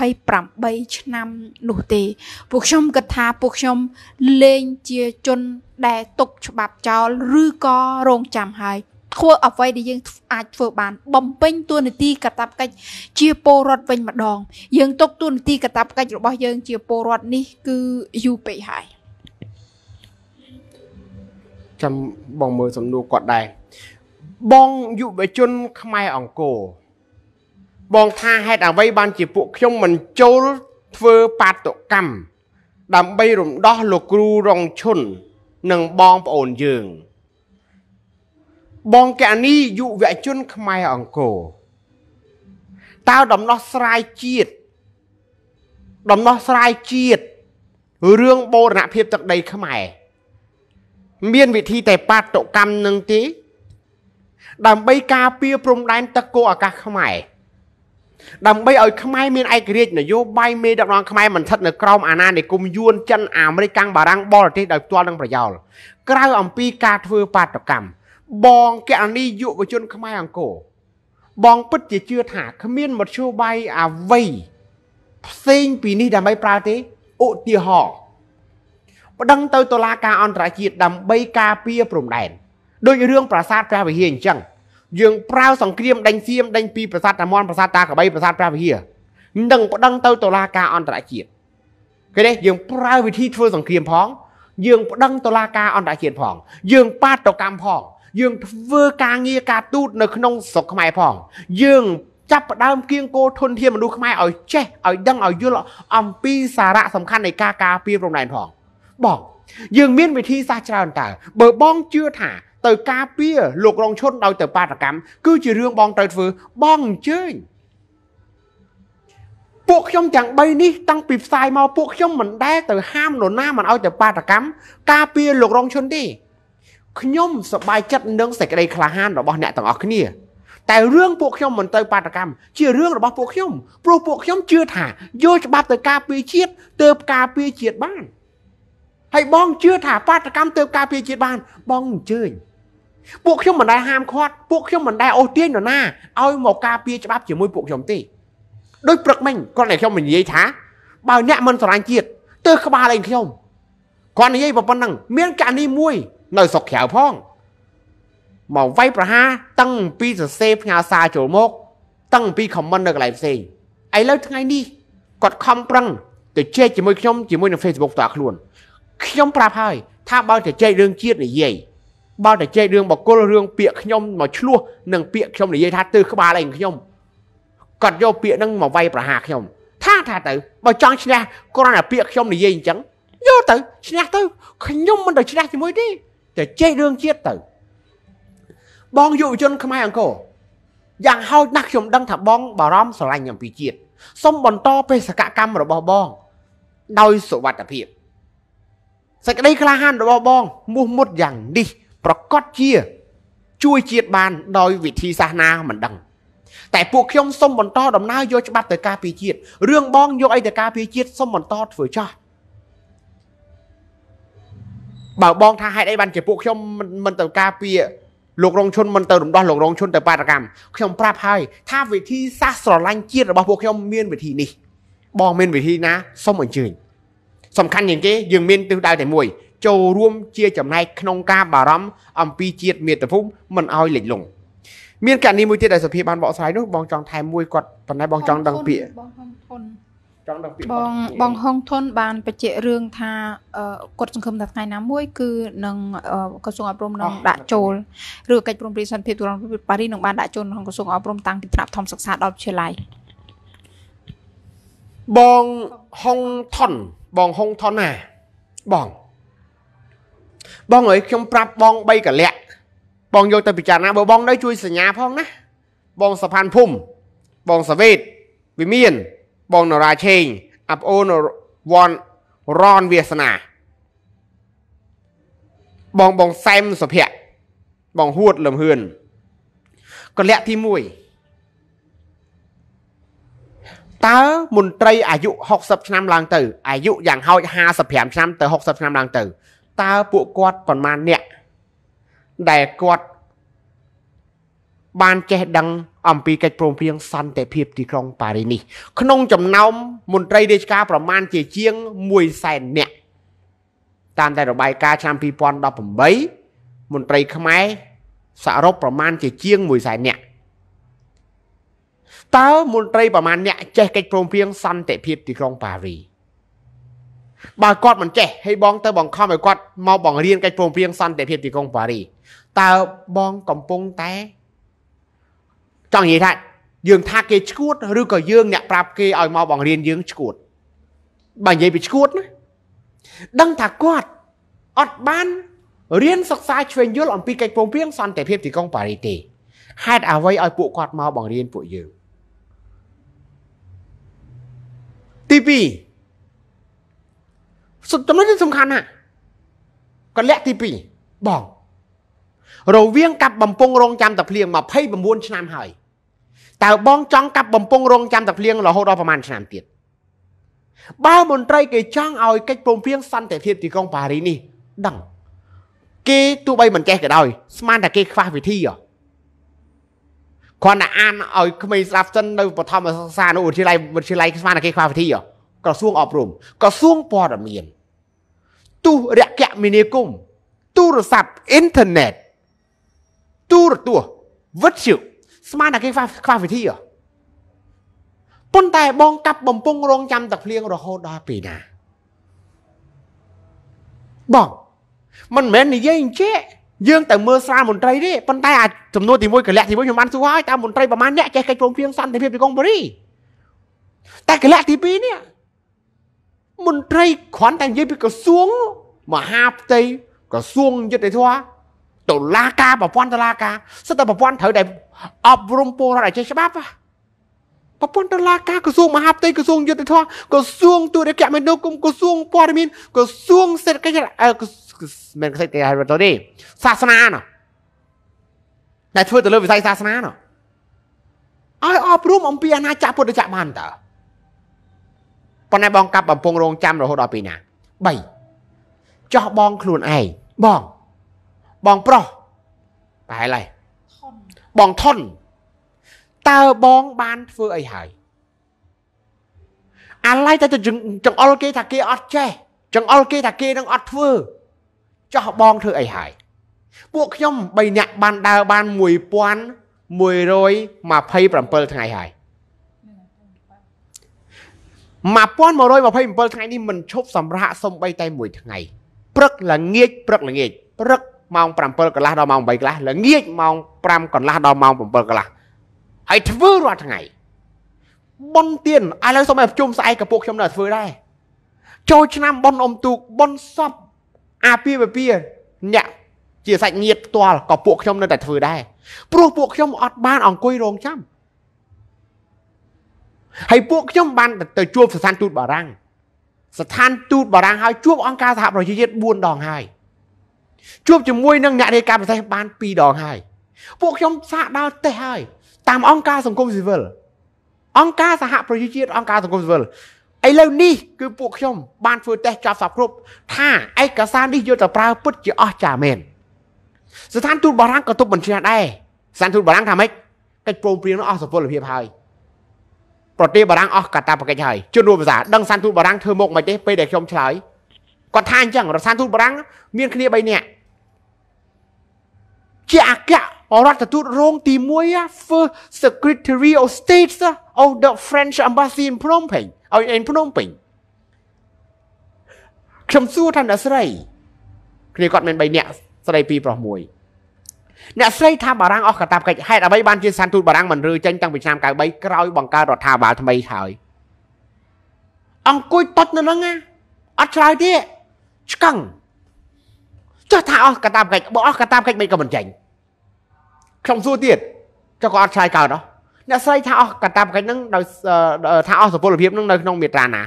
28ឆ្នាំនោះទេពួកខ្ញុំគិតថាពួកខ្ញុំលេងជាជន ដែលទុកច្បាប់ចោលឬក៏រងចាំហើយធ្វើអ្វីដែលយើងអាចធ្វើបានបំពេញទួនាទីកាតព្វកិច្ចជាពលរដ្ឋវិញម្ដង យើងຕົកទួនាទីកាតព្វកិច្ចរបស់យើងជាពលរដ្ឋនេះគឺយូរពេកហើយចាំបងមើលសំណួរគាត់ដែរបងយុវជនខ្មែរអង្គរបងថាហេតុអ្វីបានជាពួកខ្ញុំមិនចូលធ្វើបាតុកម្មដើម្បីរំដោះលោកគ្រូរងឈុននិងបងប្អូនយើង។បងកានីយុវជន ខ្មែរអង្គរតើដំណោះស្រាយជាតិដំណោះស្រាយជាតិរឿងបូរណភាពទឹកដីខ្មែរមានវិធីតែបាតុកម្មនឹងទេដើម្បីការពារព្រំដែនទឹកគោអាកាសខ្មែរដើម្បីឲ្យខ្មែរមានឯករាជ្យនយោបាយមេដឹកនាំខ្មែរមិនស្ថិតនៅក្រោមអាណានិគមយួនចិនអាមេរិកកាំងបារាំងបរទេសដោយផ្ទាល់នឹងប្រយោលក្រៅអំពីការធ្វើបាតកម្មបងកណនីយុវជនខ្មែរអង្គរបងពិតជាជឿថាគ្មានមធ្យោបាយអ្វីផ្សេងពីនេះដើម្បីប្រើទេឧទាហរណ៍បដិងទៅតុលាការអន្តរជាតិដើម្បីការពារព្រំដែនដោយរឿងប្រាសាទព្រះវិហារអញ្ចឹងយើង ប្រើសង្គ្រាមដេញសៀមដេញពីប្រាសាទតាមន់ប្រាសាទតាកបីប្រាសាទព្រះវិហារនឹងបដិងទៅតុលាការអន្តរជាតិគេនេះយើងប្រើវិធីធ្វើសង្គ្រាម ផង យើងបដិងតុលាការអន្តរជាតិផង យើងបាតតកម្មផងយើងធ្វើការងារការទូតនៅក្នុងស្រុកខ្មែរផងយើងចាប់ផ្ដើមកៀងគោធនធានមនុស្សខ្មែរឲ្យចេះឲ្យដឹងឲ្យយល់អំពីសារៈសំខាន់នៃការការពារព្រំដែនផងបងយើងមានវិធីសាស្ត្រច្រើនតើបើបងជឿថាទៅការពារលោករងឈុនដោយទៅបាតកម្មគឺជារឿងបងត្រូវធ្វើបងអញ្ជើញពួកខ្ញុំទាំង3នេះតាំងពីផ្សាយមកពួកខ្ញុំមិនដែលទៅហាមនរណាមិនឲ្យទៅបាតកម្មការពារលោករងឈុនទេខ្ញុំសប្បាយចិត្តនឹងសេចក្តីក្លាហានរបស់អ្នកទាំងអស់គ្នា តែរឿងពួកខ្ញុំមិនទៅបាតកម្មជារឿងរបស់ពួកខ្ញុំព្រោះពួកខ្ញុំជឿថាយកច្បាប់ទៅការពារជាតិទៅការពារជាតិបានហើយបងជឿថាបាតកម្មទៅការពារជាតិបាន បងអញ្ជើញពួកខ្ញុំមិនដែលហាមឃាត់ពួកខ្ញុំមិនដែលអូសទាញនរណាឲ្យមកការពារច្បាប់ជាមួយពួកខ្ញុំទេដោយព្រឹកមិញគាត់តែខ្ញុំនិយាយថាបើអ្នកមិនស្រឡាញ់ជាតិទើសក្បាលឯងខ្ញុំគាត់និយាយប៉ុណ្ណឹងមានករណីមួយនៅស្រុកក្រៅផងមកវាយប្រហារតាំងពីសរសេរផ្ញើសារចូលមកតាំងពី comment នៅកន្លែងផ្សេងឥឡូវថ្ងៃនេះគាត់ខំប្រឹងទៅជែកជាមួយខ្ញុំជាមួយនៅ Facebook ផ្ទាល់ខ្លួនខ្ញុំប្រាប់ហើយថាបើទៅចែករឿងជាតិនិយាយបើតែចែករឿងបកគលរឿងពាក្យខ្ញុំមកឆ្លោះនឹងពាក្យខ្ញុំនិយាយថាទើសក្បាលអីខ្ញុំគាត់យកពាក្យហ្នឹងមកវាយប្រហារខ្ញុំថាថាទៅបើចង់ឈ្នះគ្រាន់តែពាក្យខ្ញុំនិយាយអញ្ចឹងយកទៅឈ្នះទៅខ្ញុំមិនទៅឈ្នះជាមួយទេតែចេះរឿងជាតិទៅ បងយុវជនខ្មែរអង្គរយ៉ាងហោចណាស់ខ្ញុំដឹងថាបងបារម្ភស្រឡាញ់អំពីជាតិសូមបន្តបេសកកម្មរបស់បងដោយសុវត្ថិភាពសេចក្តីក្លាហានរបស់បង មោះមុតយ៉ាងនេះប្រកាសជាជួយជាតិបាន ដោយវិធីសាស្ត្រណាមិនដឹងតែពួកខ្ញុំសូមបន្តដំណើរយកច្បាប់ទៅការពារជាតិរឿងបងយកអីទៅការពារជាតិសូមបន្តធ្វើចោះបើបងថាហេតុអីបានជាពួកខ្ញុំមិនទៅការពារលោករងជនមិនទៅរំដោះលោករងជនទៅបាតកម្មខ្ញុំប្រាប់ហើយថាវិធីសាស្ត្រស្រឡាញ់ជាតិរបស់ពួកខ្ញុំមានវិធីនេះបងមានវិធីណាសូមអញ្ជើញសំខាន់ជាងគេយើងមានទិសដៅតែមួយ ចូលរួមជាចំណែកក្នុងការបារម្ភអំពីជាតិមាតុភូមិមិនឲ្យលិចលង់មានករណីមួយទៀតដែលសភាបានបកស្រាយនោះបងចង់ថែមមួយគាត់ប៉ុន្តែបងចង់ដឹងពាក្យបងធំធន់ចង់ដល់ពាក្យបងបងហុងធុនបានបញ្ជាក់រឿងថាគាត់សង្ឃឹមថាថ្ងៃណាមួយ គឺនឹងក្រសួងអប់រំនឹងដាក់ចូលឬកិច្ចព្រមព្រៀងសន្តិភាពទូរ៉ង់ប៉ារីនឹងបានដាក់ចូលក្នុងក្រសួងអប់រំតាំងពីថ្នាក់បឋមសិក្សាដល់វិទ្យាល័យបងហុងថុនបងហុងថុនណាបងបងអើយខ្ញុំប្រាប់បង3កលៈបងយកទៅពិចារណាបើបងនៅជួយសញ្ញាផងណាបងសភានភូមិបងសាវេតវិមានបងនរាឆេងអាប្អូនវ៉ាន់រនវាសនា បងបងសែមសុភ័ក្របងហួតលំហឿនកលៈទី1តើមន្ត្រីអាយុ60ឆ្នាំឡើងទៅអាយុយ៉ាងហោច55ឆ្នាំទៅ60ឆ្នាំឡើងទៅតើពួកគាត់ប្រមាណអ្នកដែលគាត់បានចេះដឹង អំពីកិច្ចព្រមព្រៀងសន្តិភាពទីក្រុងប៉ារីសនេះក្នុងចំណោមមន្ត្រីរាជការប្រមាណជាជាង100,000នាក់តាមតែរបាយការណ៍ឆ្នាំ2018មន្ត្រីខ្មែរសរុបប្រមាណជាជាង100,000នាក់តើមន្ត្រីប្រមាណអ្នកចេះកិច្ចព្រមព្រៀងសន្តិភាពទីក្រុងប៉ារីសបើគាត់មិនចេះហើយបងទៅបង្ខំឲ្យគាត់មកបង្រៀនកិច្ចព្រមព្រៀងសន្តិភាពទីក្រុងប៉ារីសតើបងកំពុងតែចង់និយាយថាយើងថាគេឈួតឬក៏យើងអ្នកប្រាប់គេឲ្យមកបង្រៀនយើងឈួតបើនិយាយពីឈួតណាដឹងថាគាត់អត់បានរៀនសិក្សាឆ្វេងយល់អំពីកិច្ចព្រមព្រៀងសន្តិភាពទីក្រុងប៉ារីទេហេតុអ្វីឲ្យពួកគាត់មកបង្រៀនពួកយើងទី2សុទ្ធចំណុចនេះសំខាន់ណាស់កលៈទី2បងរវាងកັບបំពង់រងចាំតាភ្លៀង29ឆ្នាំហើយតើបងចង់កាប់បំពង់រងចាំតែភ្លៀងរហូតដល់ប្រហែលឆ្នាំទៀតបើមន្ត្រីគេចង់ឲ្យកិច្ចព្រមព្រៀងសន្តិភាពទីក្រុងប៉ារីសនេះដឹងគេទោះបីមិនចេះក៏ដោយស្មានតែគេខ្វះវិធីហ៎គ្រាន់តែអានឲ្យក្មេងស្ដាប់សិននៅបឋមសិក្សានៅវិទ្យាល័យវិទ្យាល័យស្មានតែគេខ្វះវិធីហ៎ក្រសួងអប់រំក្រសួងព័ត៌មានទូរគមនាគមន៍ទូរស័ព្ទអ៊ីនធឺណិតទូរទស្សន៍វិទ្យុស្មានតែគេខ្វះវិធីហ៎ប៉ុន្តែបងកាប់បំពង់រងចាំទឹកភ្លៀងរហូតដល់ពេលណាបងមិនមែននិយាយអញ្ចេះយើងទៅមើលស្រាលមន្ត្រីទេប៉ុន្តែអាចំនួនទី1កលៈទី1ខ្ញុំបានសួរហើយតើមន្ត្រីប្រមាណអ្នកចេះកិច្ចព្រមព្រៀងសន្តិភាពទីក្រុងប៉ារីតែកលៈទី2នេះមន្ត្រីគ្រាន់តែនិយាយពីក្រសួង មហាផ្ទៃក្រសួងយុទ្ធធម៌តុលាការប្រព័ន្ធតុលាការសិតតែប្រព័ន្ធត្រូវតែអប់រំពលរដ្ឋឲ្យចេះច្បាប់ប្រព័ន្ធតុលាការក្រសួងមហាផ្ទៃក្រសួងយុទ្ធសាស្ត្រក្រសួងទូរគមនាគមន៍ក្រសួងព័ត៌មានក្រសួងសេដ្ឋកិច្ចមិនគេតែហៅទៅទេសាសនាណោះតែធ្វើទៅលើវិស័យសាសនាណោះឲ្យអប់រំអំពីអាណាចក្រពុទ្ធចក្របានតើប៉ុន្តែបងកាប់បំពង់រង ចាំរហូតដល់ពេលណា3ចោះបងខ្លួនឯងបងបងប្រុសប្រហែលហើយបងថនតើបងបានធ្វើអីហើយអាឡៃតែចង្អុលគេ ថាគេអត់ចេះចង្អុលគេថាគេនឹងអត់ធ្វើចោះបងធ្វើអីហើយពួកខ្ញុំ3នាក់បានដើរបាន1127ថ្ងៃហើយ1127ថ្ងៃនេះមិនឈប់សម្រាកសំបី តែមួយថ្ងៃព្រឹកល្ងាចព្រឹកល្ងាចព្រឹកម៉ោង7កន្លះដល់ម៉ោង8កន្លះល្ងាចម៉ោង5កន្លះដល់ម៉ោង7កន្លះហើយធ្វើរាល់ថ្ងៃប៉ុនទៀនឥឡូវសូមឲ្យប្រជុំស្អែកកពុកខ្ញុំនៅធ្វើដែរចូលឆ្នាំប៉ុនអ៊ំទូកប៉ុនសពអាពាពពាអ្នកជាសាច់ញាតិផ្ទាល់ក៏ពួកខ្ញុំនៅតែធ្វើដែរព្រោះពួកខ្ញុំអត់បានអង្គុយរងចាំហើយពួកខ្ញុំបានទៅជួបស្ថានទូតបារាំងស្ថានទូតបារាំងហើយជួបអង្គការសហប្រជាជាតិ4ដងហើយជួបជាមួយនឹងអ្នករាយការណ៍ប្រទេសបាន2ដងហើយពួកខ្ញុំសាកដើរទេសហើយតាមអង្គការសង្គមស៊ីវិលអង្គការសហប្រជាជាតិអង្គការសង្គមស៊ីវិលឥឡូវនេះគឺពួកខ្ញុំបានធ្វើតេស្តចប់សពគ្រប់ថាឯកសារនេះយកទៅប្រើពិតជាអស្ចារ្យមែនស្ថានទូតបារាំងក៏ទប់បញ្ជាដែរស្ថានទូតបារាំងថាម៉េចកិច្ចព្រមព្រៀងនោះអស់សពលភាពហើយប្រទេសបារាំងអស់កាតាបកិច្ចហើយជនរួមភាសាដឹងស្ថានទូតបារាំងធ្វើមកមិនទេពេលដែលខ្ញុំឆ្លើយគាត់ថាអញ្ចឹងរដ្ឋស្ថានទូតបារាំងមានគ្នា3នាក់ជាអគ្គរដ្ឋទូតរងទី1 First Secretary of State of the French Embassy in Phnom Penh ឲ្យឯងភ្នំពេញខ្ញុំសួរថាអ្នកស្រី គ្នាគាត់មាន3នាក់ស្រី2ប្រុស1អ្នកស្រីថាបារាំងអស់កតាបកិច្ចហេតុអ្វីបានជាស្ថានទូតបារាំងមិនរើចេញតាំងពីឆ្នាំ93ក្រោយបង្កើតរដ្ឋាភិបាលថ្មីហើយអង្គុយតត់នៅហ្នឹងណាអត់ឆ្លើយទេឆ្កឹងចុះថាអស់កតាបកិច្ចបើអស់កតាបកិច្ចមិនក៏មិនចេញខ្ញុំសួរទៀតចុះក៏អត់ឆ្លើយកើតអស់អ្នកស្រីថាអស់កតាបកិច្ចហ្នឹងដោយថាអស់សុពលភាពហ្នឹងនៅក្នុងមេត្រាណា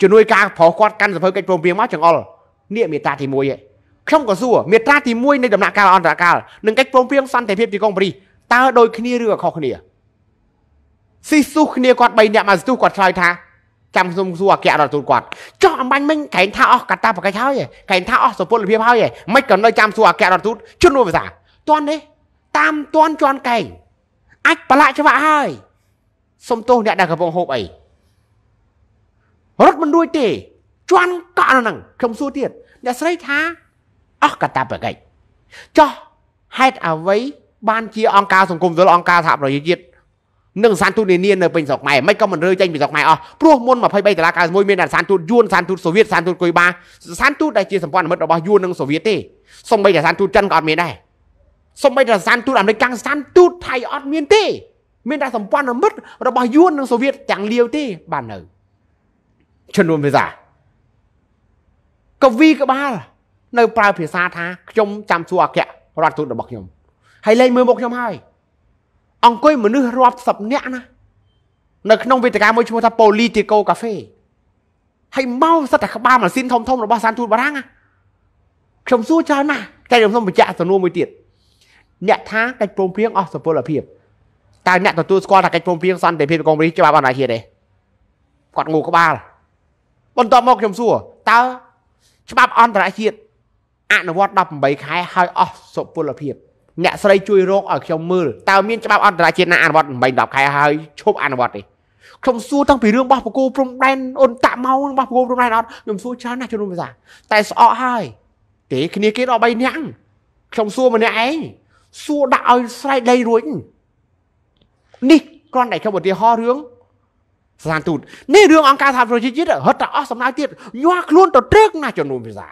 ជំនួយការប្រុសគាត់កាន់សភៅកិច្ចព្រមព្រៀងមកចង្អុលនេះមេត្រាទី1ឯងខ្ញុំក៏សួរមេត្រាទី1នៃដំណាក់កាលអន្តរកាលនឹងកិច្ចព្រមព្រៀងសន្តិភាពទីក្រុងប៉ារីសតើដូចគ្នាឬក៏ខុសគ្នាស៊ីស៊ូគ្នាគាត់3នាក់មកស៊ីស៊ូគាត់ឆ្លើយថាចាំខ្ញុំសួរអគ្គរដ្ឋទូតគាត់ចុះអំបញ្ញមិញកែងថាអស់កតាបកិច្ចហើយកែងថាអស់សុពលភាពហើយមិនក៏នៅចាំសួរអគ្គរដ្ឋទូតជំនួសភាសាតន់ទេតាមតន់ជន់កែងអាចប្រឡាក់ច្បាក់ហើយសុំទោសអ្នកដែលកំពុងហូបអីរត់មិនរួចទេជន់កក់នៅហ្នឹងខ្ញុំសួរទៀតអ្នកស្រីថាអស់កតាបកិច្ចចុះហេតុអ្វីបានជាអង្គការសង្គមសិលអង្គការសហប្រជាជាតិនិងសានទូតនានានៅពេញស្រុកម៉ែមិនក៏មិនរើចេញពីស្រុកម៉ែអស់ព្រោះមុន23ដុល្លារ91មានសានទូតយួនសានទូតសូវៀតសានទូតកុយបាសានទូតដែលជាសម្ព័ន្ធមិត្តរបស់យួននិងសូវៀតទេសូម្បីតែសានទូតចិនក៏អត់មានដែរសូម្បីតែសានទូតអាមេរិកសានទូតថៃអត់មានទេ មានតែសម្ព័ន្ធមិត្តរបស់យួននិងសូវៀតទាំងលាវទេបាននៅជំនួនភាសាកវីក្បាលនៅប្រើភាសាថាខ្ញុំចាំសួរអគ្គរដ្ឋទូតរបស់ខ្ញុំហើយលែងមើលមុខខ្ញុំហើយអង្គុយមនុស្សរាប់សិបនាក់ណានៅក្នុងវេទិកាមួយឈ្មោះថា Politico Cafe ហើយមកសិតតែក្បាលម៉ាស៊ីនធំធំរបស់សានទូតបារាំងណាខ្ញុំសួរច្រើនណាស់តែខ្ញុំសូមបញ្ជាក់សំណួរមួយទៀតអ្នកថាកិច្ចព្រមព្រៀងអស់សុពលភាពតើអ្នកទទួលស្គាល់ថាកិច្ចព្រមព្រៀងសន្តិភាពកងរីច្បាប់អន្តរជាតិទេគាត់ងូក្បាលបន្ទាប់មកខ្ញុំសួរតើច្បាប់អន្តរជាតិអនុវត្ត18ខែហើយអស់សុពលភាពអ្នកស្រីជួយរកឲ្យខ្ញុំមើលតើមានច្បាប់អន្តរជាតិណាអនុវត្ត8 10ខែហើយឈប់អនុវត្តទេខ្ញុំសួរតាំងពីរឿងរបស់បកគោព្រំដែនអូនតាក់មករបស់បកគោព្រំដែនអត់ខ្ញុំសួរច្រើនណាស់ជនរួមភាសាតែស្អកហើយទេគ្នាគេដល់3នាក់ខ្ញុំសួរម្នាក់ឯងសួរដាក់ឲ្យស្រែកដីរួចនេះគ្រាន់តែខ្ញុំឧទាហរណ៍រឿងស្ថានទូតនេះរឿងអង្គការសហប្រជាជាតិរត់តែអស់សំណើទៀតញ័រខ្លួនទៅត្រឹកណាជំនុំភាសា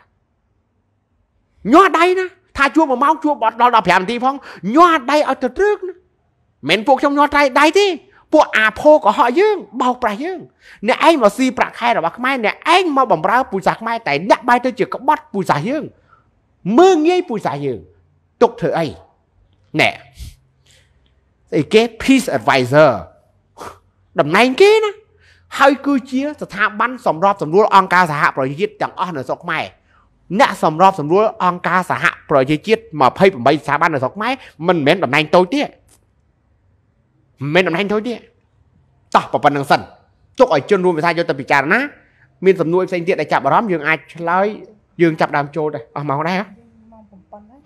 ញ័រដៃណាថាជួបមួយម៉ោងជួបអត់ដល់15នាទីផងញ័រដៃឲ្យទៅត្រឹកមិនពួកខ្ញុំញ័រដៃដៃទេពួកអាភោកុហកយើងបោកប្រាស់យើងអ្នកឯងមកស៊ីប្រាក់ខែរបស់ខ្មែរអ្នកឯងមកបំរើពូជសាសខ្មែរតែអ្នកបែរទៅជាក្បត់ពូជសាសយើងមើងងាយពូជសាសយើងទុកធ្វើអីណែស្អីគេ peace advisor តំណែងគេណាហើយគឺជា ស្ថាប័នសម្របសម្រួលអង្គការសហប្រជាជាតិទាំងអស់នៅស្រុកខ្មែរអ្នកសម្របសម្រួល អង្គការសហប្រជាជាតិ28ស្ថាប័ននៅស្រុកខ្មែរមិនមែនតំណែងតូចទេមិនមែនតំណែងតូចទេតោះប៉ុណ្្នឹងសិនទុកឲ្យជនរួមភាសាយកទៅពិចារណា មាន សំណួរផ្សេងទៀតដែលចាប់អារម្មណ៍យើងអាចឆ្លើយយើងចាប់ដើមចូលដែរអស់ម៉ោងដែរ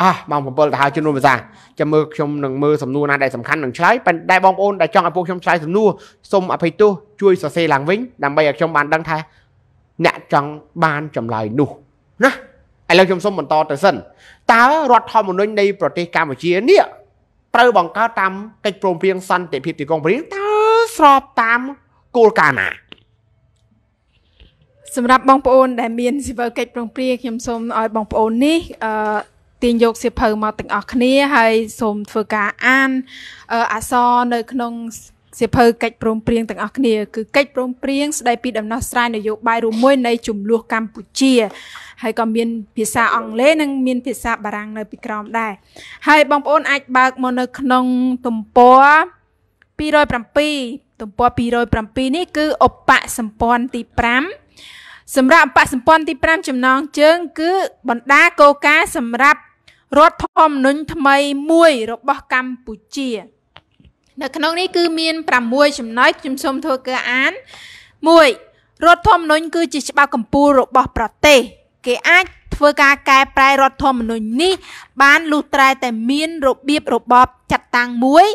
អស់ម៉ោង7ទៅហើយជំនួសភាសាចាំមើលខ្ញុំនឹងមើលសំណួរណាដែលសំខាន់នឹងឆ្លើយប៉ុន្តែបងប្អូនដែលចង់ឲ្យពួកខ្ញុំឆ្លើយសំណួរសូមអភ័យទោសជួយសរសេរឡើងវិញដើម្បីឲ្យខ្ញុំបានដឹងថា អ្នកចង់បានចម្លើយនោះណាឥឡូវខ្ញុំសូមបន្តទៅសិនតើរដ្ឋធម្មនុញ្ញនៃប្រទេសកម្ពុជានេះត្រូវបង្កើតតាមកិច្ចព្រមព្រៀងសន្តិភាពទីក្រុងប៉ារីសតើស្របតាមគោលការណ៍ណាសម្រាប់បងប្អូនដែលមានសិវើកិច្ចព្រមព្រៀងខ្ញុំសូមឲ្យបងប្អូននេះអឺទាញយកសៀវភៅមកទាំងអស់គ្នា ហើយសូមធ្វើការអានអសរនៅក្នុងសៀវភៅកិច្ចព្រមព្រៀងទាំងអស់គ្នាគឺកិច្ចព្រមព្រៀងស្ដីពីដំណោះស្រាយនយោបាយរួមមួយ នៃចំនួនកម្ពុជាហើយក៏មានភាសាអង់គ្លេសនិងមាន ភាសាបារាំងនៅពីក្រោមដែរហើយបងប្អូន អាចបើកមកនៅ ក្នុងទំព័រ207ទំព័រ207នេះគឺឧបសម្ព័ន្ធទី5សម្រាប់ឧបសម្ព័ន្ធទី5ចំណងជើង គឺបណ្ដាគោលការណ៍សម្រាប់រដ្ឋធម្មនុញ្ញថ្មីមួយ របស់កម្ពុជានៅក្នុងនេះគឺមាន6ចំណុចខ្ញុំសូមធ្វើការអាន1រដ្ឋធម្មនុញ្ញគឺជាច្បាប់កម្ពុជារបស់ប្រទេស គេអាច ធ្វើការកែប្រែរដ្ឋធម្មនុញ្ញនេះបានលុះត្រាតែមានរបៀបរបបចាត់តាំងមួយ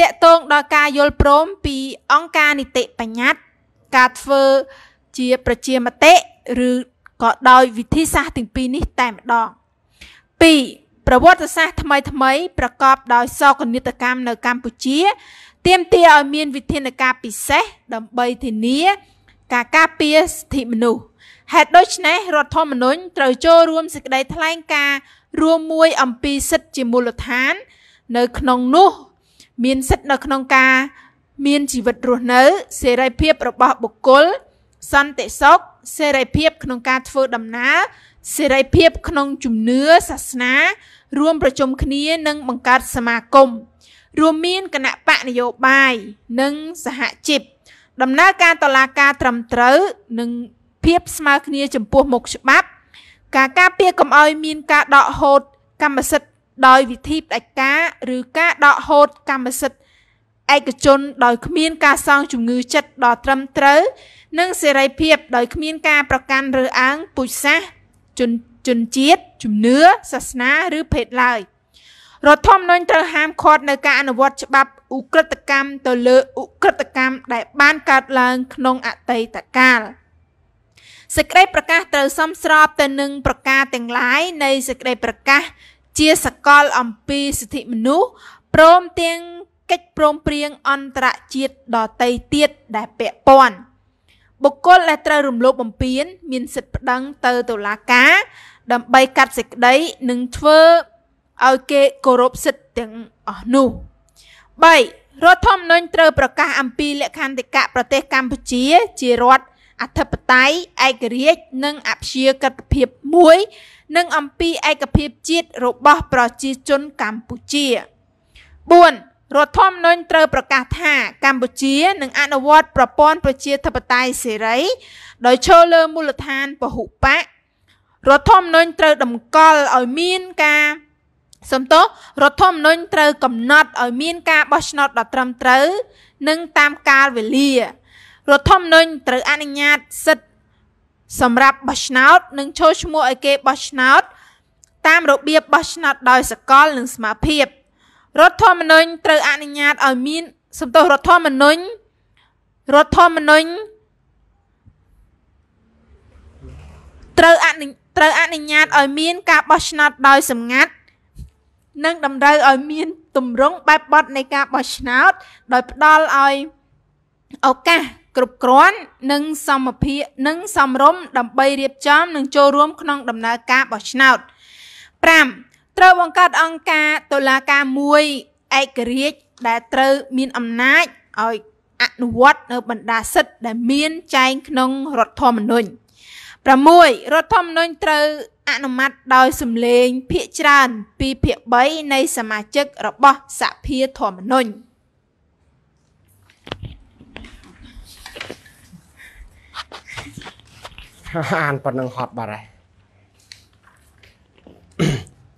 តកតងដល់ការយល់ព្រម ពីអង្គការនីតិបញ្ញត្តិការធ្វើជាប្រជាមតិឬក៏ដោយ វិធីសាស្ត្រទាំងពីរនេះតែម្ដង2ប្រវត្តិសាស្ត្រថ្មីថ្មី ប្រកបដោយសោកនាដកម្មនៅកម្ពុជា ទាមទារឲ្យមានវិធានការពិសេសដើម្បីធានាការការពារសិទ្ធិមនុស្សហេតុដូច្នេះរដ្ឋធម្មនុញ្ញត្រូវចូលរួមសេចក្តីថ្លែងការណ៍រួមមួយអំពីសិទ្ធិជាមូលដ្ឋាន នៅក្នុងនោះ មានសិទ្ធិនៅក្នុងការ មានជីវិតរស់នៅ សេរីភាពរបស់បុគ្គលសន្តិសុខសេរីភាពក្នុងការធ្វើដំណើរសេរីភាពក្នុងជំនឿសាសនា រួមប្រជុំគ្នានិងបង្កើតសមាគមរួមមានគណៈបកនយោបាយនិងសហជីពដំណើរការតឡាការត្រឹមត្រូវនិងភាពស្មើគ្នាចំពោះមុខច្បាប់ ការការពារកុំឲ្យមានការដកហូតកម្មសិទ្ធិដោយវិធីផ្ដាច់ការឬការដកហូតកម្មសិទ្ធិឯកជនដោយគ្មានការសងជំងឺចិត្តដល់ត្រឹមត្រូវនិងសេរីភាពដោយគ្មានការប្រកាន់រើសអើងពូជសាសន៍ជនជនជាតិជំនឿសាសនាឬភេទឡើយរដ្ឋធម្មនុញ្ញត្រូវហាមឃាត់នៅការអនុវត្តច្បាប់ឧក្រិដ្ឋកម្មទៅលើឧក្រិដ្ឋកម្មដែលបានកើតឡើង ក្នុងអតីតកាលសេចក្តីប្រកាសត្រូវសមស្របទៅនឹងប្រការទាំងឡាយនៃសេចក្តីប្រកាស ជាសកលអំពីសិទ្ធិមនុស្សព្រមទាំងកិច្ចព្រមព្រៀងអន្តរជាតិដទៃទៀតដែលពាក់ព័ន្ធ។បុគ្គលដែលត្រូវរំលោភបំពានមានសិទ្ធិប្តឹងទៅតុលាការ ដើម្បីកាត់សេចក្តីនិងធ្វើឲ្យគេគោរពសិទ្ធិទាំងអស់នោះ3រដ្ឋធម្មនុញ្ញត្រូវប្រកាសអំពីលក្ខន្តិកៈប្រទេស កម្ពុជា ជារដ្ឋអធិបតេយ្យឯករាជ្យនិងអព្យាក្រឹតភាពមួយ និង អំពីឯកភាពជាតិរបស់ប្រជាជនកម្ពុជា4រដ្ឋធម្មនុញ្ញត្រូវប្រកាសថាកម្ពុជានឹងអនុវត្តប្រព័ន្ធប្រជាធិបតេយ្យសេរី ដោយឈរលើមូលដ្ឋានពហុបករដ្ឋធម្មនុញ្ញត្រូវតម្កល់ឲ្យមានការសំទោសរដ្ឋធម្មនុញ្ញត្រូវកំណត់ឲ្យមានការបោះឆ្នោតដ៏ត្រឹមត្រូវនិងតាមកាលវេលារដ្ឋធម្មនុញ្ញត្រូវអនុញ្ញាតសិទ្ធិសម្រាប់បោះឆ្នោតនិងចូលឈ្មោះឲ្យគេបោះឆ្នោត តាមរបៀបបោះឆ្នោតដោយសកលនិងស្មារភាពរដ្ឋធម្មនុញ្ញត្រូវអនុញ្ញាតឲ្យមានសំទោសរដ្ឋធម្មនុញ្ញរដ្ឋធម្មនុញ្ញត្រូវអនុត្រូវអនុញ្ញាតឲ្យមាន ការបោះឆ្នោត ដោយសម្ងាត់និងតម្រូវឲ្យមានទម្រង់បែបបត់នៃការបោះឆ្នោត ដោយ ផ្ដល់ឲ្យឱកាសគ្រប់គ្រាន់និងសមភាពនិង សមរម្យដើម្បីរៀបចំនិងចូលរួម ក្នុងដំណើរការបោះឆ្នោត5ត្រូវបង្កើតអង្គការតុលាការមួយឯករាជ្យដែលត្រូវ មានអំណាចឲ្យអនុវត្តនៅបណ្ដាសិទ្ធិដែលមានចែងក្នុង រដ្ឋធម្មនុញ្ញ6រដ្ឋធម្មនុញ្ញត្រូវអនុម័តដោយសម្លេង ភាគច្រើន ពីភាគ3នៃសមាជិក របស់សភាធម្មនុញ្ញអានប៉ុណ្្នឹងហត់បាត់ហើយ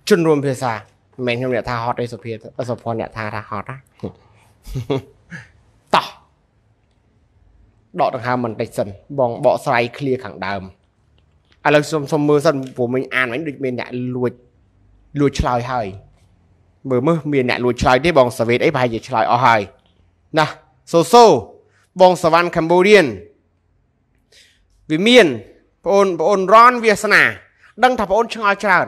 ជនរួមភាសាមិនខ្ញុំអ្នកថាហត់ទេសុភាសុភ័ណ្ឌអ្នកថាថាហត់ណាតោះដកដង្ហើមបន្តិចសិន បងបកស្រាយឃ្លាខាងដើមឥឡូវខ្ញុំសុំមើលសិនព្រោះមិញអានមិញដូចមានអ្នកលួចលួចឆ្លើយហើយមើលមើលមានអ្នកលួចឆ្លើយទេបងសាវេតអីប្រហែលជាឆ្លើយអស់ហើយណាសូសូបងសវណ្ណកម្ពុជាវាមានបងអូនបងអូនរនវាសនា ដឹងថាបងអូនឆ្ងល់ច្រើន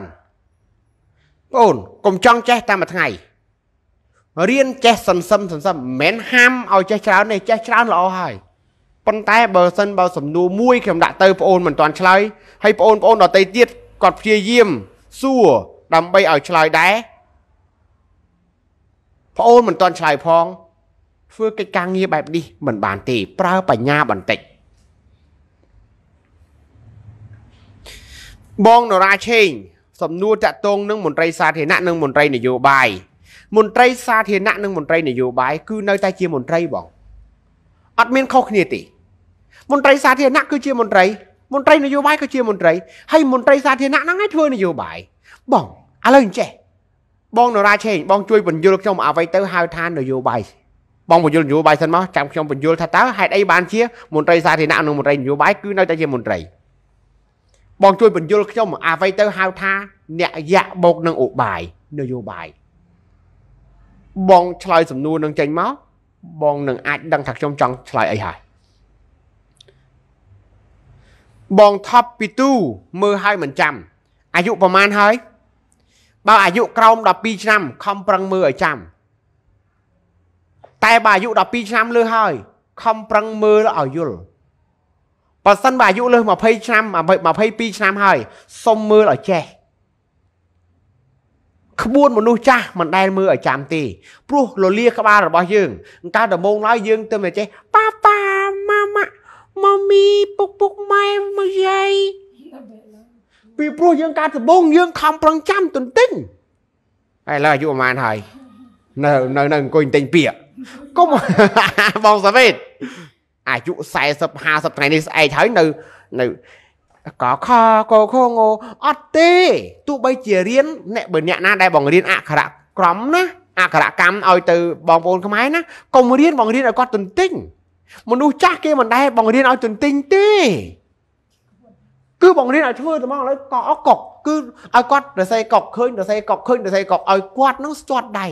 បងអូនកុំចង់ចេះតាមមួយថ្ងៃរៀនចេះសន្សឹមសន្សឹមមិនមែនហាមឲ្យចេះច្រើនទេចេះច្រើនល្អហើយប៉ុន្តែបើសិនបើសំណួរមួយខ្ញុំដាក់ទៅបងអូនមិនទាន់ឆ្លើយហើយបងអូនបងអូនដតីទៀតគាត់ព្យាយាមសួរដើម្បីឲ្យឆ្លើយដែរបងអូនមិនទាន់ឆ្លើយផងធ្វើកិច្ចការងារបែបនេះ មិនបានទេ ប្រើបញ្ញាបន្តិចបងនរាឆេងសំណួរតាក់ទងនឹងមន្ត្រីសាធារណៈនិងមន្ត្រី នយោបាយមន្ត្រីសាធារណៈនិងមន្ត្រីនយោបាយគឺនៅតែជាមន្ត្រីបងអត់មានខុសគ្នាទេមន្ត្រីសាធារណៈគឺជាមន្ត្រី មន្ត្រី នយោបាយក៏ជាមន្ត្រីហើយមន្ត្រីសាធារណៈហ្នឹងឯងធ្វើនយោបាយបងឥឡូវអញ្ចេះបងនរាឆេងបងជួយបញ្យល់ខ្ញុំអ្វីទៅហៅថា នយោបាយបងបញ្យល់នយោបាយសិនមកចាំខ្ញុំបញ្យល់ថាតើហេតុអីបានជា មន្ត្រីសាធារណៈនិងមន្ត្រីនយោបាយគឺនៅតែជាមន្ត្រីបងជួយបញ្យល់ខ្ញុំអ្វីទៅហៅថាអ្នកយៈបោកនឹងឧបាយនយោបាយបងឆ្លើយសំណួរនឹងចេញមកបងនឹងអាចដឹងថាខ្ញុំចង់ឆ្លើយអីហើយបងថប់ពីទូមើលហើយមិនចាំ អាយុប្រហែលហើយ បើអាយុក្រោម12ឆ្នាំខំប្រឹងមើលឲ្យចាំ តែបើអាយុ12ឆ្នាំលើហើយខំប្រឹងមើលឲ្យយល់បើសិនបើអាយុលើស20ឆ្នាំ22ឆ្នាំហើយ សុំមើលឲ្យចេះក្បួនមនុស្សចាស់មិនដែលមើលឲ្យចាំទេព្រោះលលាក្បាលរបស់យើងកាលដំបូងឡើយយើងទៅតែចេះប៉ាប៉ាម៉ាម៉ាម៉ាមីពុកពុកម៉ែម៉ាយាយពីព្រោះយើងកាលដំបូងយើងខំប្រឹងចាំទន្ទិញហើយឡើយអាយុប្រហែលហើយនៅនៅនៅអង្គុយទិញពាកកុំបងសាវ៉េតអាយុ40 50ថ្ងៃនេះស្អែកហើយនៅនៅកខកខងអត់ទេទោះបីជារៀនអ្នកបើអ្នកណាដែលបង្រៀនអក្សរក្រមណាអក្សរកម្មឲ្យទៅបងប្អូនខ្មែរណាកុំរៀនបង្រៀនឲ្យគាត់ទន្ទិញមនុស្សចាស់គេមិនដែលបង្រៀនឲ្យទន្ទិញទេគឺបង្រៀនឲ្យធ្វើតែមកឥឡូវកអកុកគឺឲ្យគាត់រសេកុកឃើញរសេកុកឃើញរសេកុកឲ្យគាត់នឹងស្ទាត់ដៃ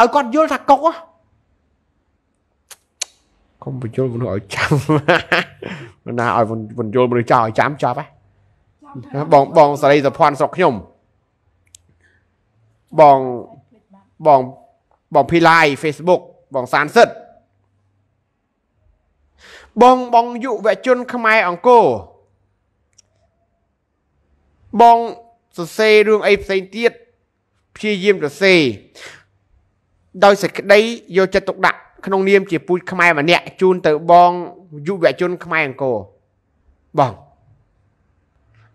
ឲ្យគាត់យល់ថាកុកហ្នឹងកុំបញ្យល់មនុស្សឲ្យចាំណាឲ្យបញ្យល់មនុស្សចាស់ឲ្យចាំចាប់ណាបងបងសារីសុភ័ណ្ឌស្រុកខ្ញុំបងបងបងភីឡាយ Facebook បងសានសិតបងបងយុវជន ខ្មែរអង្គរបងសរសេររឿងអីផ្សេងទៀតព្យាយាមសរសេរដោយសេចក្តីយកចិត្តទុកដាក់ក្នុងនាមជាពូជខ្មែរម្នាក់ជូនទៅបងយុវជនខ្មែរអង្គរបង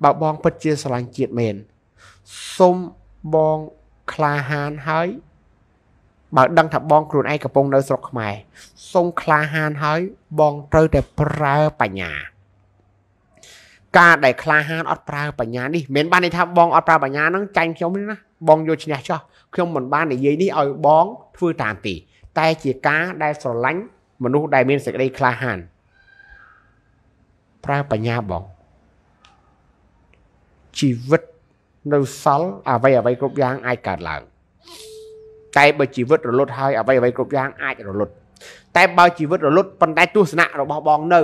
បើបងពិតជាស្រឡាញ់ជាតិមែនសូមបងក្លាហានហើយបើដឹងថាបងខ្លួនឯងកំពុងនៅស្រុកខ្មែរសូមក្លាហានហើយបងត្រូវតែប្រើបញ្ញា ការដែលក្លាហានអត់ប្រើបញ្ញានេះមិនបានន័យថាបងអត់ប្រើបញ្ញានឹងចាញ់ខ្ញុំទេណាបងយកឈ្នះចោះខ្ញុំមិនបាននិយាយនេះឲ្យបងធ្វើតាមទីតែជាការដែលស្រឡាញ់មនុស្សដែលមានសេចក្តីក្លាហានប្រើបញ្ញាបងជីវិតនៅសល់អ្វីអ្វីគ្រប់យ៉ាងអាចកើតឡើងតែបើជីវិតរលត់ហើយអ្វីអ្វីគ្រប់យ៉ាងអាចរលត់តែបើជីវិតរលត់ប៉ុន្តែទស្សនៈរបស់បងនៅ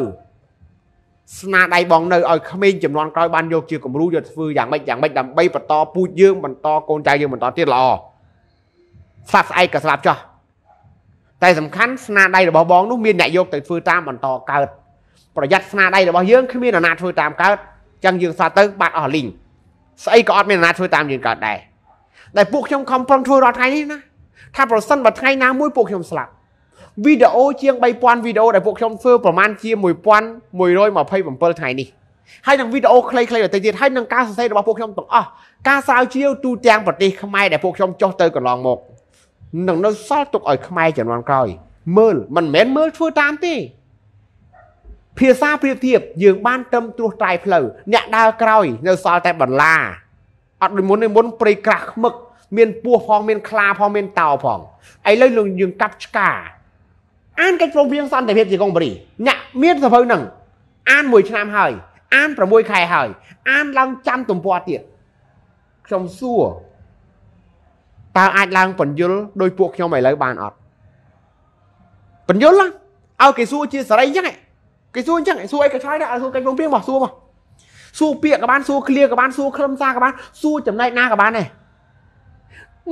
ស្នាដៃបងនៅឲ្យក្មេងចំនួនក្រោយបានយកជាគំរូយកធ្វើយ៉ាងម៉េចយ៉ាងម៉េចដើម្បីបន្តពូជយើងបន្តកូនចៅយើងបន្តទៀតល្អស្លាប់ស្អែកក៏ស្លាប់ចោះតែសំខាន់ស្នាដៃរបស់បងនោះមានអ្នកយកទៅធ្វើតាមបន្តកើតប្រយ័ត្នស្នាដៃរបស់យើងគ្មាននរណាធ្វើតាមកើតចឹងយើងសោះទៅបាត់អស់លីងស្អីក៏អត់មាននរណាធ្វើតាមយើងកើតដែរតែពួកខ្ញុំខំប្រឹងធ្វើរាល់ថ្ងៃនេះណាថាប្រសិនបើថ្ងៃណាមួយពួកខ្ញុំស្លាប់វីដេអូជាង3000វីដេអូដែលពួកខ្ញុំធ្វើប្រមាណជា1127ថ្ងៃនេះហើយនឹងវីដេអូខ្លីៗដទៃទៀតហើយនឹងការសរសេររបស់ពួកខ្ញុំទាំងអស់ការស្រាវជ្រាវទូទាំងប្រទេសខ្មែរដែលពួកខ្ញុំចុះទៅកន្លងមកនឹងនៅសល់ទុកឲ្យខ្មែរជំនាន់ក្រោយមើលមិនមែនមើលធ្វើតាមទេភាសាប្រៀបធៀបយើងបានត្រឹមត្រួសត្រៃផ្លូវអ្នកដើរក្រោយ នៅសល់តែបន្លាអត់ដូចមុនទេមុនព្រៃក្រាស់ខ្មឹកមានពស់ផងមានខ្លាផងមានតោផងឥឡូវលោកយើងកាប់ឆ្កា អានកិច្ចព្រមព្រៀងសន្តិភាពជាកុងបេរីអ្នកមានសភៅនឹងអានមួយឆ្នាំហើយ អាន6ខែហើយ អានឡើងចាំទំព័រទៀតខ្ញុំសួរតើអាចឡើងបញ្យលដោយពួកខ្ញុំឥឡូវបានអត់បញ្យលឲ្យគេសួរជាសេរីអញ្ចឹងគេសួរអញ្ចឹងសួរអីក៏ឆ្លើយដែរឲ្យសួរកិច្ចវងពីងបោះសួរមកសួរពាក្យក៏បានសួរឃ្លាក៏បានសួរខ្លឹមសារក៏បានសួរចំណែកណាក៏បានដែរ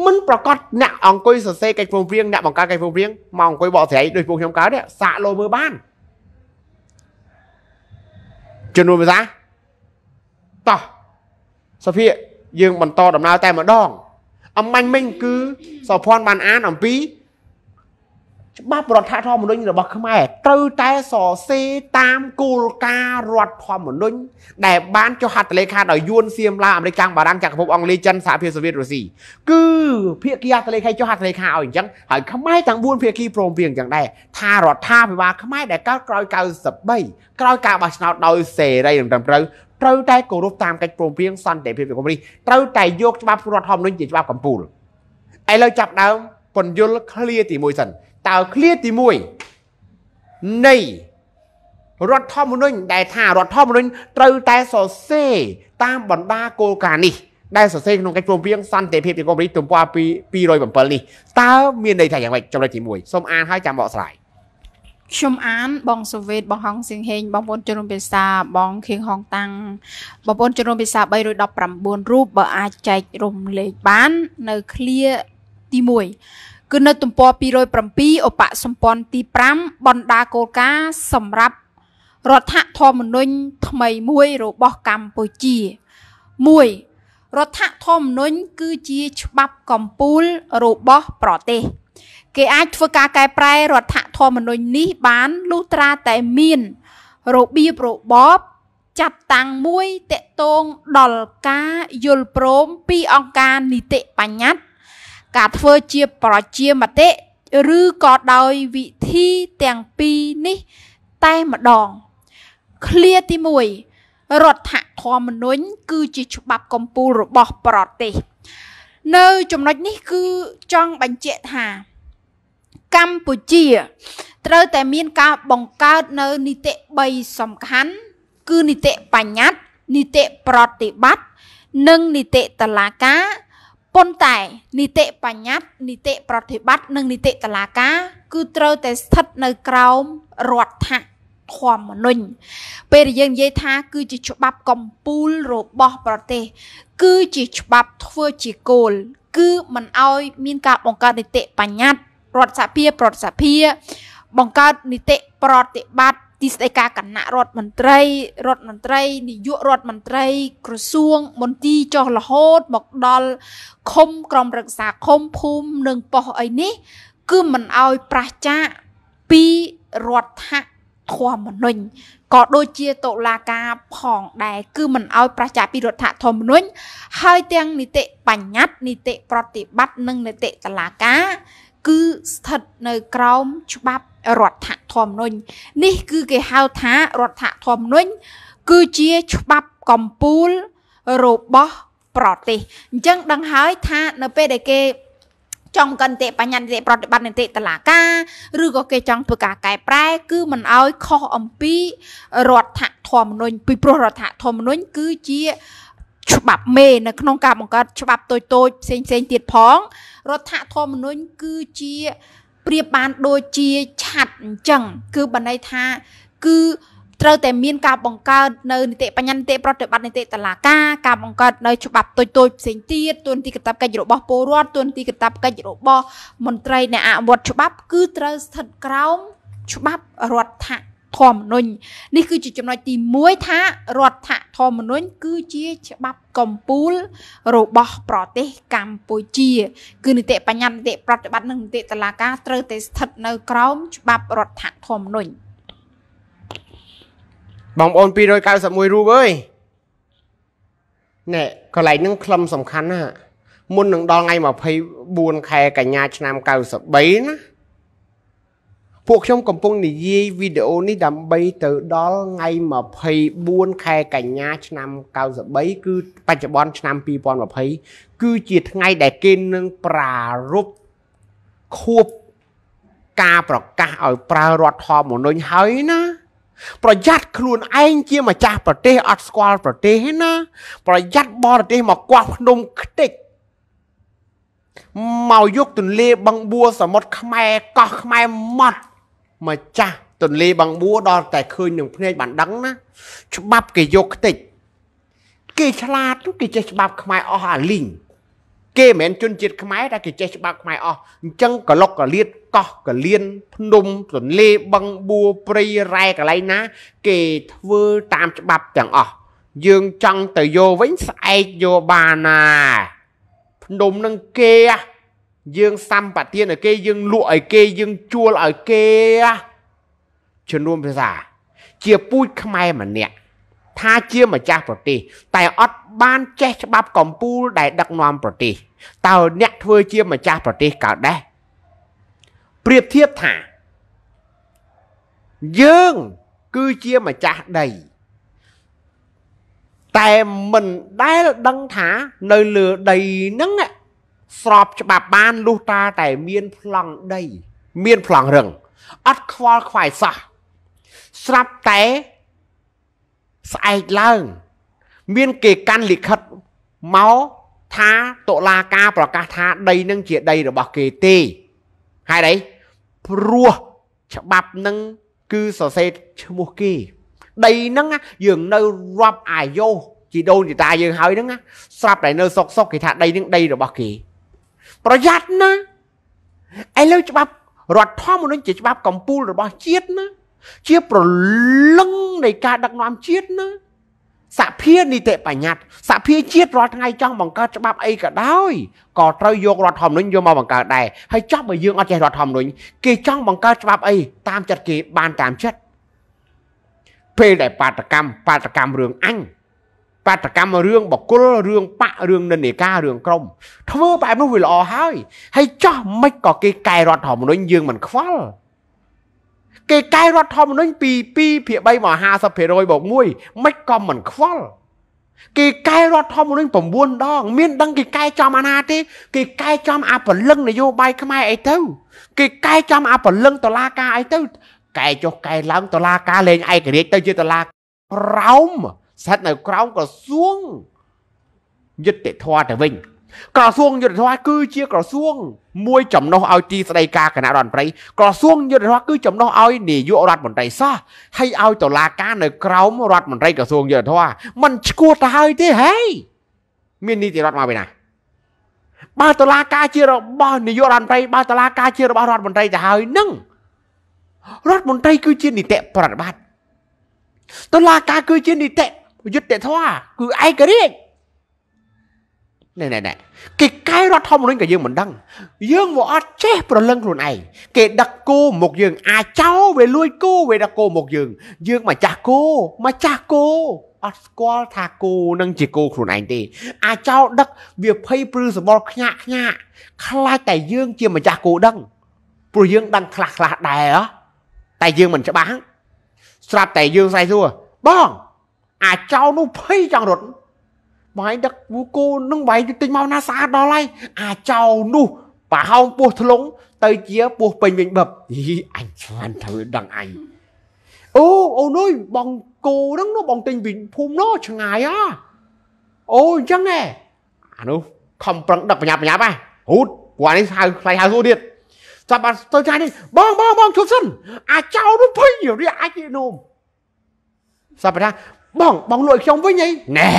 មិនប្រកាសអ្នកអង្គុយសរសេរកិច្ចព្រមព្រៀងអ្នកបង្កើតកិច្ចព្រមព្រៀងមកអង្គុយបកស្រាយដោយពួកខ្ញុំកើតទេសាកលោមើលបានជំនួយភាសាតោះសភាយើងបន្តដំណើរតែម្ដងអំបញ្ញមិញគឺសោភ័ណ្ឌបានអានអំពីច្បាប់រដ្ឋធម្មនុញ្ញរបស់ខ្មែរត្រូវតែសរសេរតាមគោលការណ៍រដ្ឋធម្មនុញ្ញដែលបានចុះហត្ថលេខាដោយយួនសៀមឡាអាមេរិកកាំងបារាំងចក្រភពអង់គ្លេសចិនសហភាពសូវៀតរុស្ស៊ីគឺភាគីហត្ថលេខាចុះហត្ថលេខាឲ្យអញ្ចឹងហើយខ្មែរទាំង4ភាគីព្រមព្រៀងអញ្ចឹងដែរថារដ្ឋាភិបាលខ្មែរដែលកើតក្រោយ93ក្រោយការបោះឆ្នោតដោយសេរីនិងត្រឹមត្រូវត្រូវតែគោរពតាមកិច្ចព្រមព្រៀងសន្តិភាពកម្ពុជាត្រូវតែយកច្បាប់រដ្ឋធម្មនុញ្ញជាច្បាប់កម្ពុជាឥឡូវចាប់ដើមពន្យល់ឃ្លាទី1សិនតើឃ្លាទី1នៃរដ្ឋធម្មនុញ្ញដែលថារដ្ឋធម្មនុញ្ញត្រូវតែសរសេរតាមបណ្ដាគោលការណ៍នេះដែលសរសេរក្នុងកិច្ចព្រមព្រៀងសន្តិភាពជាកម្ពុជាទំព័រ207នេះតើមានន័យថាយ៉ាងម៉េចចំណុចទី1សូមអានហើយចាំបកស្រាយខ្ញុំអានបងសូវេតបងហងសៀងហេងបងប្អូនជនរួមភាសាបងខៀងហងតាំងបងប្អូនជនរួមភាសា319រូបបើអាចចែករំលែកបាននៅឃ្លាទី1គឺនៅទំព័រ207ឧបសម្ព័ន្ធទី5បណ្ដាគោលការណ៍សម្រាប់រដ្ឋធម្មនុញ្ញថ្មីមួយរបស់កម្ពុជា1រដ្ឋធម្មនុញ្ញគឺជាច្បាប់កម្ពុជារបស់ប្រទេស2គេអាចធ្វើការកែប្រែរដ្ឋធម្មនុញ្ញនេះបានលុះត្រាតែមានរបៀបរបបចាត់តាំងមួយតកតងដល់ការយល់ព្រមពីអង្គការនីតិបញ្ញត្តិការធ្វើជាប្រជាមតិឬក៏ដោយវិធីទាំងពីរនេះ តែម្ដងឃ្លាទី1រដ្ឋធម្មនុញ្ញគឺជាច្បាប់កំពូលរបស់ប្រទេសនៅចំណុចនេះគឺចង់បញ្ជាក់ថាកម្ពុជា ត្រូវតែមានការបង្កើតនៅនីតិ3សំខាន់គឺនីតិបញ្ញត្តិនីតិប្រតិបត្តិនិងនីតិតឡាការប៉ុន្តែនីតិបញ្ញត្តិនីតិប្រតិបត្តិនិងនីតិតឡាការគឺត្រូវតែស្ថិតនៅក្រោមរដ្ឋធម្មនុញ្ញពេលដែលយើងនិយាយថាគឺជាច្បាប់កម្ពុជារបស់ប្រទេស គឺជាច្បាប់ធ្វើជាគោលគឺមិនអោយមានការបង្កើតនីតិបញ្ញត្តិរដ្ឋសភាប្រតិសភា បង្កើតនីតិប្រតិបត្តិទីស្តីការគណៈរដ្ឋមន្ត្រី រដ្ឋមន្ត្រីនាយករដ្ឋមន្ត្រី ក្រសួងមន្ទីរចុះរហូតមកដល់ឃុំក្រមរក្សាឃុំភូមិនិងប៉ុស្តិ៍អីនេះ គឺមិនអោយប្រះចាកពីរដ្ឋធម្មនុញ្ញក៏ដូចជាតុលាការផងដែរគឺមិនអោយប្រឆាពីរដ្ឋធម្មនុញ្ញហើយទាំងនីតិបញ្ញត្តិនីតិប្រតិបត្តិនិងនីតិតឡាការគឺស្ថិតនៅក្រោមច្បាប់រដ្ឋធម្មនុញ្ញនេះ គឺគេហៅថា រដ្ឋធម្មនុញ្ញគឺជាច្បាប់កម្ពុជារបស់ប្រទេសអញ្ចឹងដឹងហើយថានៅពេលដែលគេចង់កន្តិបញ្ញត្តិប្រតិបត្តិនីតិតឡាការ ឬក៏គេចង់ធ្វើការកែប្រែគឺមិនអោយខុសអំពីរដ្ឋធម្មនុញ្ញពីព្រោះរដ្ឋធម្មនុញ្ញគឺជាច្បាប់មេនៅក្នុងការបង្កើតច្បាប់តូចតូចផ្សេងផ្សេងទៀតផងរដ្ឋធម្មនុញ្ញគឺជាប្រៀបបានដូចជាឆាត់អញ្ចឹងគឺបណ្ដ័យថា គឺត្រូវតែមានការបង្កើតនៅនីតិបញ្ញត្តិប្រតិបត្តិនីតិតឡាការការបង្កើតនៅច្បាប់តូចតូចផ្សេងទៀតទួនាទីកតបកិច្ចរបស់ពលរដ្ឋទួនាទីកតបកិច្ចរបស់មន្ត្រីអ្នកអនុវត្តច្បាប់គឺត្រូវស្ថិតក្រោមច្បាប់រដ្ឋធម្មនុញ្ញនេះគឺជាចំណុចទី1ថារដ្ឋធម្មនុញ្ញគឺជា ច្បាប់កម្ពុជារបស់ ប្រទេស កម្ពុជាគឺនីតិបញ្ញត្តិនីតិប្រតិបត្តិនិងនីតិតុលាការត្រូវតែស្ថិតនៅក្រោមច្បាប់រដ្ឋធម្មនុញ្ញបងប្អូន291រូបអើយណែកន្លែងហ្នឹងខ្លឹមសំខាន់ណាមុននឹងដល់ថ្ងៃ24ខែ កញ្ញាឆ្នាំ93ណាពួកខ្ញុំកំពុងនិយាយវីដេអូនេះដើម្បីទៅដល់ថ្ងៃ24ខែកញ្ញា ឆ្នាំ93គឺបច្ចុប្បន្នឆ្នាំ2020គឺជាថ្ងៃដែលគេនឹងប្រារព្ធខួបការប្រកាសឲ្យប្រើរដ្ឋធម្មនុញ្ញហើយណាប្រយ័ត្នខ្លួនឯងជាម្ចាស់ប្រទេសអត់ស្គាល់ប្រទេសណាប្រយ័ត្នបរទេសមកគាស់ភ្នំខ្ទេចមកយកទន្លេបឹងបួសមុទ្រខ្មែរកោះខ្មែរម៉ត់ម្ចាស់ទន្លេបឹងបួដល់តែឃើញនឹងភ្នែកបានដឹងណាច្បាប់គេយកខ្ទេចគេឆ្លាតគេចេះច្បាប់ខ្មែរអស់អាលីងគេមិនមែនជនជាតិខ្មែរតែគេចេះច្បាប់ខ្មែរអស់អញ្ចឹងកលុកកលៀតកោះកលៀនភ្នំទន្លេបឹងបួព្រៃរ៉ែកន្លែងណា គេធ្វើតាមច្បាប់ទាំងអស់យើងចង់ទៅយកវិញស្អែកយកបានណា ភ្នំនឹងគេហ៎យើងសម្បទានឲ្យគេ យើងលក់ឲ្យគេ យើងជួលឲ្យគេជំនុំភាសា ជាពូជខ្មែរម្នាក់ថាជាម្ចាស់ប្រទេស តែអត់បានចេះច្បាប់កម្ពុជាដែលដឹកនាំប្រទេសតើអ្នកធ្វើជាម្ចាស់ប្រទេសកើតដែរប្រៀបធៀបថាយើង គឺជាម្ចាស់ដី តែមិនដែលដឹងថានៅលើដីហ្នឹងស្របច្បាប់បានលុះតាតែមានប្លង់ដី មានប្លង់រឹងអត់ខ្វល់ខ្វាយសោះស្រាប់តែស្អែកឡើង មានគេកាន់លិខិតមកថាតុលាការ ប្រកាសថាដីនឹងជាដីរបស់គេទេហើយអីព្រោះច្បាប់នឹងគឺសរសេរឈ្មោះគេដីហ្នឹងយើងនៅរាប់អាយុជីដូនជីតាយើងហើយហ្នឹងស្រាប់តែនៅសុកសុកគេថាដីនឹងដីរបស់គេប្រយ័ត្នណាឥឡូវច្បាប់រដ្ឋធម្មនុញ្ញជាច្បាប់កម្ពុជារបស់ជាតិណាជាប្រលឹងនៃការដឹកនាំជាតិណាសភានីតិបញ្ញត្តិសភាជាតិរាល់ថ្ងៃចង់បង្កើតច្បាប់អីក៏ដោយក៏ត្រូវយករដ្ឋធម្មនុញ្ញយកមកបង្កើតដែរហើយចប់បើយើងអត់ចេះរដ្ឋធម្មនុញ្ញគេចង់បង្កើតច្បាប់អីតាមចិត្តគេបានតាមចិត្តពេលដែលបាតកម្មបាតកម្មរឿងអញបាតកម្មរឿងបកុលរឿងបាក់រឿងនិន្នាការរឿងក្រមធ្វើបែបនោះវាល្អហើយហើយចោះមិនក៏គេកែរដ្ឋធម្មនុញ្ញយើងមិនខ្វល់គេកែរដ្ឋធម្មនុញ្ញពី2ភាគ3មក50%បូក1មិនក៏មិនខ្វល់គេកែរដ្ឋធម្មនុញ្ញ9ដង មានដឹងគេកែចំអាណាទេគេកែចំអាពលឹងនយោបាយខ្មែរអីទៅ គេកែចំអាពលឹងតឡាការអីទៅកែចុះកែឡើងតឡាការលេងឯករាជ្យទៅជាតឡាក្រោមស្ថិតនៅក្រោមក្រសួងយុតិធម៌ទៅវិញក្រសួងយុទ្ធសាស្ត្រគឺ ជាក្រសួងមួយចំណុះឲ្យទីស្តីការគណៈរដ្ឋមន្ត្រីក្រសួងយុទ្ធសាស្ត្រគឺចំណុះឲ្យនាយករដ្ឋមន្ត្រីសោះហើយឲ្យតុលាការនៅក្រោមរដ្ឋមន្ត្រីក្រសួងយុទ្ធសាស្ត្រมันឈួតទៅហើយទេហេមាននីតិរដ្ឋមកវិញណាបើតុលាការជារបស់នាយករដ្ឋមន្ត្រីបើតុលាការជារបស់រដ្ឋមន្ត្រីទៅហើយនឹងរដ្ឋមន្ត្រីគឺជានីតិប្រតិបត្តិតុលាការគឺជានីតិយុត្តិធម៌គឺឯករាជ្យណែណែណែគេកែរដ្ឋធម្មនុញ្ញក៏យើងមិនដឹងយើងវាអត់ចេះ ប្រលឹងខ្លួនឯងគេដឹកគោមកយើង អាចចោវាលួចគោវាដឹកគោមកយើងយើងមកចាស់គោមកចាស់គោអត់ស្គាល់ថាគោនឹងជាគោខ្លួនឯងទេ អាចោដឹកវាភ័យព្រឺសបល់ខ្ញាក់ខ្ញាក់ខ្លាចតែយើងជាម្ចាស់គោដឹងព្រោះយើងដឹងខ្លះខ្លះដែរតែយើងមិនច្បាស់ស្រាប់តែយើងស្អីសួរបងអាចោនោះភ័យចង់រត់បាយដឹកវូគូនឹងបាយទៅទិញមកណាស្អាតដល់ហើយអាចោនោះប្រហោងពោះធ្លុងទៅជាពោះពេញវិញបឹបយីអញឆ្លាញ់ត្រូវដឹងអញអូអូនអើយបងគូនឹងនោះបងទិញពីភូមិនោះឆ្ងាយអអូអញ្ចឹងឯងអានោះខំប្រឹងដឹកបញ្ញាបញ្ញាបហ៎រូតព្រោះនេះហៅខ្លៃហៅសួរទៀតចាប់បានទៅចាយនេះ បងបងបងឈប់សិនអាចោនោះភ័យរីអាចនោមសពថាបងបងលួចខ្ញុំវិញអីណែ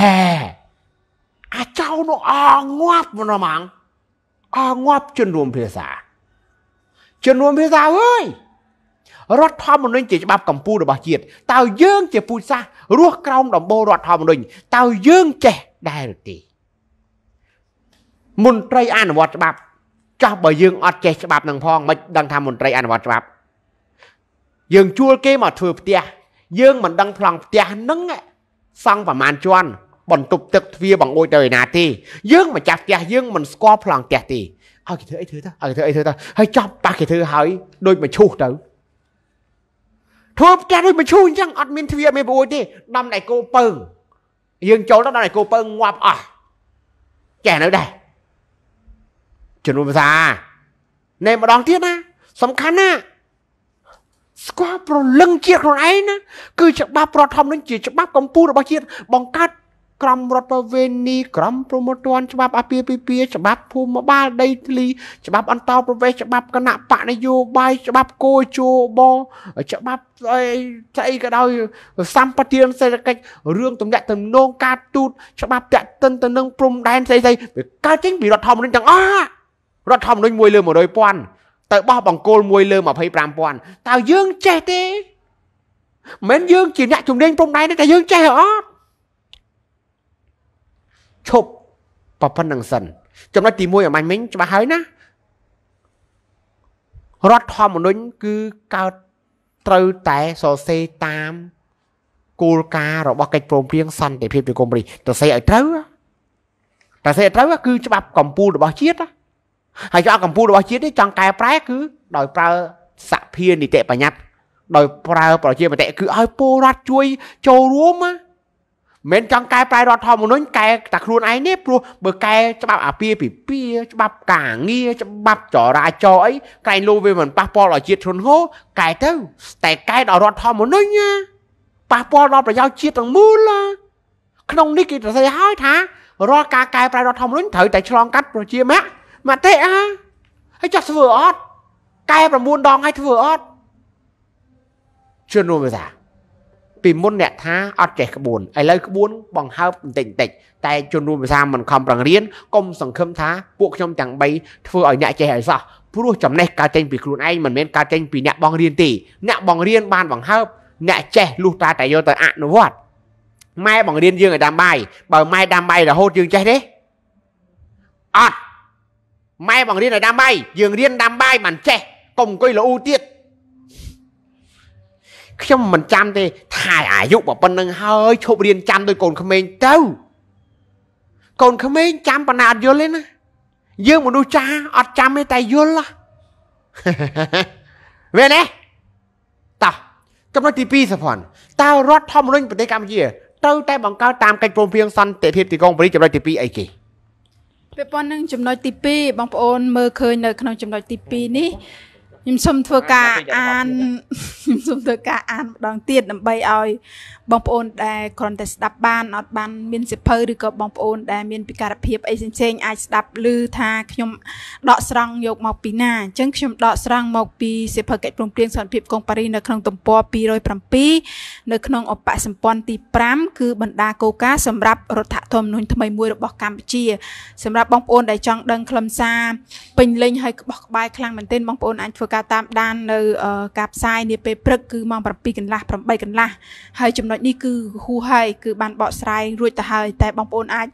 អាចោនោះអងាប់មិនហ្មងអងាប់ជនរួមភាសាជនរួមភាសាអើយរដ្ឋធម្មនុញ្ញជាច្បាប់កម្ពុជារបស់ជាតិតើយើងជាពូជសាសន៍រស់ក្រោមដំបូលរដ្ឋធម្មនុញ្ញតើយើងចេះដែរឬទេមន្ត្រីអនុវត្តច្បាប់ចោះបើយើងអត់ចេះច្បាប់នឹងផងមិនដឹងថាមន្ត្រីអនុវត្តច្បាប់យើង ជួលគេមកធ្វើផ្ទះយើងមិនដឹងប្លង់ផ្ទះនឹងសង់ប្រមាណជាន់បន្ទប់ទឹកទ្វារបង្អួចទៅឯណាទេយើងម្ចាស់ផ្ទះយើងមិនស្គាល់ប្លង់ផ្ទះទេឲ្យគេធ្វើអីធ្វើទៅឲ្យគេធ្វើអីធ្វើទៅហើយចប់ប៉ះគេធ្វើហើយដូចមកឈូសទៅធ្វើផ្ទះដូចមឈូសអញ្ចឹងអត់មានទ្វារមានប្រួយទេ ដំដៃគោពើងយើងចូលទៅដំដៃគោពើងងាប់អស់ចេះនៅដែរជំនួសភាសាណែម្ដងទៀតណា សំខាន់ណាស្គាល់ប្រលឹងជាតិខ្លួនឯងណាគឺច្បាប់រដ្ឋធម្មនុញ្ញជាច្បាប់កម្ពុជារបស់ជាតិបង្កើតក្រមរដ្ឋវេនីក្រមប្រមទ័នច្បាប់អាពាហ៍ពិពាហ៍ច្បាប់ភូមិបាលដីធ្លី ច្បាប់អន្តរប្រវេសច្បាប់គណៈបកនយោបាយច្បាប់គោជោបច្បាប់ស្អីស្អីក៏ដោយសម្បទានសេដ្ឋកិច្ចរឿងទំនាក់ទំនងការទូតច្បាប់តាក់ទិនទៅនឹងព្រំដែនស្អីស្អីវាកើតចេញពីរដ្ឋធម្មនុញ្ញទាំងអស់រដ្ឋធម្មនុញ្ញមួយលើ100,000ទៅបោះបង្គោលមួយលើ25,000តើយើងចេះទេមិនយើងជាអ្នកជំនាញព្រំដែនទេតែយើងចេះអត់ឈប់ប្រពន្ធនឹងសិនចំណុចទី1អមាញ់មិញច្បាស់ហើយណារដ្ឋធម្មនុញ្ញគឺកើតត្រូវតែសរសេរតាមគោលការណ៍របស់កិច្ចព្រមព្រៀងសន្តិភាពជាកុំរីសរសេរឲ្យត្រូវតែសេរឲ្យត្រូវគឺច្បាប់កម្ពុជារបស់ជាតិណាហើយច្បាប់កម្ពុជារបស់ជាតិនេះចង់កែប្រែគឺដោយប្រើសភានីតិបញ្ញត្តិដោយប្រើប្រជាមតិគឺឲ្យពលរដ្ឋជួយចូលរួមណាមិនចង់កែប្រែរដ្ឋធម្មនុញ្ញកែតែខ្លួនឯងនេះព្រោះបើកែច្បាប់អាពាហ៍ពិពាហ៍ច្បាប់ការងារច្បាប់ចរាចរណ៍អីក្រែងលោវាមិនប៉ះពាល់ដល់ជាតិជនហូកែទៅតែកែដល់រដ្ឋធម្មនុញ្ញប៉ះពាល់ដល់ប្រយោជន៍ជាតិទាំងមូលក្នុង នេះគេសរសេរឲ្យថារាល់ការកែប្រែរដ្ឋធម្មនុញ្ញត្រូវតែឆ្លងកាត់ប្រជាមតិមតិអាហើយចោះធ្វើអត់កែ9ដងហើយធ្វើអត់ជំនួសវាថាពីមុនអ្នកថាអត់ចេះក្បួនឥឡូវក្បួនបង្ហើបបន្តិចបន្តិចតែជំនួសភាសាមិនខំប្រឹងរៀនកុំសង្ឃឹមថាពួកខ្ញុំទាំង3ធ្វើឲ្យអ្នកចេះឲ្យសោះព្រោះចំណេះកើតចេញពីខ្លួនឯងមិនមែនកើតចេញពីអ្នកបង្រៀនទេអ្នកបង្រៀនបានបង្ហើបអ្នកចេះលុះតាតែយកទៅអនុវត្តម៉ែបង្រៀនយើងឲ្យដាំបាយបើម៉ែដាំបាយរហូតយើងចេះទេអត់ម៉ែបង្រៀនឲ្យដាំបាយយើងរៀនដាំបាយមិនចេះកុំអង្គុយលោទៀតខ្ញុំមិនចាំទេថាអាយុប៉ុណ្្នឹងហើយឈប់រៀនចាំដោយកូនក្មេងទៅកូនក្មេងចាំប៉ុណ្ណាអត់យល់ទេណាយើងមនុស្សចាស់អត់ចាំទេតែយល់វិញណាតោះចំណុចទី2សុផាន់តើរដ្ឋធម្មនុញ្ញប្រទេសកម្ពុជាត្រូវតែបង្កើតតាមកិច្ចព្រមព្រៀងសន្តិភាពទីក្រុងប៉ារីសចំណុចទី2អីគេពាក់ព័ន្ធនឹងចំណុចទី2បងប្អូនមើលឃើញនៅក្នុងចំណុចទី2នេះខ្ញុំសូមធ្វើការអានខ្ញុំសូមធ្វើការអានម្ដងទៀតដើម្បីឲ្យ បងប្អូនដែលគ្រាន់តែស្ដាប់បានអត់បាន មានសិភៅឬក៏បងប្អូនដែលមានពិការភាពអីផ្សេងៗអាចស្ដាប់ឮថាខ្ញុំដកស្រង់យកមកពីណាអញ្ចឹងខ្ញុំដកស្រង់មកពីសិភៅកិច្ចព្រមព្រៀងសន្តិភាពកុងប៉ារីនៅក្នុងទំព័រ207នៅក្នុងអបសម្ព័ន្ធទី5គឺបណ្ដាគោលការណ៍សម្រាប់រដ្ឋធម្មនុញ្ញថ្មីមួយរបស់កម្ពុជា សម្រាប់បងប្អូនដែលចង់ដឹងខ្លឹមសារពេញលេញហើយក្បោះក្បាយខ្លាំងមែនទែនបងប្អូនអាចធ្វើការតាមដាននៅការផ្សាយនាពេលព្រឹកគឺម៉ោង7កន្លះ8កន្លះហើយចំណុចនេះគឺហួហើយគឺបានបកស្រាយរួចទៅហើយ តែបងប្អូនអាច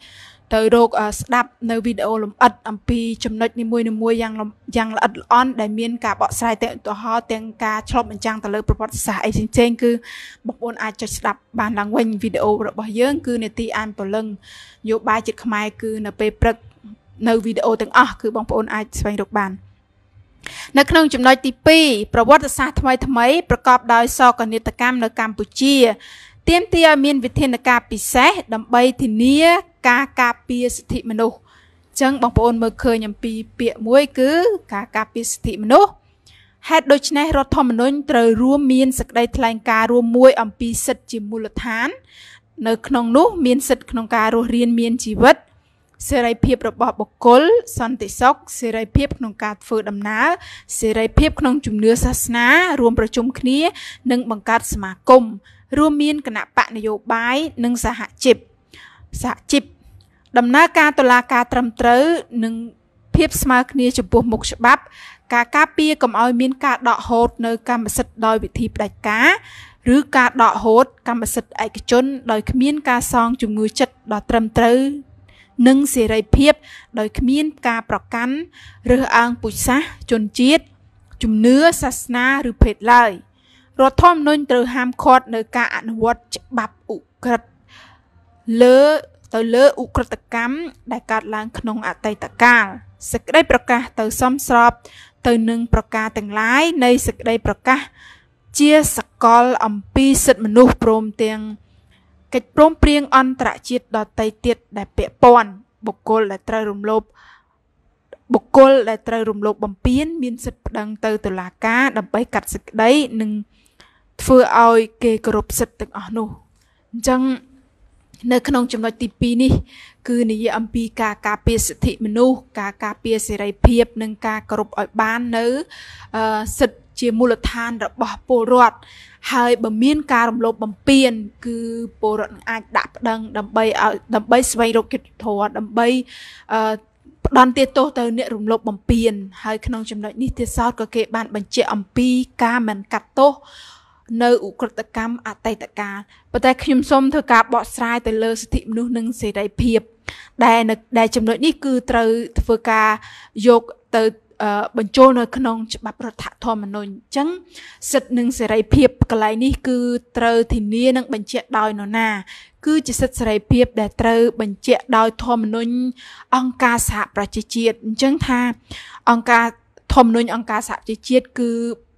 ទៅរកស្ដាប់នៅវីដេអូលំអិតអំពីចំណុចនីមួយៗយ៉ាងយ៉ាងល្អិតល្អន់ដែលមានការបកស្រាយទាំងឧទាហរណ៍ទាំងការឆ្លប់បញ្ចាំងទៅលើប្រវត្តិសាស្ត្រអីផ្សេងៗគឺបងប្អូនអាចចុចស្ដាប់បានឡើងវិញវីដេអូរបស់យើងគឺនេតិអានពលឹងយោបាយចិត្តខ្មែរគឺនៅពេលព្រឹកនៅវីដេអូទាំងអស់គឺបងប្អូនអាចស្វែងរកបាន។នៅក្នុងចំណុចទី2ប្រវត្តិសាស្ត្រថ្មីថ្មីប្រកបដោយសកនេតកម្មនៅកម្ពុជា ទាមទារឲ្យមានវិធានការពិសេសដើម្បីធានាការការពារសិទ្ធិមនុស្សចឹងបងប្អូនមើលឃើញអំពីពាក្យមួយគឺការការពារសិទ្ធិមនុស្សហេតុដូច្នេះរដ្ឋធម្មនុញ្ញត្រូវរួមមានសេចក្តីថ្លែងការណ៍រួមមួយអំពីសិទ្ធិជាមូលដ្ឋាន នៅក្នុងនោះ មានសិទ្ធិក្នុងការរស់រានមានជីវិតសេរីភាពរបស់បុគ្គលសន្តិសុខសេរីភាពក្នុងការធ្វើដំណើរ សេរីភាពក្នុងជំនឿសាសនា រួមប្រជុំគ្នា និងបង្កើតសមាគមរួមមានគណៈបកនយោបាយនិងសហជីពសហជីពដំណើរការតុលាការត្រឹមត្រូវនិងភាពស្មើគ្នាចំពោះមុខច្បាប់ការការពារកុំឲ្យមានការដកហូតនៅកម្មសិទ្ធិដោយវិធីផ្ដាច់ការ ឬការដកហូតកម្មសិទ្ធិឯកជនដោយគ្មានការសងជំងឺចិត្តដល់ត្រឹមត្រូវនិងសេរីភាពដោយគ្មានការប្រកាន់រើសអើងពូជសាសន៍ជនជាតិជំនឿសាសនាឬភេទឡើយរដ្ឋធម្មនុញ្ញត្រូវហាមឃាត់នៅការអនុវត្តច្បាប់ឧក្រិដ្ឋលើទៅលើឧក្រិដ្ឋកម្មដែលកើតឡើង ក្នុងអតីតកាលសេចក្តីប្រកាសទៅសំស្រប ទៅនឹងប្រការទាំងឡាយនៃសេចក្តីប្រកាសជាសកលអំពីសិទ្ធិមនុស្សព្រមទាំងកិច្ចព្រមព្រៀងអន្តរជាតិដទៃទៀតដែលពាក់ព័ន្ធបុគ្គលដែលត្រូវរំលោភបុគ្គលដែលត្រូវរំលោភបំពានមានសិទ្ធិប្តឹងទៅតុលាការដើម្បីកាត់សេចក្តីនិងធ្វើឲ្យគេគោរពសិទ្ធិទាំងអស់នោះអញ្ចឹងនៅក្នុងចំណុចទី2នេះគឺនិយាយអំពីការការពារសិទ្ធិមនុស្សការការពារសេរីភាព និងការគោរពឲ្យបាននៅសិទ្ធិជាមូលដ្ឋានរបស់ពលរដ្ឋហើយបើមាន ការរំលោភបំពាន គឺពលរដ្ឋនឹងអាចដាក់ប្តឹងដើម្បីឲ្យដើម្បីស្វែងរកយុត្តិធម៌ដើម្បីអឺផ្ដន់ទាទោសទៅអ្នករំលោភបំពាន ហើយក្នុងចំណុចនេះទៀតសោតក៏គេបានបញ្ជាក់អំពីការមិនកាត់ទោសនៅឧក្រិដ្ឋកម្មអតីតកាលប៉ុន្តែខ្ញុំសូមធ្វើការបកស្រាយទៅលើសិទ្ធិមនុស្សនិងសេរីភាព ដែលដែលចំណុចនេះគឺត្រូវធ្វើការយកទៅបញ្ចូលនៅក្នុង ច្បាប់រដ្ឋធម្មនុញ្ញអញ្ចឹងសិទ្ធិនិងសេរីភាពកន្លែងនេះគឺត្រូវធានានិងបញ្ជាក់ដោយនរណា គឺជាសិទ្ធិសេរីភាព ដែលត្រូវ បញ្ជាក់ដោយធម្មនុញ្ញអង្គការសហប្រជាជាតិអញ្ចឹងថា អង្គការធម្មនុញ្ញអង្គការសហប្រជាជាតិគឺ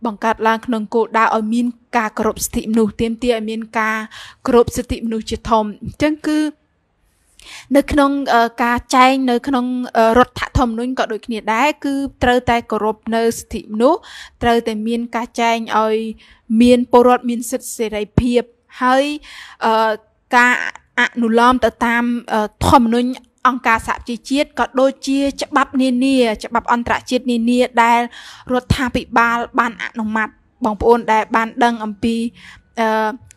បង្កើតឡើងក្នុងគោលដៅឲ្យមាន ការគោរពសិទ្ធិមនុស្សទាមទារឲ្យមានការគោរពសិទ្ធិមនុស្សជាធំអញ្ចឹងគឺនៅក្នុងការចែងនៅ ក្នុងរដ្ឋធម្មនុញ្ញក៏ដូចគ្នាដែរគឺ ត្រូវតែគោរពនៅសិទ្ធិមនុស្សត្រូវតែមានការចែងឲ្យ មានពលរដ្ឋមានសិទ្ធិសេរីភាពហើយការអនុលោមទៅតាមធម្មនុញ្ញអង្គការសហជីវជាតិក៏ដូចជា ច្បាប់ នានា ច្បាប់អន្តរជាតិនានា ដែលរដ្ឋាភិបាលបានអនុម័តបងប្អូនដែលបានដឹងអំពី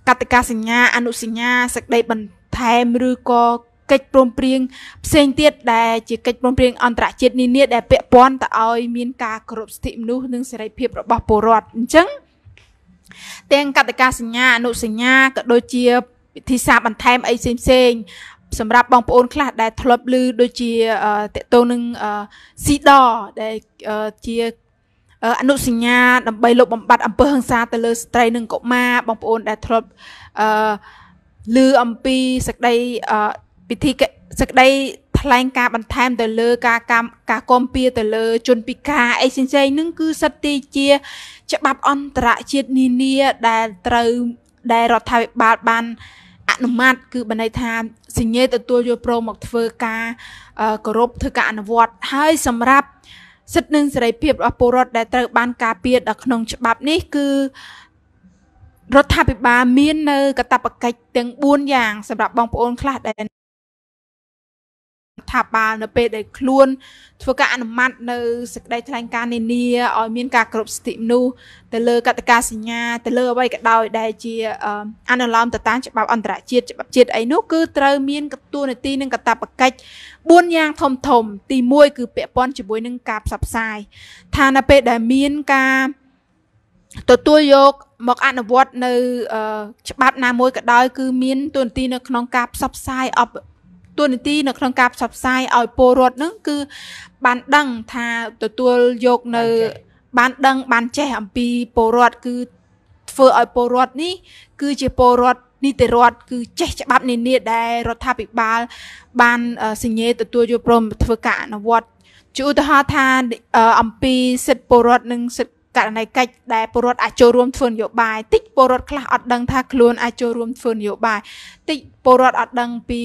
កតិកាសញ្ញា អនុសញ្ញាសេចក្តីបន្ថែមឬក៏កិច្ចព្រមព្រៀងផ្សេងទៀតដែលជាកិច្ចព្រមព្រៀងអន្តរជាតិនានាដែលពាក់ព័ន្ធទៅឲ្យមានការគោរពសិទ្ធិមនុស្សនិងសេរីភាពរបស់ពលរដ្ឋអញ្ចឹងទាំងកតិកាសញ្ញាអនុសញ្ញាក៏ដូចជាវិធីសាស្ត្របន្ថែមអីផ្សេងៗសម្រាប់បងប្អូនខ្លះដែលធ្លាប់ឮដូចជាតកតងនឹងស៊ីដដែលជាអនុសញ្ញាដើម្បីលុបបំបាត់ អំពើហិង្សាទៅលើស្ត្រីនិងកុមារបងប្អូនដែលធ្លាប់ឮអំពីសក្តីពិធីសក្តីថ្លែងការបន្ថែមទៅលើការកម្មការគាំពៀទៅលើជនពិការអីផ្សេងៗនឹងគឺសិទ្ធិជា ច្បាប់អន្តរជាតិនានាដែលត្រូវដែលរដ្ឋាភិបាលបានអនុម័តគឺបន័យថាសញ្ញេទទួលយល់ព្រមមកធ្វើការគោរពធ្វើការអនុវត្តហើយសម្រាប់សិទ្ធិនិងសេរីភាពរបស់ពលរដ្ឋដែលត្រូវ បានការពារដល់ក្នុង ច្បាប់នេះគឺរដ្ឋាភិបាលមាននៅកតបកិច្ចទាំង4យ៉ាងសម្រាប់បងប្អូនខ្លះដែលរដ្ឋាភិបាលនៅពេលដែលខ្លួន ធ្វើការអនុម័តនៅសេចក្តីថ្លែងការណ៍នានាឲ្យមានការគ្រប់សិទ្ធិមនុស្សទៅលើកតិកាសញ្ញាទៅលើអ្វីក៏ដោយដែលជាអនុលោមទៅតាមច្បាប់អន្តរជាតិច្បាប់ជាតិអីនោះគឺត្រូវមានកតួនាទីនិងកតបកិច្ច4យ៉ាង ធំធំ ទី1គឺពាក់ព័ន្ធជាមួយនឹងការផ្សព្វផ្សាយថានៅពេលដែលមានការទទួលយកមកអនុវត្តនៅច្បាប់ណាមួយក៏ដោយ គឺមានទូនទីនៅក្នុងការផ្សព្វផ្សាយអប់តួនាទីនៅក្នុងការផ្សព្វផ្សាយឲ្យពលរដ្ឋនឹងគឺបានដឹងថាទទួលយកនៅ បានដឹងបានចេះអំពីពលរដ្ឋគឺធ្វើឲ្យពលរដ្ឋនេះគឺជាពលរដ្ឋនីតិរដ្ឋគឺ ចេះច្បាប់នានាដែលរដ្ឋាភិបាល បានសញ្ញេទទួលយកព្រមធ្វើការអនុវត្តជាឧទាហរណ៍ថាអំពីសិទ្ធិពលរដ្ឋនិងសិទ្ធិករណីកិច្ចដែលពលរដ្ឋអាចចូលរួមធ្វើនយោបាយតិចពលរដ្ឋខ្លះអត់ដឹងថាខ្លួនអាចចូលរួមធ្វើនយោបាយតិចពលរដ្ឋអត់ដឹងពី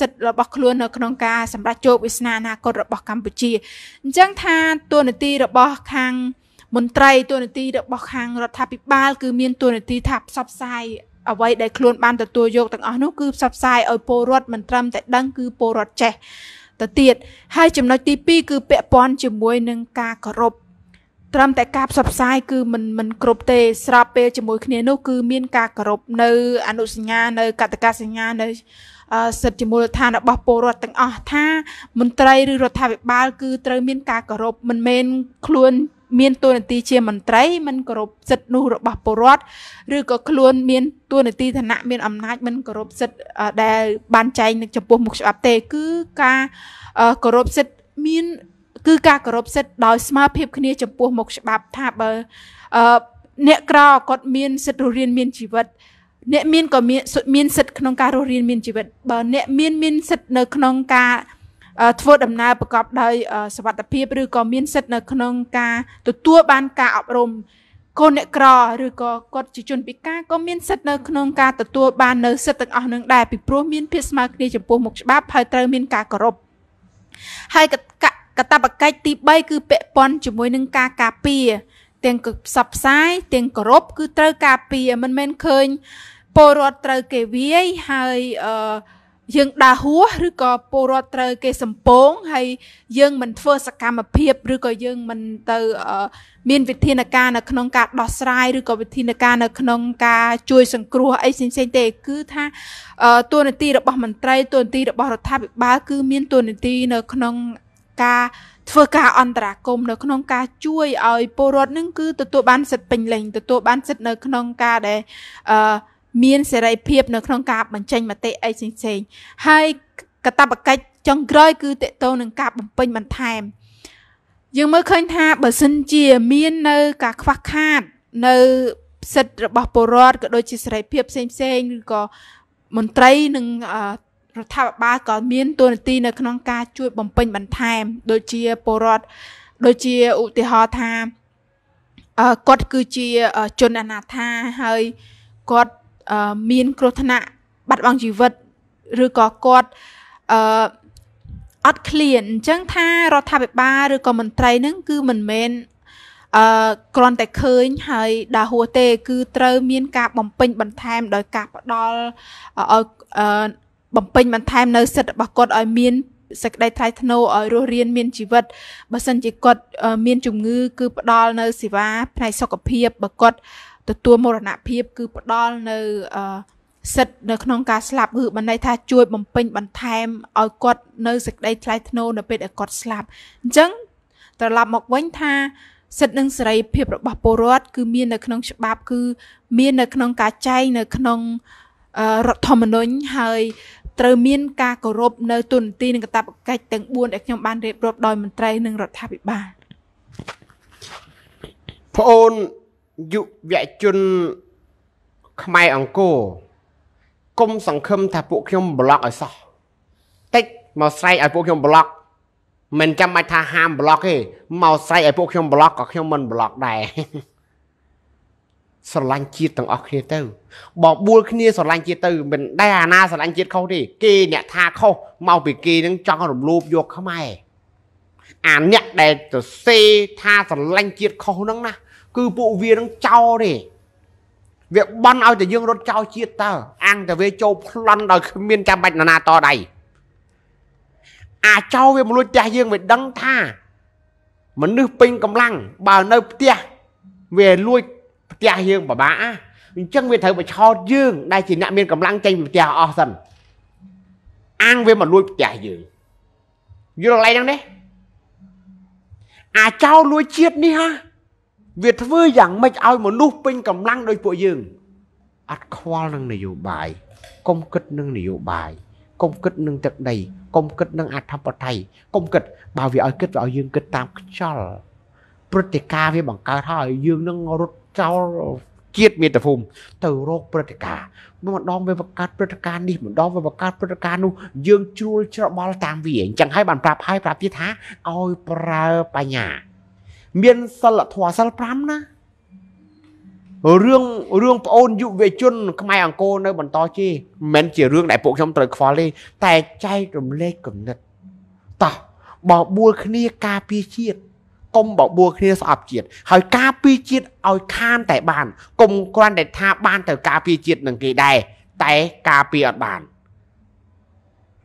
សិទ្ធិរបស់ខ្លួននៅក្នុងការសម្រេចជោគវាសនាអនាគតរបស់កម្ពុជាអញ្ចឹងថាតួនាទីរបស់ខាងមន្ត្រីតួនាទីរបស់ខាងរដ្ឋាភិបាល គឺមានតួនាទីថាផ្សព្វផ្សាយអ្វីដែលខ្លួនបានទទួលយកទាំងអស់នោះគឺផ្សព្វផ្សាយឲ្យពលរដ្ឋមិនត្រឹមតែដឹងគឺពលរដ្ឋចេះទៅទៀតហើយចំណុចទី2គឺពាក់ព័ន្ធជាមួយនឹងការគោរពត្រឹមតែការផ្សព្វផ្សាយគឺមិនមិនគ្រប់ទេស្របពេលជាមួយគ្នានោះគឺមានការគោរពនៅ អនុសញ្ញានៅកតកាសញ្ញានៅ សិទ្ធិមូលដ្ឋានរបស់ពលរដ្ឋទាំងអស់ថា មន្ត្រីឬរដ្ឋាភិបាល គឺត្រូវមាន ការគោរពមិនមែនខ្លួនមានតួនាទីជាមន្ត្រីមិនគោរពសិទ្ធិនោះរបស់ពលរដ្ឋឬក៏ខ្លួនមានតួនាទីឋានៈមានអំណាចមិនគោរពសិទ្ធិដែលបានចែងចំពោះមុខច្បាប់ទេគឺការគោរពសិទ្ធិមានគឺការគោរពសិទ្ធិដោយស្មើភាពគ្នាចំពោះមុខច្បាប់ថាបើអ្នកក្រគាត់មានសិទ្ធិរស់រានមានជីវិតអ្នកមានក៏មានមានសិទ្ធិក្នុងការរស់រានមានជីវិតបើអ្នកមានមានសិទ្ធិនៅក្នុងការធ្វើដំណើរប្រកបដោយសវត្ថភាពឬក៏មានសិទ្ធិនៅក្នុងការទទួលបានការអប់រំកូនអ្នកក្រឬក៏គាត់ជាជនពិការក៏មានសិទ្ធិនៅក្នុងការទទួលបាននៅសិទ្ធិទាំងអស់នឹងដែរពីព្រោះមានភាពស្មើគ្នាចំពោះមុខច្បាប់ហើយត្រូវមានការគោរពហើយកកតបកិច្ចទី3គឺពាក់ព័ន្ធជាមួយនឹងការការពារទាំងផ្សព្វផ្សាយទាំងគោរពគឺត្រូវការពារមិនមែនឃើញពលរដ្ឋត្រូវគេវាយហើយអឺយើងដើរហួសឬក៏ពលរដ្ឋត្រូវគេសំពងហើយយើង មិនធ្វើសកម្មភាព ឬក៏យើងមិនទៅ មាន វិធានការនៅក្នុងការដោះស្រាយឬក៏វិធានការនៅក្នុងការជួយ សង្គ្រោះអីផ្សេងៗទេ គឺ ថាតួនាទីរបស់មន្ត្រីតួនាទីរបស់រដ្ឋាភិបាលគឺមានតួនាទីនៅក្នុងការធ្វើការអន្តរាគមនៅក្នុងការជួយឲ្យពលរដ្ឋនឹងគឺទទួលបានសិទ្ធិពេញលេញទទួលបានសិទ្ធិនៅក្នុងការដែលអឺមានសេរីភាពនៅក្នុងការបញ្ចេញមតិអីផ្សេងៗហើយកតបកិច្ចចុងក្រោយគឺតកតងនឹងការបំពេញបន្ថែមយើងមើលឃើញថាបើសិនជាមាននៅការខ្វះខាតនៅសិទ្ធិរបស់ពលរដ្ឋក៏ដូចជាសេរីភាពផ្សេងៗឬក៏មន្ត្រីនិងរដ្ឋាភិបាលក៏មានតួនាទីនៅក្នុងការជួយបំពេញបន្ថែម ដូចជាពលរដ្ឋដូចជាឧទាហរណ៍ថាគាត់គឺជាជនអនាថាហើយគាត់មានគ្រោះថ្នាក់បាត់បង់ជីវិត ឬក៏គាត់អឺអត់ឃ្លានអញ្ចឹងថារដ្ឋាភិបាលឬក៏មន្ត្រីនឹងគឺមិនមែនអឺគ្រាន់តែឃើញហើយដើរហួសទេគឺត្រូវមាន ការបំពេញបន្ថែមដោយការផ្ដល់ឲ្យបំពេញបន្ថែមនៅសិទ្ធិរបស់គាត់ឲ្យមានសេចក្តីថ្លៃថ្នូរឲ្យរស់រានមានជីវិតបើសិនជាគាត់មានជំងឺគឺផ្ដល់នៅសេវាផ្នែកសុខភាពបើគាត់ទទួលមរណភាពគឺផ្ដល់នៅសិទ្ធនៅក្នុងការស្លាប់គឺបានន័យថាជួយបំពេញបន្ថែមឲ្យគាត់នៅសេចក្តីថ្លៃថ្នូរនៅពេលដែលគាត់ស្លាប់អញ្ចឹងត្រឡប់មកវិញថាសិទ្ធិនិងសេរីភាពរបស់ពលរដ្ឋគឺមាននៅក្នុងច្បាប់គឺមាននៅក្នុងការចែងនៅក្នុងរដ្ឋធម្មនុញ្ញហើយត្រូវមានការគោរពនៅទុនទីនិងកតបកិច្ចទាំង4ដែលខ្ញុំបានរៀបរាប់ដោយមន្ត្រីនិងរដ្ឋាភិបាលប្អូនយុវជនខ្មែរអង្គរគុំសង្ឃឹមថាពួកខ្ញុំប្លុកឲ្យសោះតិចមកស្រែកឲ្យពួកខ្ញុំប្លុកមិនចាំបាច់ថាហាមប្លុកទេមកស្រែកឲ្យពួកខ្ញុំប្លុកក៏ខ្ញុំមិនប្លុកដែរស្រឡាញ់ជាតិទាំងអស់គ្នាទៅបបួលគ្នាស្រឡាញ់ជាតិទៅមិនដែលអាណាស្រឡាញ់ជាតិខុសទេគេអ្នក ថាខុសមកពីគេនឹងចង់រំលោភយកខ្មែរអាអ្នកដែលទៅសេថាស្រឡាញ់ជាតិខុសហ្នឹងណា គឺពួកវានឹងចោលទេវាបន់ឲ្យតែយើងរត់ចោលជាតិតើអាំងតែវាចូលប្លន់ដោយគ្មានចាំបាច់នរណាតដៃអាចោលវាមកលួចផ្ទះយើងវាដឹងថាមនុស្សពេញកម្លាំងបើនៅផ្ទះវាលួចផ្ទះយើងពិបាកអញ្ចឹងវាត្រូវបញ្ឆោតយើងដែលជាអ្នកមានកម្លាំងចេញពីផ្ទះអស់សិនអាំងវាមកលួចផ្ទះយើងយល់កន្លែងហ្នឹងទេអាចោលួចជាតិនេះហាវាធ្វើយ៉ាងម៉េចឲ្យ មនុស្សពេញកម្លាំងដោយពួកយើងអត់ខ្វល់នឹងនយោបាយកុំគិតនឹងនយោបាយកុំគិតនឹងទឹកដីកុំគិតនឹងអធិបតេយ្យកុំគិតបើវាឲ្យគិតវាឲ្យយើងគិតតាមខ្យល់ព្រឹត្តិការណ៍វាបង្កើតឲ្យយើងនឹងរត់ចោលជាតិមាតុភូមិទៅរកព្រឹត្តិការណ៍ម្ដងវាបង្កើតព្រឹត្តិការណ៍នេះម្ដងវាបង្កើតព្រឹត្តិការណ៍នោះយើងជ្រួលច្របល់តាមវាអញ្ចឹងហើយបានប្រាប់ហើយប្រាប់ទៀតថាឲ្យប្រើបញ្ញាមានសិលធម៌សិល5ណារឿងរឿងប្អូនយុវជនខ្មែរអង្គរនៅបន្តជេមិនមែនជារឿងដែលពួកខ្ញុំត្រូវខ្វល់ទេតែចែករំលែកគំនិតតោះបបួលគ្នាការពារជាតិកុំបបួលគ្នាស្អប់ជាតិហើយការពីជាតិឲ្យខានតែបានកុំគ្រាន់តែថាបានទៅការពីជាតិនឹងគេដែរតែការពីអត់បាន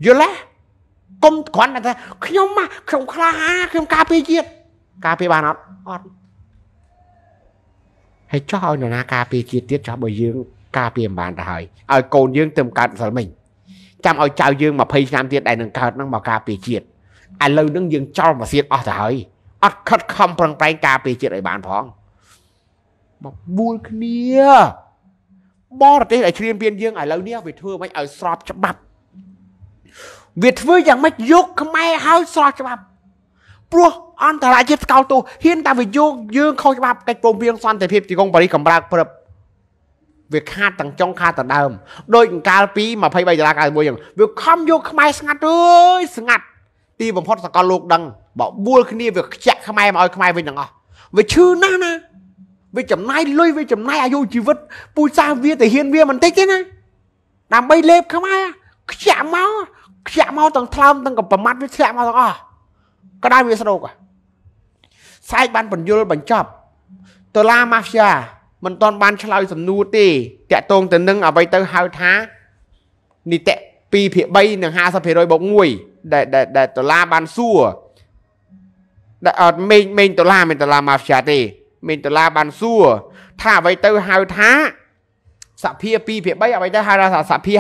យល់ទេកុំគ្រាន់តែថាខ្ញុំខ្ញុំខ្លាហាខ្ញុំការពីជាតិការពីបានអត់អត់ហើយចោះឲ្យនរណាការពីជាតិទៀតចោះបើយើងការពីមិនបានទៅហើយឲ្យកូនយើងទៅកើតម្សិលមិញចាំឲ្យចៅយើង20ឆ្នាំទៀតដែលនឹងកើតនឹងមកការពីជាតិឥឡូវនឹងយើងចោលមកទៀតអស់ទៅហើយអត់ខិតខំប្រឹងប្រែងការពារជាតិឲ្យបានផងមកបួលគ្នាបរទេសដែលឈ្លានពានយើងឥឡូវនេះវាធ្វើមិនឲ្យស្របច្បាប់វាធ្វើយ៉ាងម៉េចយកខ្មែរឲ្យស្របច្បាប់ព្រោះអន្តរជាតិស្កោតទោសហ៊ានតែវាយកយើងខុសច្បាប់កិច្ចព្រមព្រៀងសន្តិភាពទីក្រុងប៉ារីសកម្រើកព្រឹបវាខាតទាំងចុងខាតទាំងដើមដោយអង្កាល ពី23ដុល្លារ91យ៉ាងវាខំយកខ្មែរស្ងាត់អើយស្ងាត់ទីបំផុតសកលលោកដឹងបបួលគ្នាវាខ្ចាក់ខ្មែរមកឲ្យខ្មែរវិញទាំងអស់វាឈឺណាស់ណាវាចំណាយលុយវាចំណាយអាយុជីវិតពូសាសវាទៅហ៊ានវាមិនតិចទេណាដើម្បីលេបខ្មែរខ្ចាក់មកខ្ចាក់មកទាំងថ្លើមទាំងកប្រមាត់វាធ្លាក់មកទាំងអស់ក្តៅវាស្រោកសែកបានបញ្យលបញ្ចប់ដុល្លារម៉ាហ្វីយ៉ាមិនទាន់បាន ឆ្លើយសំណួរទេតាក់ទងទៅនឹងអ្វីទៅហៅថានីតិ2ភាគ3និង50%បូក1ដែលដែលដុល្លារបានសួរដែលអត់មេញមេញដុល្លារមានដុល្លារម៉ាហ្វីយ៉ាទេមេញដុល្លារបានសួរ ថាអ្វីទៅហៅថាសភា2ភា3អ្វីទៅហៅថាសភា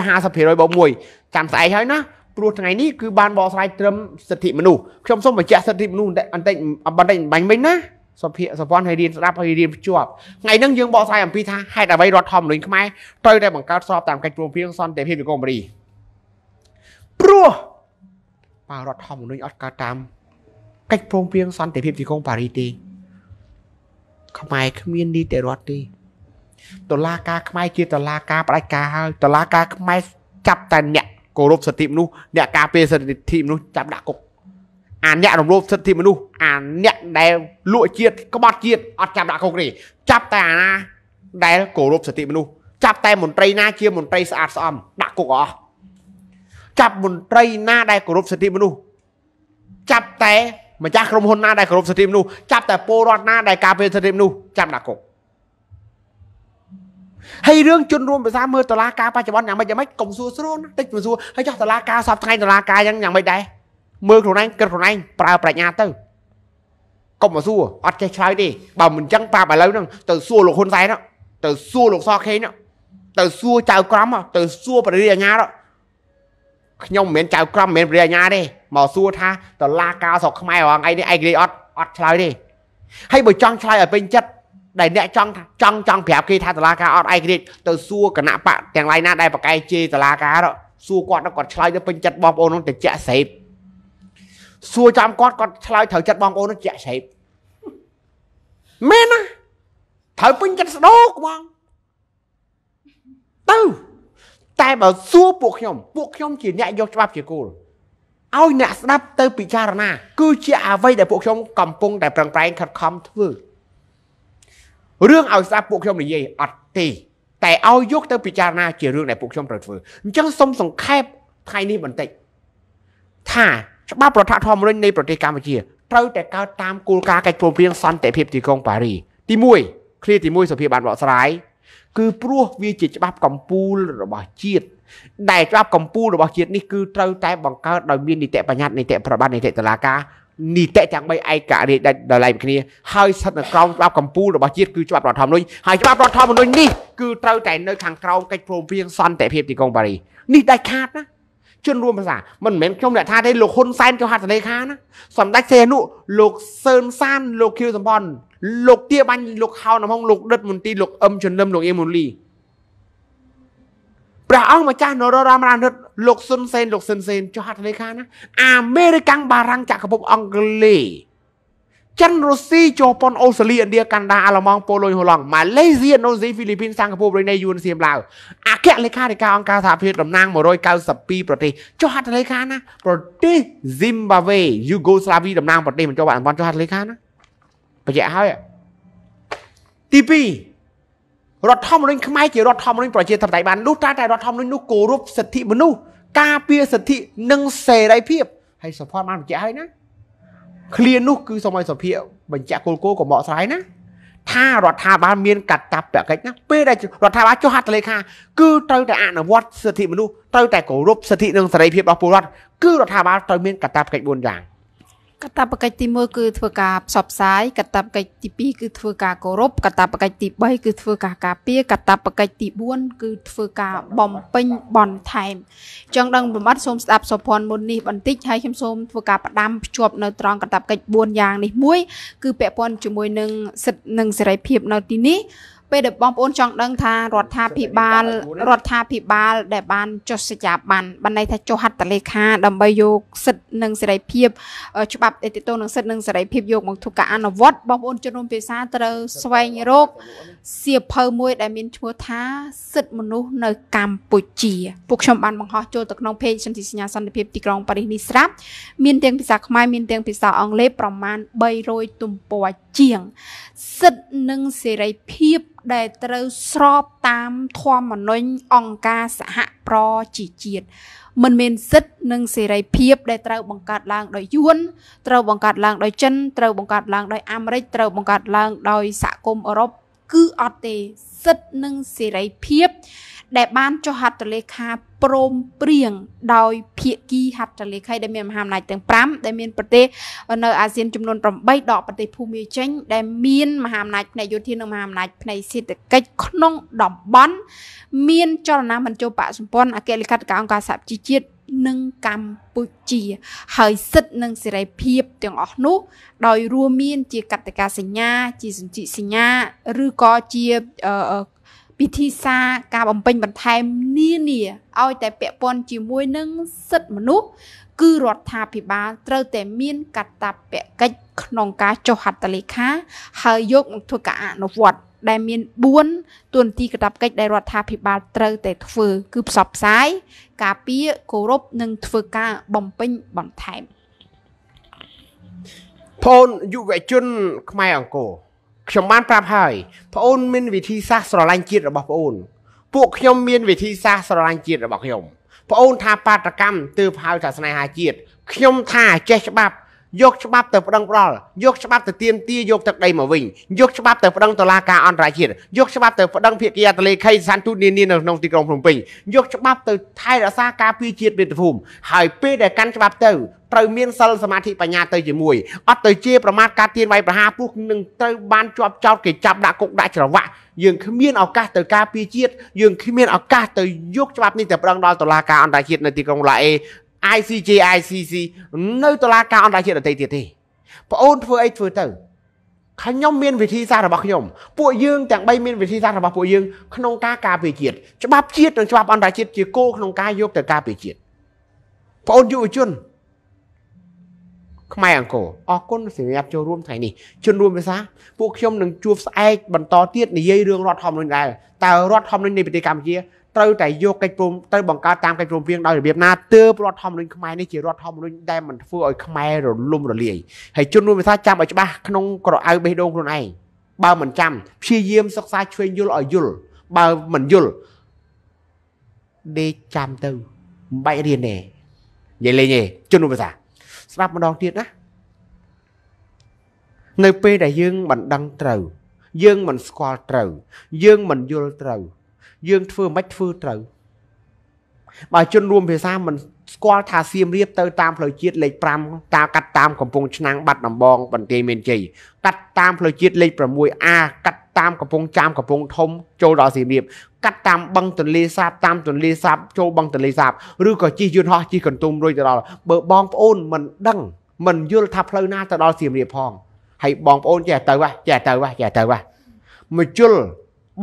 50%បូក1ចាំស្អែកហើយណាព្រោះថ្ងៃនេះគឺបានបកស្រាយត្រឹមសិទ្ធិមនុស្សខ្ញុំសូមបញ្ជាក់សិទ្ធិមនុស្សបន្តិចបន្តិចបាញ់មិញណាសភាសពន្ធឲ្យរៀនស្ដាប់ឲ្យរៀនភ្ជាប់ថ្ងៃហ្នឹងយើងបកស្រាយអំពីថាហេតុអ្វីរដ្ឋធម្មនុញ្ញខ្មែរត្រូវតែបង្កើតស្របតាមកិច្ចព្រមព្រៀងសន្តិភាពវិកូមរីព្រោះបានរដ្ឋធម្មនុញ្ញអត់កើតតាមកិច្ចព្រមព្រៀងសន្តិភាពទីក្រុងប៉ារីសទេខ្មែរគ្មាននីតិរដ្ឋទេតឡាការខ្មែរជាតឡាការផ្ដាច់ការហើយតឡាការខ្មែរចាប់តែអ្នកគោរពសិទ្ធិមនុស្សអ្នកការពារសិទ្ធិមនុស្សចាប់ដាក់គុកអាអ្នករំលោភសិទ្ធិមនុស្សអាអ្នកដែលលួចជាតិក្បត់ជាតិអត់ចាប់ដាក់គុកទេចាប់តែអាណាដែលគោរពសិទ្ធិមនុស្សចាប់តែមន្ត្រីណាជាមន្ត្រីស្អាតស្អំដាក់គុកអស់ចាប់មន្ត្រីណាដែលគោរពសិទ្ធិមនុស្សចាប់តែម្ចាស់ក្រុមហ៊ុនណាដែលគោរពសិទ្ធិមនុស្សចាប់តែពលរដ្ឋណាដែលការពារសិទ្ធិមនុស្សចាប់ដាក់គុកហើយរឿងជនរួមភាសាមើលតឡាការបច្ចុប្បន្នយ៉ាងម៉េចយ៉ាងម៉េចកុំសួរស្រួលតិចមិនសួរហើយចោះតឡាកាសពថ្ងៃតឡាកាយ៉ាងយ៉ាងម៉េចដែរមើលខ្លួនឯងគិតខ្លួនឯងប្រើប្រាជ្ញាទៅកុំមកសួរអត់ចេះឆ្លើយទេបើមិនចឹងប៉ាប់ឥឡូវហ្នឹងទៅសួរលោកហ៊ុនសែនទៅសួរលោកសខេងទៅសួរចៅក្រមទៅសួរប្រជាអាញាខ្ញុំមិនមែនចៅក្រមមិនមែនព្រះអាញាទេមកសួរថាតឡាការស្រុកខ្មែររងឯនេះឯងនិយាយអត់អត់ឆ្លើយទេហើយបើចង់ឆ្លើយឲ្យពេញចិត្តដែលអ្នកចង់ចង់ចង់ប្រាប់គេថាតឡាការអត់ឯករាជ្យទៅសួរគណៈបកទាំងឡាយណា ដែលប្រកែកជេរតឡាការសួរគាត់គាត់ឆ្លើយទៅពេញចិត្តបងប្អូននោះតិចស្រេបសួរចាំគាត់គាត់ឆ្លើយត្រូវចិត្តបងប្អូននោះតិចស្រេបមែនណាត្រូវពេញចិត្តស្ដោកហ្មងទៅតែបើសួរពួកខ្ញុំពួកខ្ញុំជាអ្នកយកច្បាប់ជាគោលឲ្យអ្នកស្ដាប់ទៅពិចារណា គឺជាអ្វី ដែលពួកខ្ញុំកំពុងតែប្រឹងប្រែងខិតខំធ្វើរឿងឲ្យស្ដាប់ពួកខ្ញុំនិយាយអត់ទេតែឲ្យយកទៅពិចារណាជារឿងដែលពួកខ្ញុំត្រូវធ្វើអញ្ចឹងសូមសង្ខេបថ្ងៃនេះបន្តិចថាច្បាប់រដ្ឋធម្មនុញ្ញនៃប្រទេសកម្ពុជាត្រូវតែកើតតាមគោលការណ៍កិច្ចព្រមព្រៀងសន្តិភាពទីក្រុងប៉ារីទី1ឃ្លាទី1សុភាបានបកស្រាយគឺព្រោះវាជាច្បាប់កម្ពុជារបស់ជាតិដែលច្បាប់កម្ពុជារបស់ជាតិនេះគឺត្រូវតែបង្កើតដោយមាននីតិបញ្ញត្តិនីតិប្របាទនីតិតុលាការនីតិទាំង3ឯករាជ្យដាច់ដោយឡែកគ្នាហើយស្ថិតនៅក្រោមច្បាប់កម្ពុជារបស់ជាតិគឺច្បាប់រដ្ឋធម្មនុញ្ញហើយច្បាប់រដ្ឋធម្មនុញ្ញនេះគឺត្រូវតែនៅខាងក្រោមកិច្ចព្រមព្រៀងសន្តិភាពទីក្រុងប៉ារីសនេះដាច់ខាតណាជនរួមភាសាមិនមែនខ្ញុំអ្នកថាទេលោកហ៊ុនសែនគេហត្ថលេខាណាសម្ដេចសេនុលោកសឿនសានលោកខៀវសំផនលោកទាបាញ់លោកហៅនំហងលោក ដិតមន្ទីលោកអឹមជន្លឹមលោកអេមូលីព្រះអង្គម្ចាស់នរោរមរានិតលោកស៊ុនសេនលោកស៊ិនសេនចុះហត្ថលេខាណាអាមេរិកាំងបារាំងចក្រភពអង់គ្លេសចិនរុស្ស៊ីជប៉ុនអូស្ត្រាលីឥណ្ឌាកាណាដាអាល្លឺម៉ង់ប៉ូលុយហូឡង់ម៉ាឡេស៊ីឥណ្ឌូនេស៊ីហ្វីលីពីនសិង្ហបុរីណេយួនសៀមឡាវអគ្គលេខាធិការអង្គការសហភាពតំណាង192ប្រទេសចុះហត្ថលេខាណាប្រទេសហ្ស៊ីមបាវេយូហ្គោស្លាវីតំណាងប្រទេសមិនចូលបានចុះហត្ថលេខាណាបញ្ជាក់ហើយទី2រដ្ឋធម្មនុញ្ញខ្មែរជារដ្ឋធម្មនុញ្ញប្រជាធិបតេយ្យបានលុះត្រាតែរដ្ឋធម្មនុញ្ញនោះគោរពសិទ្ធិមនុស្សការពារសិទ្ធិនិងសេរីភាពហើយសុផតបានបញ្ជាក់ហើយណាឃ្លានោះ គឺសម័យសភាបញ្ជាក់គោលគោក៏បកស្រាយណាថារដ្ឋាភិបាលមានកាតព្វកិច្ចណាពេលដែលរដ្ឋាភិបាលចុះហត្ថលេខាគឺត្រូវតែអនុវត្តសិទ្ធិមនុស្សត្រូវតែគោរពសិទ្ធិនិងសេរីភាពរបស់ពលរដ្ឋគឺរដ្ឋាភិបាលត្រូវមានកាតព្វកិច្ច4យ៉ាងកតាបកិច្ចទី1គឺធ្វើការផ្សព្វផ្សាយកតាបកិច្ចទី2គឺធ្វើការគោរពកតាបកិច្ចទី3គឺធ្វើការការពារកតាបកិច្ចទី4គឺធ្វើការបំពេញបន្ថែមចង់ដឹងប្រមាត់សូមស្ដាប់សុភ័ណ្ឌមុននេះបន្តិចហើយខ្ញុំសូមធ្វើការផ្ដាំភ្ជាប់នៅត្រង់កតាបកិច្ច4យ៉ាងនេះមួយគឺពាក់ព័ន្ធជាមួយនឹងសិទ្ធិនិងសេរីភាពនៅទីនេះពេលដែលបងប្អូនចង់ដឹងថារដ្ឋាភិបាលរដ្ឋាភិបាល ដែលបានចុះសច្ចាប័នបានន័យថាចុះហត្ថលេខា ដើម្បីយក សិទ្ធិនិងសេរីភាពច្បាប់អេតិតូននិងសិទ្ធិនិងសេរីភាពយកមកធ្វើការអនុវត្តបងប្អូនជនរួមភាសាត្រូវស្វែងរកសៀវភៅមួយ ដែលមានឈ្មោះថាសិទ្ធិមនុស្សនៅកម្ពុជាពួកខ្ញុំបានបង្ហោះចូលទៅក្នុង page សន្ធិសញ្ញាសន្តិភាពទីក្រុងប៉ារីសនេះស្រាប់មានទាំងភាសាខ្មែរមានទាំងភាសាអង់គ្លេសប្រមាណ300ទំព័រជាងសិទ្ធិនិងសេរីភាពដែលត្រូវស្របតាមធម្មនុញ្ញអង្គការសហប្រជាជាតិមិនមានសិទ្ធិនិងសេរីភាពដែលត្រូវបង្កើតឡើងដោយយួនត្រូវបង្កើតឡើងដោយចិនត្រូវបង្កើតឡើងដោយអាមេរិកត្រូវបង្កើតឡើងដោយសហគមន៍អឺរ៉ុបគឺអត់ទេសិទ្ធិនិងសេរីភាពដែល បានចុះហត្ថលេខាព្រមព្រៀងដោយភាគីហត្ថលេខីដែលមានមហាអំណាចទាំង5ដែលមានប្រទេសនៅអាស៊ានចំនួន8ដកប្រទេសភូមាចេញដែលមានមហាអំណាចផ្នែកយោធានិងមហាអំណាចផ្នែកសេដ្ឋកិច្ចក្នុងតំបន់ មានចលនាមិនចូលបកសម្ព័ន្ធអគ្គលេខាធិការអង្គការសហជីវជាតិនិងកម្ពុជា ហើយសិទ្ធិនិងសេរីភាពទាំងអស់នោះដោយរួមមាន ជាកតិកាសញ្ញា ជាសន្ធិសញ្ញា ឬក៏ជាពិធីសារការបំពេញបន្ថែមនានាឲ្យតែពាក់ព័ន្ធជាមួយនឹងសិទ្ធិមនុស្សគឺរដ្ឋាភិបាលត្រូវតែមានកាតព្វកិច្ចក្នុងការចុះហត្ថលេខាហើយយកមកធ្វើការអនុវត្តដែលមាន4ទួនាទីកាតព្វកិច្ចដែលរដ្ឋាភិបាលត្រូវតែធ្វើ គឺផ្សព្វផ្សាយការពារគោរពនិងធ្វើការបំពេញបន្ថែមបងយុវជន ខ្មែរអង្គរខ្ញុំបានប្រាប់ហើយប្អូនមានវិធីសាស្ត្រស្រឡាញ់ជាតិរបស់ប្អូនពួកខ្ញុំមានវិធីសាស្ត្រស្រឡាញ់ជាតិរបស់ខ្ញុំប្អូន ថាបាតកម្មទើបហៅថាស្នេហាជាតិខ្ញុំ ថាចេះច្បាប់ យកច្បាប់ទៅប្តឹងផ្ដាល់យកច្បាប់ទៅទៀមទាយកទឹកដីមកវិញយកច្បាប់ទៅប្តឹងតុលាការអន្តរជាតិយកច្បាប់ទៅប្តឹងភាគីអន្តរលេខីស្ថានទូតនានានៅក្នុងទីក្រុងភ្នំពេញយកច្បាប់ទៅថែរក្សាការពារជាតិមាតុភូមិហើយពេលដែលកាន់ច្បាប់ទៅត្រូវមានសិលសមាធិបញ្ញាទៅជាមួយអត់ទៅជាប្រមាថការទៀនវាយប្រហារព្រោះនឹងត្រូវបានជាប់ចោតគេចាប់ដាក់គុកដាក់ច្រវាក់យើងគ្មានឱកាសទៅការពារជាតិយើងគ្មានឱកាសទៅយកច្បាប់នេះទៅប្រឹងដល់តុលាការអន្តរជាតិនៅទីក្រុងឡាអេ ICJ ICC នៅតុលាការអន្តរជាតិដទៃទៀតទេប្អូនធ្វើអីធ្វើទៅខ្ញុំមានវិធីសាស្ត្ររបស់ខ្ញុំពួកយើងទាំង3មានវិធីសាស្ត្ររបស់ពួកយើងក្នុងការការពារជាតិច្បាប់ជាតិនិងច្បាប់អន្តរជាតិជាគោលក្នុងការយកទៅការពារជាតិប្អូនយុវជនខ្មែរអង្គរអរគុណសម្រាប់ចូលរួមថ្ងៃនេះជនរួមភាសាពួកខ្ញុំនឹងជួបស្អែកបន្តទៀតនិយាយរឿងរដ្ឋធម្មនុញ្ញដែរតើរដ្ឋធម្មនុញ្ញនៃប្រទេសកម្ពុជាត្រូវតែយកកិច្ចព្រមទៅបង្កើតតាមកិច្ចព្រមព្រៀងដោយរបៀបណាទើបរដ្ឋធម្មនុញ្ញខ្មែរនេះជារដ្ឋធម្មនុញ្ញដែលមិនធ្វើឲ្យខ្មែររលំរលាយហើយជនរួមភាសាចាំឲ្យច្បាស់ក្នុងក្រអៅបេះដូងខ្លួនឯងបើមិនចាំព្យាយាមសិក្សាឆ្វេងយល់ឲ្យយល់បើមិនយល់ដេកចាំទៅមិនបាច់រៀនទេនិយាយលេងទេជនរួមភាសាស្ដាប់ម្ដងទៀតណានៅពេលដែលយើងមិនដឹងត្រូវ យើងមិនស្គាល់ត្រូវយើងមិនយល់ត្រូវយើងធ្វើមិនធ្វើត្រូវបើជនរួមភាសាមិនស្គាល់ថាសៀមរាបទៅតាមផ្លូវជាតិលេខ5តាកាត់តាមកំពង់ឆ្នាំងបាត់ដំបងបន្ទាយមានជ័យកាត់តាមផ្លូវជាតិលេខ 6A កាត់តាមកំពង់ចាមកំពង់ធំ ចូលដល់សៀមរាបកាត់តាមបឹងទន្លេសាប តាមទន្លេសាប ចូលបឹងទន្លេសាបឬក៏ជិះយន្តហោះជិះកន្ទុំរួចទៅដល់បើបងប្អូនមិនដឹង មិនយល់ថាផ្លូវណាទៅដល់សៀមរាបផងហើយបងប្អូនចេះទៅវ៉ះចេះទៅវ៉ះចេះទៅវ៉ះមជុល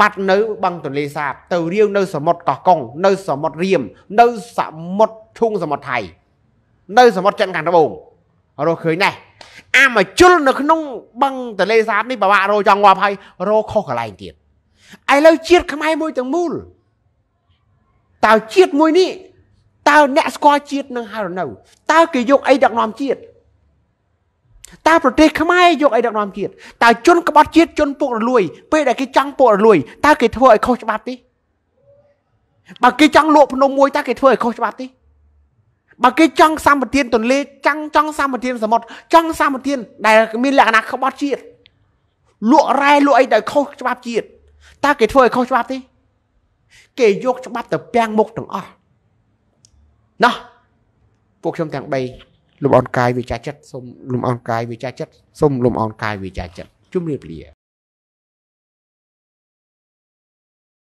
បាត់នៅបឹងទន្លេសាប ទៅរៀវនៅសមុទ្រកោះកុងនៅ សមុទ្ររៀមនៅសមុទ្រឈុងសមុទ្រថៃនៅ សមុទ្រចិនខាងត្បូងរកឃើញណាស់អាមជុលនៅក្នុងបឹងទន្លេសាបនេះពិបាករកចង់ងាប់ហើយរកខុសកន្លែងទៀតឥឡូវជាតិខ្មែរមួយទាំងមូលតើជាតិមួយនេះតើអ្នកស្គាល់ជាតិនឹងហើយនៅតើគេយកអីដឹកនាំជាតិតើប្រទេសខ្មែរយកអីដឹកនាំជាតិតើជនក្បត់ជាតិជនពុករលួយ ពេលដែលគេចង់ពុករលួយតើគេធ្វើឲ្យខុសច្បាប់ទេបើគេចង់លក់ភ្នំមួយតើគេធ្វើឲ្យខុសច្បាប់ទេបើគេចង់សម្បទានទន្លេចង់ចង់សម្បទានសមុទ្រចង់សម្បទានដែលមានលក្ខណៈក្បត់ជាតិលក់រ៉ែលក់អីដោយខុសច្បាប់ជាតិតើគេធ្វើឲ្យខុសច្បាប់ទេគេយកច្បាប់ទៅពាំងមុខទាំងអស់ណោះពួកខ្ញុំទាំង3លំអរកាយវិចាចិត្តសូមលំអរកាយវិចាចិត្តសូមលំអរកាយវិចាចិត្តជំរាបលា